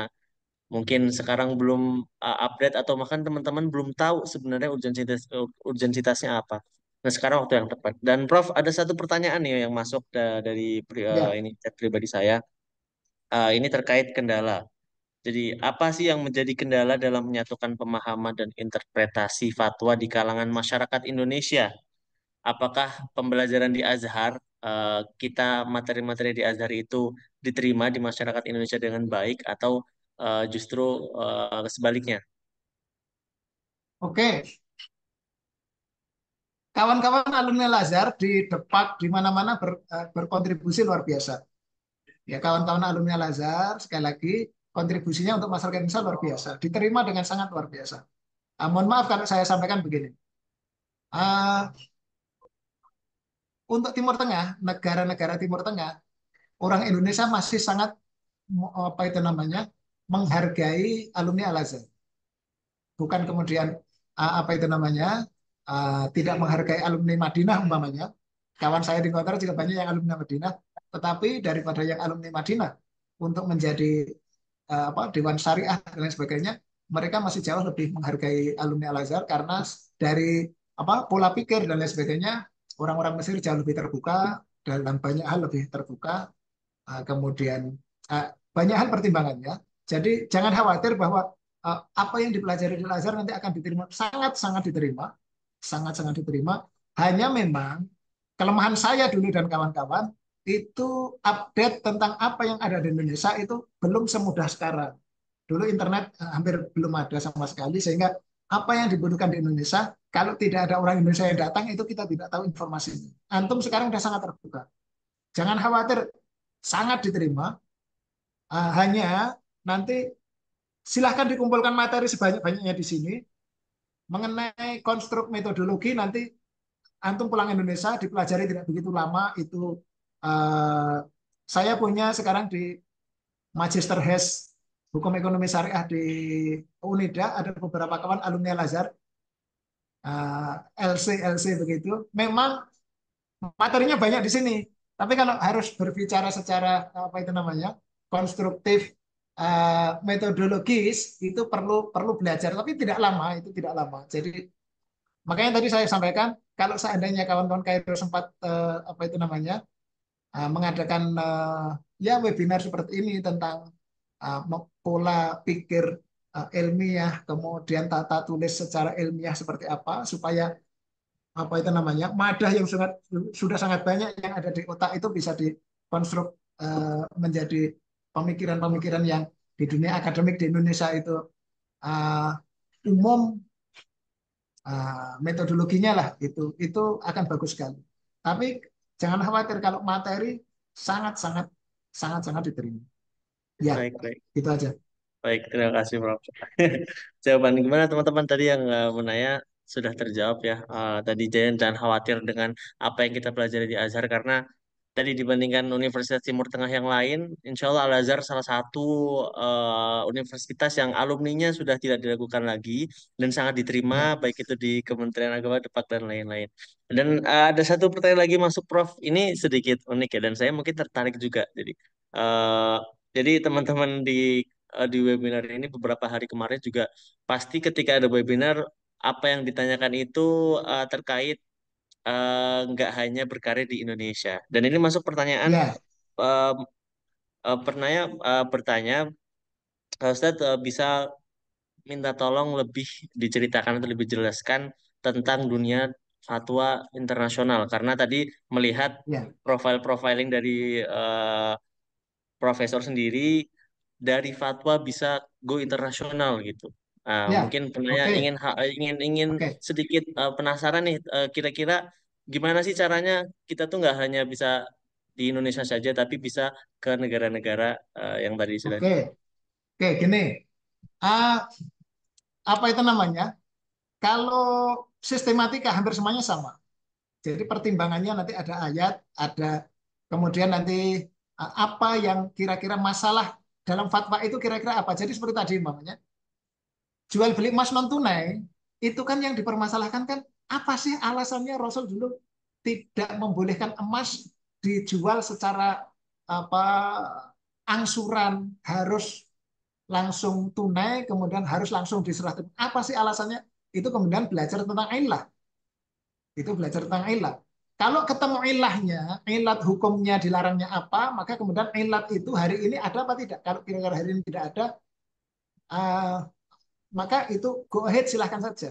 mungkin sekarang belum uh, update atau makan teman-teman belum tahu sebenarnya urgensitas urgensitasnya apa. Nah, sekarang waktu yang tepat. Dan Prof, ada satu pertanyaan nih yang masuk da dari pri uh, ini chat pribadi saya. Uh, ini terkait kendala. Jadi, apa sih yang menjadi kendala dalam menyatukan pemahaman dan interpretasi fatwa di kalangan masyarakat Indonesia? Apakah pembelajaran di Azhar Eh, kita materi-materi di Azhar itu diterima di masyarakat Indonesia dengan baik atau uh, justru uh, sebaliknya?
Oke. Kawan-kawan alumni Lazar di depan di mana-mana ber, berkontribusi luar biasa. Ya, kawan-kawan alumni Lazar sekali lagi kontribusinya untuk masyarakat Indonesia luar biasa, diterima dengan sangat luar biasa. Uh, mohon maaf kalau saya sampaikan begini. Uh, untuk Timur Tengah, negara-negara Timur Tengah, orang Indonesia masih sangat apa itu namanya menghargai alumni Al Azhar. Bukan kemudian apa itu namanya tidak menghargai alumni Madinah umpamanya. Kawan saya di Qatar juga banyak yang alumni Madinah, tetapi daripada yang alumni Madinah untuk menjadi apa dewan syariah dan lain sebagainya, mereka masih jauh lebih menghargai alumni Al Azhar karena dari apa pola pikir dan lain sebagainya orang-orang Mesir jauh lebih terbuka dalam banyak hal lebih terbuka eh, kemudian eh, banyak hal pertimbangannya jadi jangan khawatir bahwa eh, apa yang dipelajari di al nanti akan diterima sangat sangat diterima sangat sangat diterima hanya memang kelemahan saya dulu dan kawan-kawan itu update tentang apa yang ada di Indonesia itu belum semudah sekarang. Dulu internet hampir belum ada sama sekali sehingga apa yang dibutuhkan di Indonesia kalau tidak ada orang Indonesia yang datang, itu kita tidak tahu informasinya. Antum sekarang sudah sangat terbuka. Jangan khawatir, sangat diterima. Uh, hanya nanti silahkan dikumpulkan materi sebanyak-banyaknya di sini. Mengenai konstruk metodologi, nanti Antum pulang Indonesia, dipelajari tidak begitu lama, itu uh, saya punya sekarang di Magister HES Hukum Ekonomi Syariah di UNIDA, ada beberapa kawan alumni Al-Azhar, Eh, LC LC begitu. Memang materinya banyak di sini, tapi kalau harus berbicara secara apa itu namanya konstruktif uh, metodologis itu perlu perlu belajar, tapi tidak lama itu tidak lama. Jadi makanya tadi saya sampaikan kalau seandainya kawan-kawan Kairo sempat uh, apa itu namanya uh, mengadakan uh, ya webinar seperti ini tentang uh, pola pikir Eh, ilmiah, kemudian tata tulis secara ilmiah seperti apa supaya apa itu namanya madah yang sangat sudah sangat banyak yang ada di otak itu bisa dikonstruk uh, menjadi pemikiran-pemikiran yang di dunia akademik di Indonesia itu uh, umum uh, metodologinya lah itu itu akan bagus sekali. Tapi jangan khawatir kalau materi sangat sangat sangat sangat diterima. Ya, baik, baik. itu aja.
Baik, terima kasih Prof. <laughs> Jawaban gimana teman-teman tadi yang uh, eh, menanya sudah terjawab ya. Uh, tadi jangan, jangan khawatir dengan apa yang kita pelajari di Azhar karena tadi dibandingkan Universitas Timur Tengah yang lain, insya Allah Al-Azhar salah satu uh, universitas yang alumninya sudah tidak dilakukan lagi dan sangat diterima, hmm. baik itu di Kementerian Agama, Depak, dan lain-lain. Dan uh, ada satu pertanyaan lagi masuk Prof, ini sedikit unik ya, dan saya mungkin tertarik juga. Jadi, uh, jadi teman-teman di Eh, di webinar ini beberapa hari kemarin juga pasti ketika ada webinar apa yang ditanyakan itu uh, terkait eh, nggak uh, hanya berkarya di Indonesia dan ini masuk pertanyaan ya. uh, uh, pernah uh, bertanya Ustadz uh, bisa minta tolong lebih diceritakan atau lebih jelaskan tentang dunia fatwa internasional karena tadi melihat ya. profil profiling dari uh, profesor sendiri dari fatwa bisa go internasional gitu. Uh, ya. Mungkin penanya okay. ingin ingin ingin okay. sedikit uh, penasaran nih eh, kira-kira uh, gimana sih caranya kita tuh nggak hanya bisa di Indonesia saja tapi bisa ke negara-negara uh, yang tadi sudah. Oke, okay.
oke okay, gini, uh, apa itu namanya? Kalau sistematika hampir semuanya sama. Jadi pertimbangannya nanti ada ayat, ada kemudian nanti apa yang kira-kira masalah dalam fatwa itu kira-kira apa? Jadi seperti tadi mamanya jual beli emas non tunai itu kan yang dipermasalahkan kan apa sih alasannya Rasul dulu tidak membolehkan emas dijual secara apa angsuran harus langsung tunai kemudian harus langsung diserahkan apa sih alasannya itu kemudian belajar tentang ilah itu belajar tentang ilah kalau ketemu ilahnya, ilat hukumnya dilarangnya apa, maka kemudian ilat itu hari ini ada apa tidak? Kalau kira-kira hari ini tidak ada, uh, maka itu go ahead silahkan saja.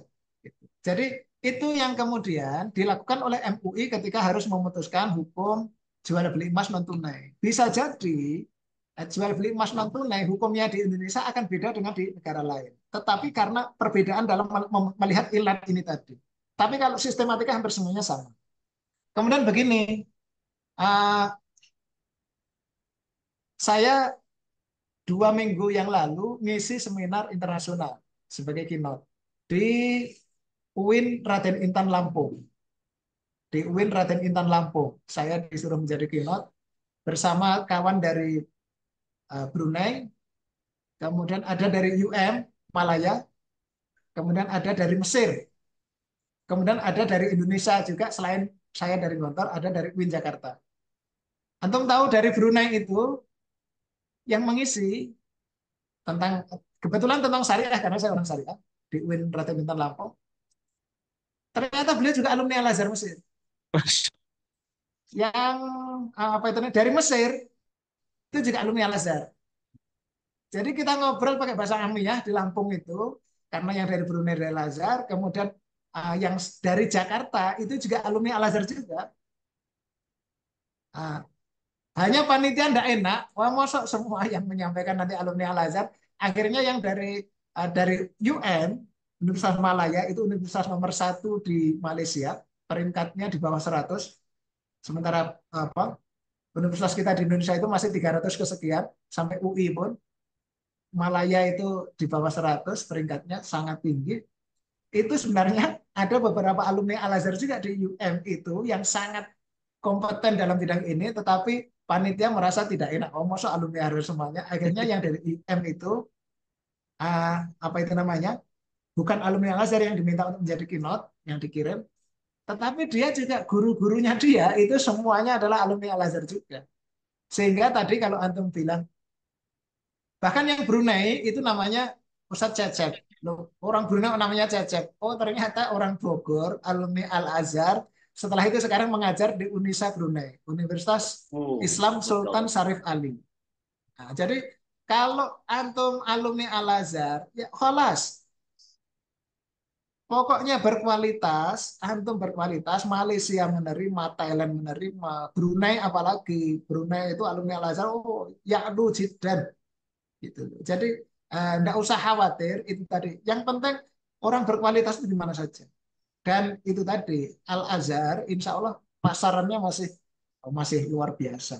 Jadi itu yang kemudian dilakukan oleh MUI ketika harus memutuskan hukum jual beli emas non tunai. Bisa jadi eh, jual beli emas non tunai hukumnya di Indonesia akan beda dengan di negara lain. Tetapi karena perbedaan dalam melihat ilat ini tadi. Tapi kalau sistematika hampir semuanya sama. Kemudian begini, uh, saya dua minggu yang lalu ngisi seminar internasional sebagai keynote di UIN Raden Intan Lampung. Di UIN Raden Intan Lampung, saya disuruh menjadi keynote bersama kawan dari uh, Brunei, kemudian ada dari UM Malaya, kemudian ada dari Mesir, kemudian ada dari Indonesia juga selain saya dari Gontor, ada dari UIN Jakarta. Antum tahu dari Brunei itu yang mengisi tentang kebetulan tentang syariah karena saya orang syariah di UIN Raden Bintang Lampung. Ternyata beliau juga alumni Al Azhar Mesir. Yang eh, apa itu dari Mesir itu juga alumni Al Azhar. Jadi kita ngobrol pakai bahasa Amiyah di Lampung itu karena yang dari Brunei dari Al Azhar, kemudian uh, yang dari Jakarta itu juga alumni Al Azhar juga. Uh, hanya panitia tidak enak, wah masuk semua <laughs> yang menyampaikan nanti alumni Al Azhar, akhirnya yang dari uh, dari UN Universitas Malaya itu universitas nomor satu di Malaysia, peringkatnya di bawah 100. Sementara apa universitas kita di Indonesia itu masih 300 kesekian sampai UI pun Malaya itu di bawah 100 peringkatnya sangat tinggi itu sebenarnya ada beberapa alumni Al-Azhar juga di UM itu yang sangat kompeten dalam bidang ini, tetapi panitia merasa tidak enak. Oh, soal alumni harus semuanya. Akhirnya yang dari UM itu, uh, apa itu namanya, bukan alumni Al-Azhar yang diminta untuk menjadi keynote, yang dikirim, tetapi dia juga guru-gurunya dia itu semuanya adalah alumni Al-Azhar juga. Sehingga tadi kalau Antum bilang, bahkan yang Brunei itu namanya Ustadz Cecep. Loh, orang Brunei namanya Cecep. Oh, ternyata orang Bogor, alumni Al-Azhar, setelah itu sekarang mengajar di Unisa Brunei, Universitas oh, Islam Sultan betul. Sarif Ali. Nah, jadi kalau antum alumni Al-Azhar, ya kholas. Pokoknya berkualitas, antum berkualitas, Malaysia menerima, Thailand menerima, Brunei apalagi, Brunei itu alumni Al-Azhar, oh, ya aduh, jidan. Gitu. Jadi Eh, Nggak usah khawatir, itu tadi. Yang penting orang berkualitas itu di mana saja. Dan itu tadi, Al-Azhar insya Allah pasarannya masih oh, masih luar biasa.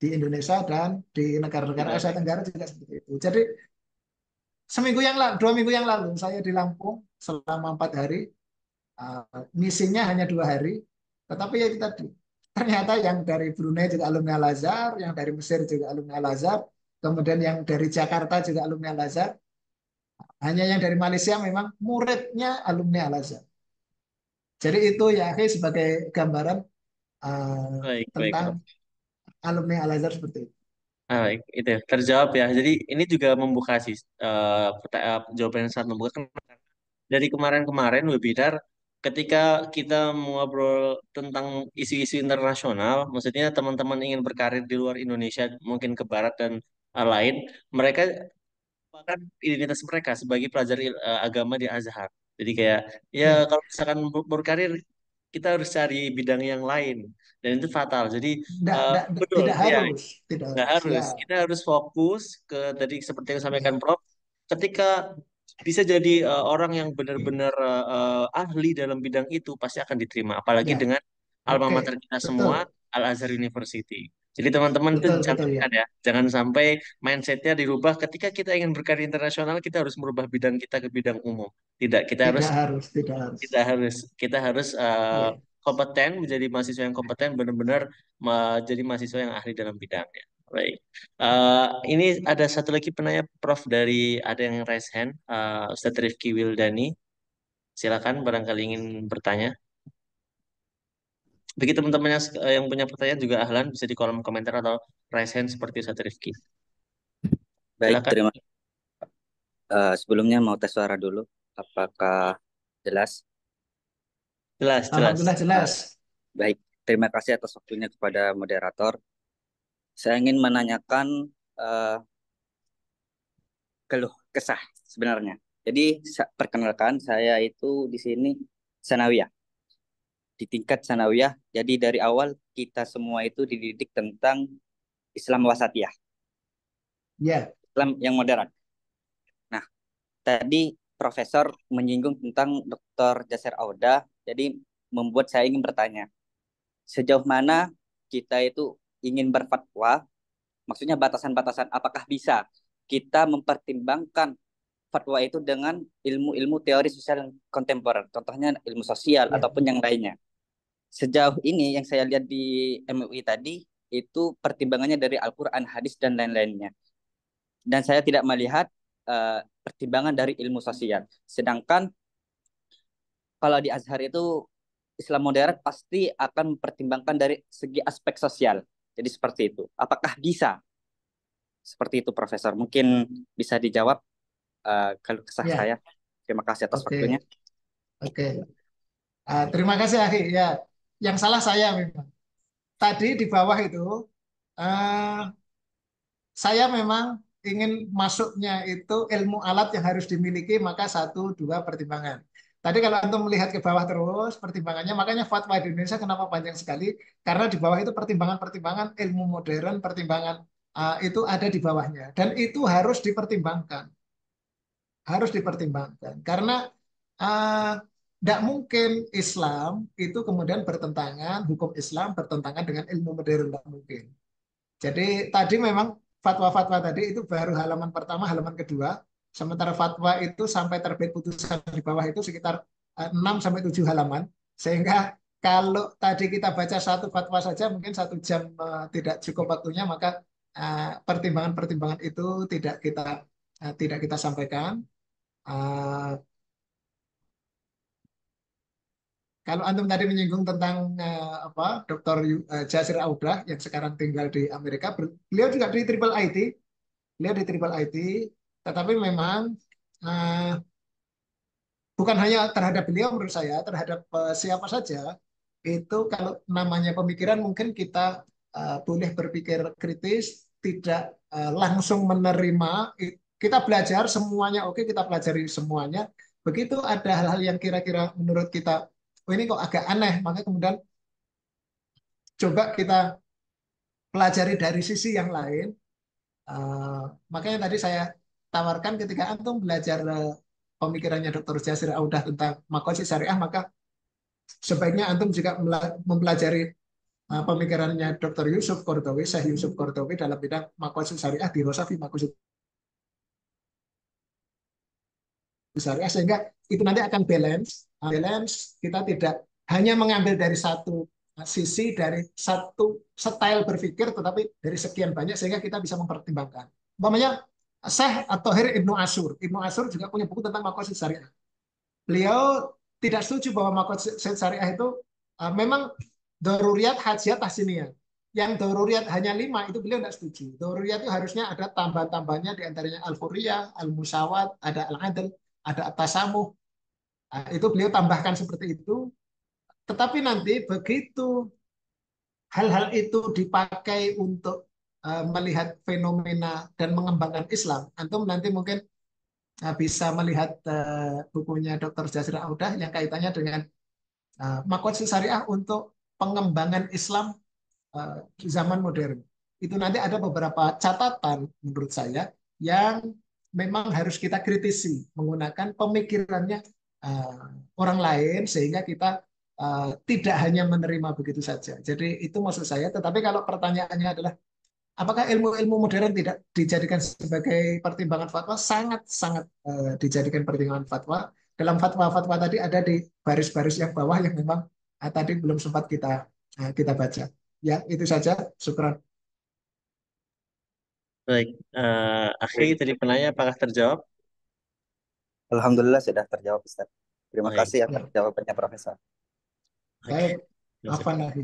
Di Indonesia dan di negara-negara Asia Tenggara juga seperti itu. Jadi seminggu yang lalu, dua minggu yang lalu saya di Lampung selama empat hari. Eh, misinya hanya dua hari, tetapi ya itu tadi. Ternyata yang dari Brunei juga alumni Al Azhar, yang dari Mesir juga alumni Al Azhar, Kemudian yang dari Jakarta juga alumni Al-Azhar. Hanya yang dari Malaysia memang muridnya alumni Al-Azhar. Jadi itu ya Akhi sebagai gambaran uh,
baik, tentang
baik. alumni Al-Azhar seperti itu.
Ah, itu ya, terjawab ya. Jadi ini juga membuka sih eh, uh, eh, jawaban yang sangat membuka. Kan? Dari kemarin-kemarin webinar, ketika kita mengobrol tentang isu-isu internasional, maksudnya teman-teman ingin berkarir di luar Indonesia, mungkin ke Barat dan Eh, lain, mereka bahkan identitas mereka sebagai pelajar eh, agama di Azhar. Jadi kayak ya hmm. kalau misalkan berkarir kita harus cari bidang yang lain dan itu fatal. Jadi Nggak, uh, nggak, betul tidak ya harus,
tidak harus. Ya,
Kita harus fokus ke tadi seperti yang sampaikan ya, hmm. Prof. Ketika bisa jadi uh, orang yang benar-benar uh, ahli dalam bidang itu pasti akan diterima. Apalagi ya. dengan alma mater kita semua Al Azhar University. Jadi teman-teman itu tuh ya. ya. jangan sampai mindsetnya dirubah ketika kita ingin berkarir internasional kita harus merubah bidang kita ke bidang umum. Tidak, kita tidak harus, harus
tidak harus kita
harus kita harus uh, eh, yeah. kompeten menjadi mahasiswa yang kompeten benar-benar menjadi mahasiswa yang ahli dalam bidangnya. Baik. Uh, ini ada satu lagi penanya Prof dari ada yang raise hand, uh, Ustadz Rifki Wildani. Silakan barangkali ingin bertanya. Bagi teman-teman yang, eh, yang punya pertanyaan juga ahlan bisa di kolom komentar atau raise hand seperti Ustaz Rifki.
Baik, Silakan. terima uh, Sebelumnya mau tes suara dulu. Apakah jelas? Jelas, jelas. Jelas, jelas. Baik, terima kasih atas waktunya kepada moderator. Saya ingin menanyakan uh, keluh kesah sebenarnya. Jadi perkenalkan saya itu di sini Sanawiyah di tingkat sanawiyah. Jadi dari awal kita semua itu dididik tentang Islam wasatiyah. Ya. Yeah. Islam yang moderat. Nah, tadi Profesor menyinggung tentang Dr. Jaser Auda. Jadi membuat saya ingin bertanya, sejauh mana kita itu ingin berfatwa? Maksudnya batasan-batasan apakah bisa kita mempertimbangkan fatwa itu dengan ilmu-ilmu teori sosial kontemporer, contohnya ilmu sosial ya. ataupun yang lainnya sejauh ini yang saya lihat di MUI tadi itu pertimbangannya dari Al-Quran, hadis dan lain-lainnya. Dan saya tidak melihat uh, pertimbangan dari ilmu sosial. Sedangkan kalau di Azhar itu Islam modern pasti akan mempertimbangkan dari segi aspek sosial. Jadi seperti itu. Apakah bisa seperti itu, Profesor? Mungkin bisa dijawab uh, kalau kesah ya. saya. Terima kasih atas okay. waktunya.
Oke. Okay. Uh, terima kasih, Aki. Ya, yang salah saya memang. Tadi di bawah itu eh, saya memang ingin masuknya itu ilmu alat yang harus dimiliki maka satu dua pertimbangan. Tadi kalau Anda melihat ke bawah terus pertimbangannya, makanya fatwa di Indonesia kenapa panjang sekali? Karena di bawah itu pertimbangan-pertimbangan ilmu modern, pertimbangan uh, itu ada di bawahnya dan itu harus dipertimbangkan, harus dipertimbangkan karena uh, tidak mungkin Islam itu kemudian bertentangan, hukum Islam bertentangan dengan ilmu modern, tidak mungkin. Jadi tadi memang fatwa-fatwa tadi itu baru halaman pertama, halaman kedua. Sementara fatwa itu sampai terbit putusan di bawah itu sekitar 6 eh, sampai 7 halaman. Sehingga kalau tadi kita baca satu fatwa saja mungkin satu jam eh, tidak cukup waktunya, maka eh, pertimbangan-pertimbangan itu tidak kita tidak kita sampaikan. kalau antum tadi menyinggung tentang uh, apa Dr. Eh, Jasir Audah yang sekarang tinggal di Amerika, beliau juga di Triple IT, beliau di Triple IT, tetapi memang uh, bukan hanya terhadap beliau menurut saya, terhadap uh, siapa saja itu kalau namanya pemikiran mungkin kita uh, boleh berpikir kritis, tidak uh, langsung menerima, kita belajar semuanya, oke okay, kita pelajari semuanya. Begitu ada hal-hal yang kira-kira menurut kita oh ini kok agak aneh maka kemudian coba kita pelajari dari sisi yang lain uh, makanya tadi saya tawarkan ketika antum belajar uh, pemikirannya Dr. Jasir Audah tentang makosis syariah maka sebaiknya antum juga mempelajari uh, pemikirannya Dr. Yusuf Kordowi, Syekh Yusuf Kordowi dalam bidang makosis syariah di Rosafi makosis syariah sehingga itu nanti akan balance balance kita tidak hanya mengambil dari satu sisi dari satu style berpikir tetapi dari sekian banyak sehingga kita bisa mempertimbangkan. Umpamanya Syekh atau Her Ibnu Asur. Ibnu Asur juga punya buku tentang makosid syariah. Beliau tidak setuju bahwa makosid syariah itu uh, memang doruriat hajiat ya. Yang doruriat hanya lima itu beliau tidak setuju. Doruriat itu harusnya ada tambah-tambahnya diantaranya antaranya al-furiyah, al-musawat, ada al-adl, ada atasamuh Nah, itu beliau tambahkan seperti itu. Tetapi nanti begitu hal-hal itu dipakai untuk uh, melihat fenomena dan mengembangkan Islam, antum nanti mungkin uh, bisa melihat uh, bukunya Dr. Jazira Audah yang kaitannya dengan uh, syariah untuk pengembangan Islam uh, zaman modern. Itu nanti ada beberapa catatan menurut saya yang memang harus kita kritisi menggunakan pemikirannya Eh, orang lain sehingga kita eh, tidak hanya menerima begitu saja. Jadi itu maksud saya. Tetapi kalau pertanyaannya adalah apakah ilmu-ilmu modern tidak dijadikan sebagai pertimbangan fatwa? Sangat sangat uh, dijadikan pertimbangan fatwa. Dalam fatwa-fatwa tadi ada di baris-baris yang bawah yang memang uh, tadi belum sempat kita uh, kita baca. Ya itu saja. Syukran.
Baik, uh, akhir tadi penanya apakah terjawab? Alhamdulillah sudah terjawab Ustaz. Terima Baik. kasih atas jawabannya Profesor.
Baik, apa lagi?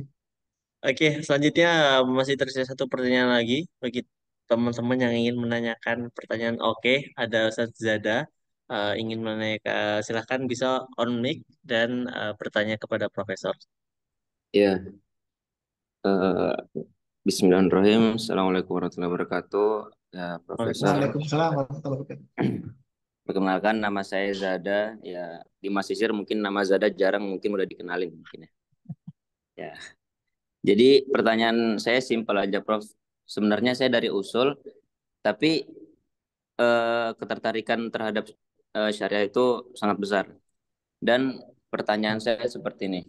Oke, selanjutnya masih tersisa satu pertanyaan lagi bagi teman-teman yang ingin menanyakan pertanyaan. Oke, ada Ustaz Zada uh, ingin menanyakan, eh, silahkan bisa on mic dan uh, bertanya kepada Profesor. Ya, uh, Bismillahirrahmanirrahim. Assalamualaikum warahmatullahi wabarakatuh. Ya, Profesor.
Waalaikumsalam warahmatullahi wabarakatuh.
<clears throat> Perkenalkan nama saya Zada. Ya di Mas mungkin nama Zada jarang mungkin udah dikenalin mungkin ya. ya. Jadi pertanyaan saya simpel aja Prof. Sebenarnya saya dari usul tapi eh, ketertarikan terhadap eh, syariah itu sangat besar. Dan pertanyaan saya seperti ini.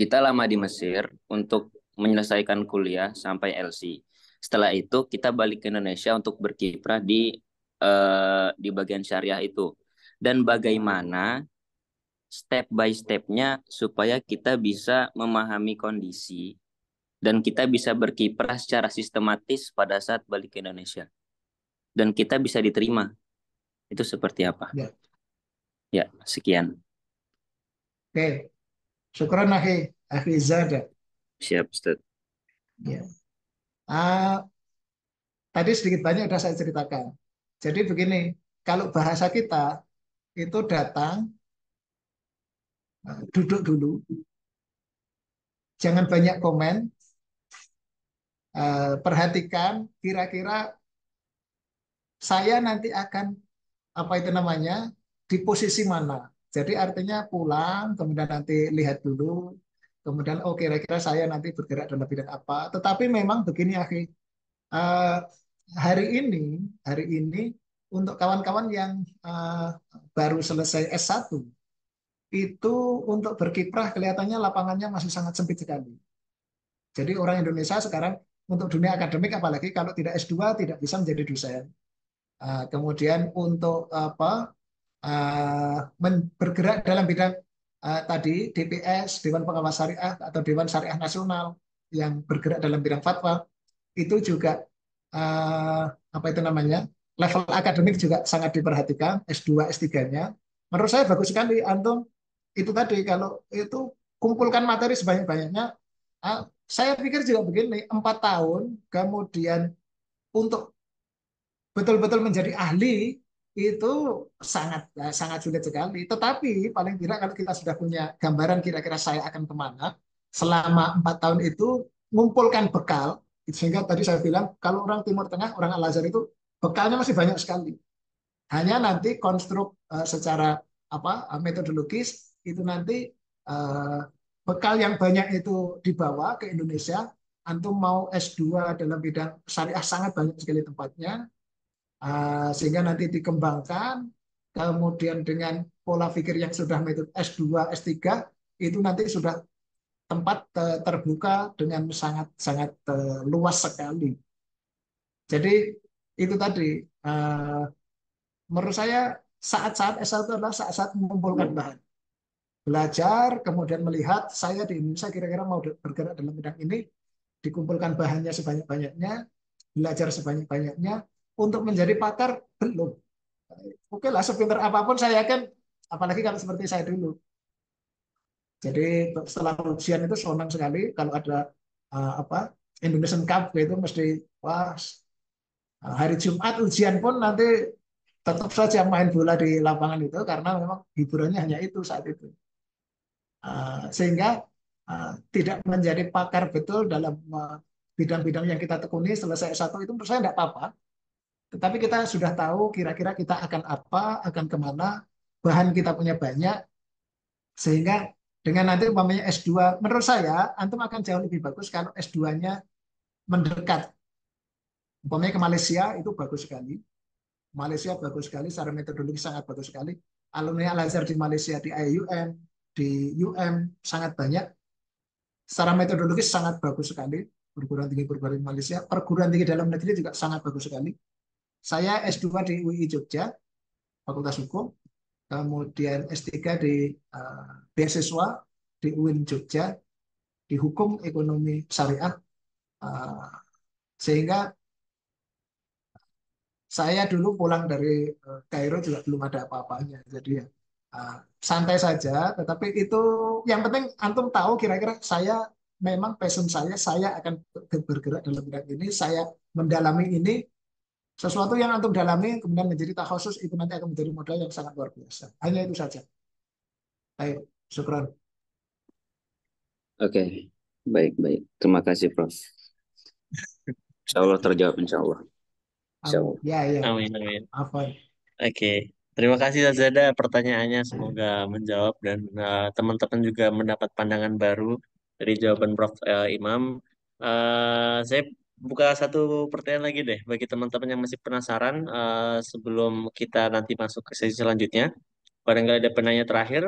Kita lama di Mesir untuk menyelesaikan kuliah sampai LC. Setelah itu kita balik ke Indonesia untuk berkiprah di eh, di bagian syariah itu dan bagaimana step by stepnya supaya kita bisa memahami kondisi dan kita bisa berkiprah secara
sistematis pada saat balik ke Indonesia dan kita bisa diterima itu seperti apa ya, ya sekian
oke syukur syukran ahi ahi zada
siap Ustaz.
ya uh, tadi sedikit banyak sudah saya ceritakan jadi begini, kalau bahasa kita itu datang, eh, duduk dulu, jangan banyak komen, eh, perhatikan kira-kira saya nanti akan apa itu namanya di posisi mana. Jadi artinya pulang, kemudian nanti lihat dulu, kemudian oh kira-kira saya nanti bergerak dalam bidang apa. Tetapi memang begini akhi, eh, hari ini hari ini untuk kawan-kawan yang uh, baru selesai S1 itu untuk berkiprah kelihatannya lapangannya masih sangat sempit sekali. Jadi orang Indonesia sekarang untuk dunia akademik apalagi kalau tidak S2 tidak bisa menjadi dosen. Uh, kemudian untuk apa uh, bergerak dalam bidang uh, tadi DPS Dewan Pengawas Syariah atau Dewan Syariah Nasional yang bergerak dalam bidang fatwa itu juga Eh, apa itu namanya level akademik juga sangat diperhatikan S2 S3-nya menurut saya bagus sekali antum itu tadi kalau itu kumpulkan materi sebanyak-banyaknya ah, saya pikir juga begini empat tahun kemudian untuk betul-betul menjadi ahli itu sangat eh, sangat sulit sekali tetapi paling tidak kalau kita sudah punya gambaran kira-kira saya akan kemana selama empat tahun itu ngumpulkan bekal sehingga tadi saya bilang, kalau orang Timur Tengah, orang Al-Azhar itu bekalnya masih banyak sekali. Hanya nanti konstruk eh, secara apa eh, metodologis itu nanti eh, bekal yang banyak itu dibawa ke Indonesia. Antum mau S2 dalam bidang syariah sangat banyak sekali tempatnya. sehingga nanti dikembangkan kemudian dengan pola pikir yang sudah metode S2, S3 itu nanti sudah tempat eh, terbuka dengan sangat sangat eh, luas sekali. Jadi itu tadi eh, menurut saya saat-saat S1 adalah saat-saat mengumpulkan hmm. bahan. Belajar, kemudian melihat saya di Indonesia kira-kira mau bergerak dalam bidang ini, dikumpulkan bahannya sebanyak-banyaknya, belajar sebanyak-banyaknya, untuk menjadi pakar belum. Oke lah, sepinter apapun saya kan, apalagi kalau seperti saya dulu, jadi setelah ujian itu senang sekali kalau ada uh, apa Indonesian Cup itu mesti pas eh, hari Jumat ujian pun nanti tetap saja main bola di lapangan itu karena memang hiburannya hanya itu saat itu. Uh, sehingga uh, tidak menjadi pakar betul dalam bidang bidang-bidang yang kita tekuni selesai satu itu menurut saya tidak apa-apa. Tetapi kita sudah tahu kira-kira kita akan apa, akan kemana, bahan kita punya banyak, sehingga dengan nanti umpamanya S2, menurut saya antum akan jauh lebih bagus kalau S2-nya mendekat. Umpamanya ke Malaysia itu bagus sekali. Malaysia bagus sekali, secara metodologi sangat bagus sekali. Alumni Al-Azhar di Malaysia, di IUM, di UM sangat banyak. Secara metodologi sangat bagus sekali. Perguruan tinggi perguruan tinggi Malaysia, perguruan tinggi dalam negeri juga sangat bagus sekali. Saya S2 di UI Jogja, Fakultas Hukum, kemudian S3 di uh, beasiswa di UIN Jogja di hukum ekonomi syariah uh, sehingga saya dulu pulang dari eh, Kairo juga belum ada apa-apanya jadi ya uh, santai saja tetapi itu yang penting antum tahu kira-kira saya memang passion saya saya akan bergerak dalam bidang ini saya mendalami ini sesuatu yang antum dalami kemudian menjadi khusus itu nanti akan menjadi modal yang sangat luar biasa. Hanya itu saja. Baik, syukran.
Oke, baik baik. Terima kasih Prof. Insya Allah terjawab Insya Allah. Insya Allah. Ya ya.
Amin amin. Apa? Oke. Terima kasih Zada pertanyaannya semoga menjawab dan eh, teman-teman uh, juga mendapat pandangan baru dari jawaban Prof uh, Imam. Uh, saya buka satu pertanyaan lagi deh bagi teman-teman yang masih penasaran uh, sebelum kita nanti masuk ke sesi selanjutnya. Barangkali ada penanya terakhir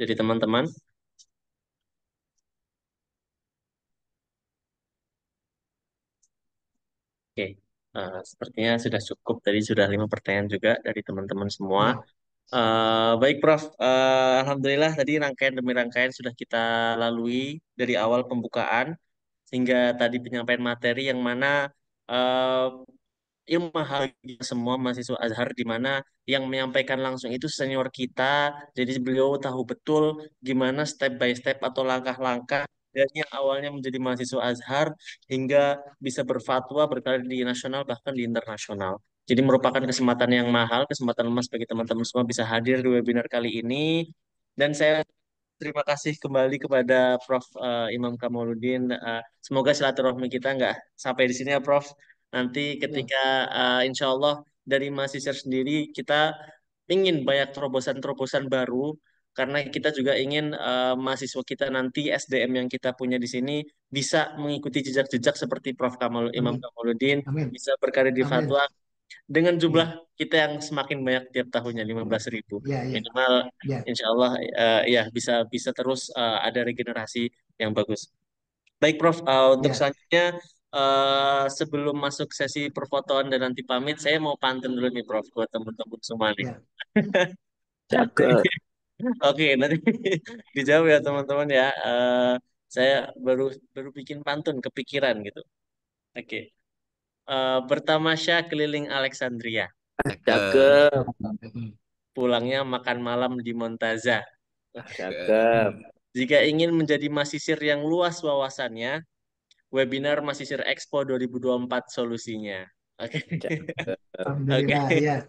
Jadi teman-teman. Oke, uh, sepertinya sudah cukup. Tadi sudah lima pertanyaan juga dari teman-teman semua. Uh, baik Prof, uh, Alhamdulillah tadi rangkaian demi rangkaian sudah kita lalui dari awal pembukaan sehingga tadi penyampaian materi yang mana uh, ilmu mahal semua mahasiswa Azhar di mana yang menyampaikan langsung itu senior kita jadi beliau tahu betul gimana step by step atau langkah-langkah dari yang awalnya menjadi mahasiswa Azhar hingga bisa berfatwa berkarir di nasional bahkan di internasional jadi merupakan kesempatan yang mahal kesempatan emas bagi teman-teman semua bisa hadir di webinar kali ini dan saya terima kasih kembali kepada Prof. Uh, Imam Kamaludin. Uh, semoga silaturahmi kita nggak sampai di sini ya, Prof. Nanti iya. ketika uh, insya Allah dari mahasiswa sendiri kita ingin banyak terobosan-terobosan baru karena kita juga ingin uh, mahasiswa kita nanti SDM yang kita punya di sini bisa mengikuti jejak-jejak seperti Prof. Kamal Imam Kamaludin, bisa berkarir di Amin. fatwa, dengan hmm. jumlah yeah. kita yang semakin banyak tiap tahunnya 15 ribu yeah, yeah. minimal yeah. insya Allah uh, eh, ya bisa bisa terus uh, ada regenerasi yang bagus baik Prof uh, untuk yeah. selanjutnya uh, sebelum masuk sesi perfotoan dan nanti pamit saya mau pantun dulu nih Prof buat teman-teman semua nih ya. <laughs> Oke, nanti <laughs> dijawab ya teman-teman ya. Uh, saya baru baru bikin pantun kepikiran gitu. Oke. Okay. Eh, pertama bertamasya keliling Alexandria.
Cakep.
Pulangnya makan malam di Montaza. Cakep. Jika ingin menjadi masisir yang luas wawasannya, webinar Masisir Expo 2024 solusinya. Oke. Okay. Oke. Okay.
Ya.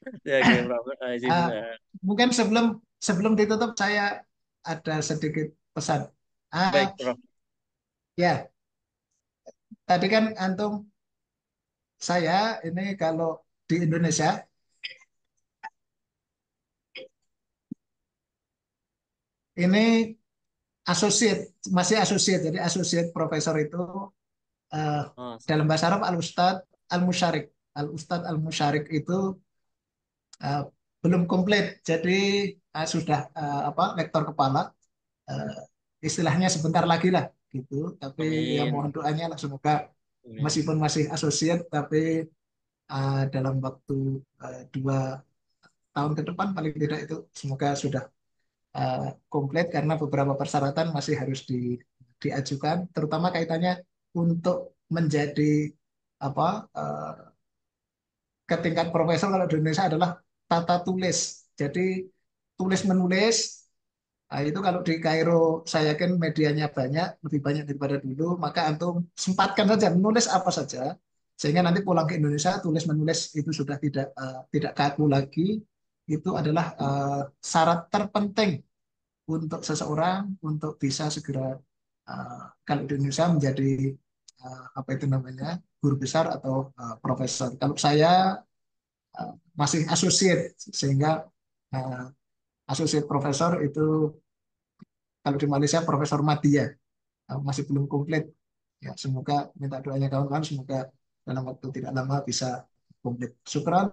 uh,
mungkin sebelum sebelum ditutup saya ada sedikit pesan. Ah, Baik, Ya. Tadi kan antum saya ini kalau di Indonesia ini associate masih asosiat jadi asosiat profesor itu uh, oh. dalam bahasa Arab al ustad al musyarik al ustad al musyarik itu uh, belum komplit jadi uh, sudah uh, apa lektor kepala uh, istilahnya sebentar lagi lah gitu tapi ya Amin. ya mohon doanya lah semoga Iya. meskipun masih asosiat tapi uh, dalam waktu uh, dua tahun ke depan paling tidak itu semoga sudah uh, komplit karena beberapa persyaratan masih harus di, diajukan terutama kaitannya untuk menjadi apa uh, ke tingkat profesor kalau di Indonesia adalah tata tulis jadi tulis menulis Nah, itu kalau di Kairo saya yakin medianya banyak, lebih banyak daripada dulu, maka antum sempatkan saja menulis apa saja sehingga nanti pulang ke Indonesia tulis menulis itu sudah tidak uh, tidak kaku lagi. Itu adalah uh, syarat terpenting untuk seseorang untuk bisa segera uh, kalau di Indonesia menjadi uh, apa itu namanya guru besar atau uh, profesor. Kalau saya uh, masih associate sehingga uh, associate profesor itu kalau di Malaysia Profesor Madia masih belum komplit ya semoga minta doanya kawan-kawan semoga dalam waktu tidak lama bisa komplit syukran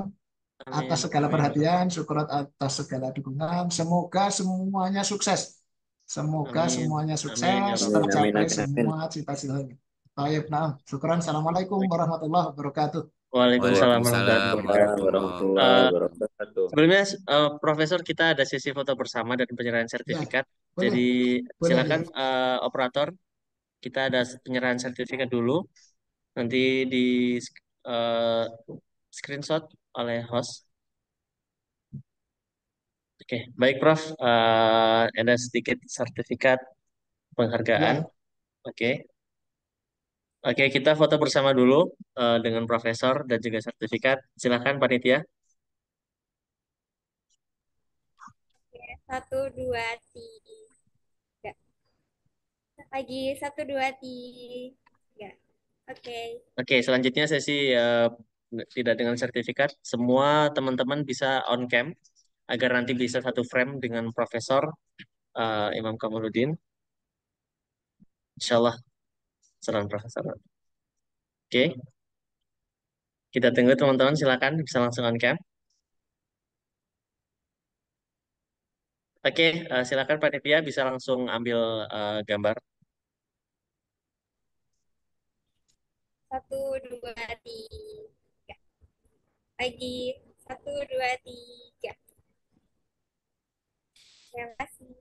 atas segala perhatian syukran atas segala dukungan semoga semuanya sukses semoga Amin. semuanya sukses ya tercapai semua cita-citanya Baik, nah, syukran. Assalamualaikum warahmatullahi wabarakatuh.
Waalaikumsalam warahmatullahi
wabarakatuh. Eh,
sebelumnya uh, Profesor kita ada sesi foto bersama dan penyerahan sertifikat. Ya, boleh. Jadi boleh, silakan ya. uh, operator kita ada penyerahan sertifikat dulu. Nanti di uh, screenshot oleh host. Oke, okay. baik Prof. Uh, ada sedikit sertifikat penghargaan. Ya. Oke. Okay. Oke, kita foto bersama dulu uh, dengan profesor dan juga sertifikat. Silakan panitia.
Satu, dua, tiga. Lagi, satu, dua, tiga. Oke.
Oke, selanjutnya sesi uh, tidak dengan sertifikat. Semua teman-teman bisa on cam agar nanti bisa satu frame dengan profesor uh, Imam Kamaludin. Insya Allah saran prasarana. Oke. Okay. Kita tunggu teman-teman silakan bisa langsung on cam. Oke, okay, uh, eh, silakan panitia bisa langsung ambil uh, gambar.
Satu, dua, tiga. Lagi. Satu, dua, tiga. Terima kasih.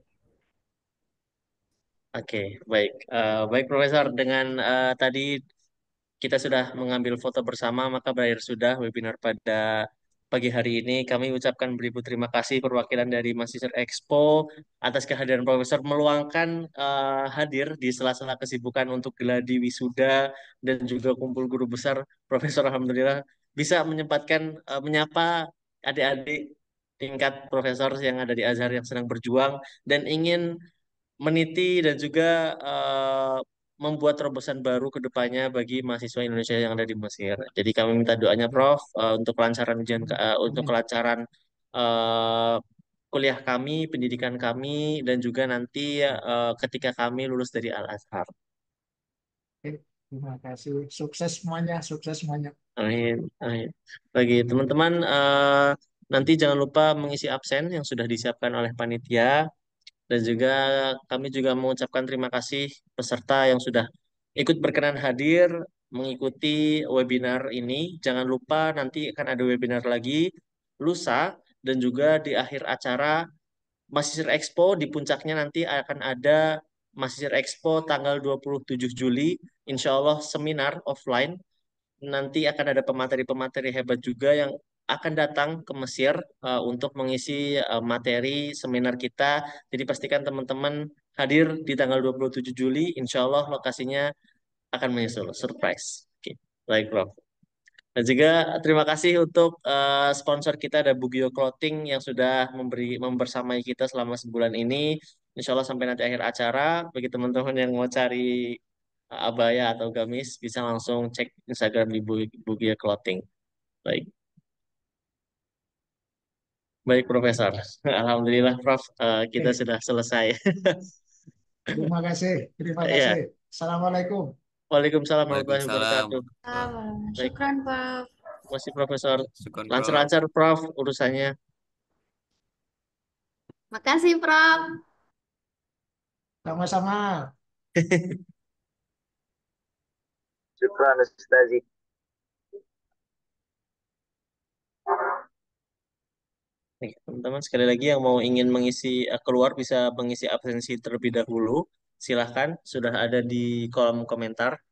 Oke, baik. Uh, baik, Profesor. Dengan uh, tadi kita sudah mengambil foto bersama, maka berakhir sudah webinar pada pagi hari ini. Kami ucapkan beribu terima kasih perwakilan dari Mahasiswa Expo atas kehadiran Profesor meluangkan uh, hadir di sela-sela kesibukan untuk geladi wisuda dan juga kumpul guru besar. Profesor, Alhamdulillah bisa menyempatkan uh, menyapa adik-adik tingkat profesor yang ada di Azhar yang sedang berjuang dan ingin meniti dan juga uh, membuat terobosan baru ke depannya bagi mahasiswa Indonesia yang ada di Mesir. Jadi kami minta doanya Prof uh, untuk kelancaran ujian uh, untuk kelancaran uh, kuliah kami, pendidikan kami dan juga nanti uh, ketika kami lulus dari Al Azhar.
terima kasih. Sukses semuanya, sukses semuanya.
Amin. Amin. Bagi teman-teman uh, nanti jangan lupa mengisi absen yang sudah disiapkan oleh panitia dan juga kami juga mengucapkan terima kasih peserta yang sudah ikut berkenan hadir mengikuti webinar ini. Jangan lupa nanti akan ada webinar lagi lusa dan juga di akhir acara Masisir Expo di puncaknya nanti akan ada Masisir Expo tanggal 27 Juli, insya Allah seminar offline. Nanti akan ada pemateri-pemateri hebat juga yang akan datang ke Mesir uh, untuk mengisi uh, materi seminar kita. Jadi pastikan teman-teman hadir di tanggal 27 Juli. Insya Allah lokasinya akan menyusul. Surprise. Oke, okay. baik Prof. Dan juga terima kasih untuk uh, sponsor kita ada Bugio Clothing yang sudah memberi membersamai kita selama sebulan ini. Insya Allah sampai nanti akhir acara, bagi teman-teman yang mau cari abaya atau gamis bisa langsung cek Instagram di Bugia Clothing. Baik. Baik, Profesor. Alhamdulillah, Prof. Uh, kita Oke. sudah selesai.
terima kasih. Terima iya. kasih. Ya. Assalamualaikum.
Waalaikumsalam warahmatullahi wabarakatuh.
Syukran, Prof.
Masih Profesor. Lancar-lancar, Prof. urusannya.
Makasih, Prof.
Sama-sama. <laughs>
Syukran, Ustazi teman-teman sekali lagi yang mau ingin mengisi eh, keluar bisa mengisi absensi terlebih dahulu. Silahkan, sudah ada di kolom komentar.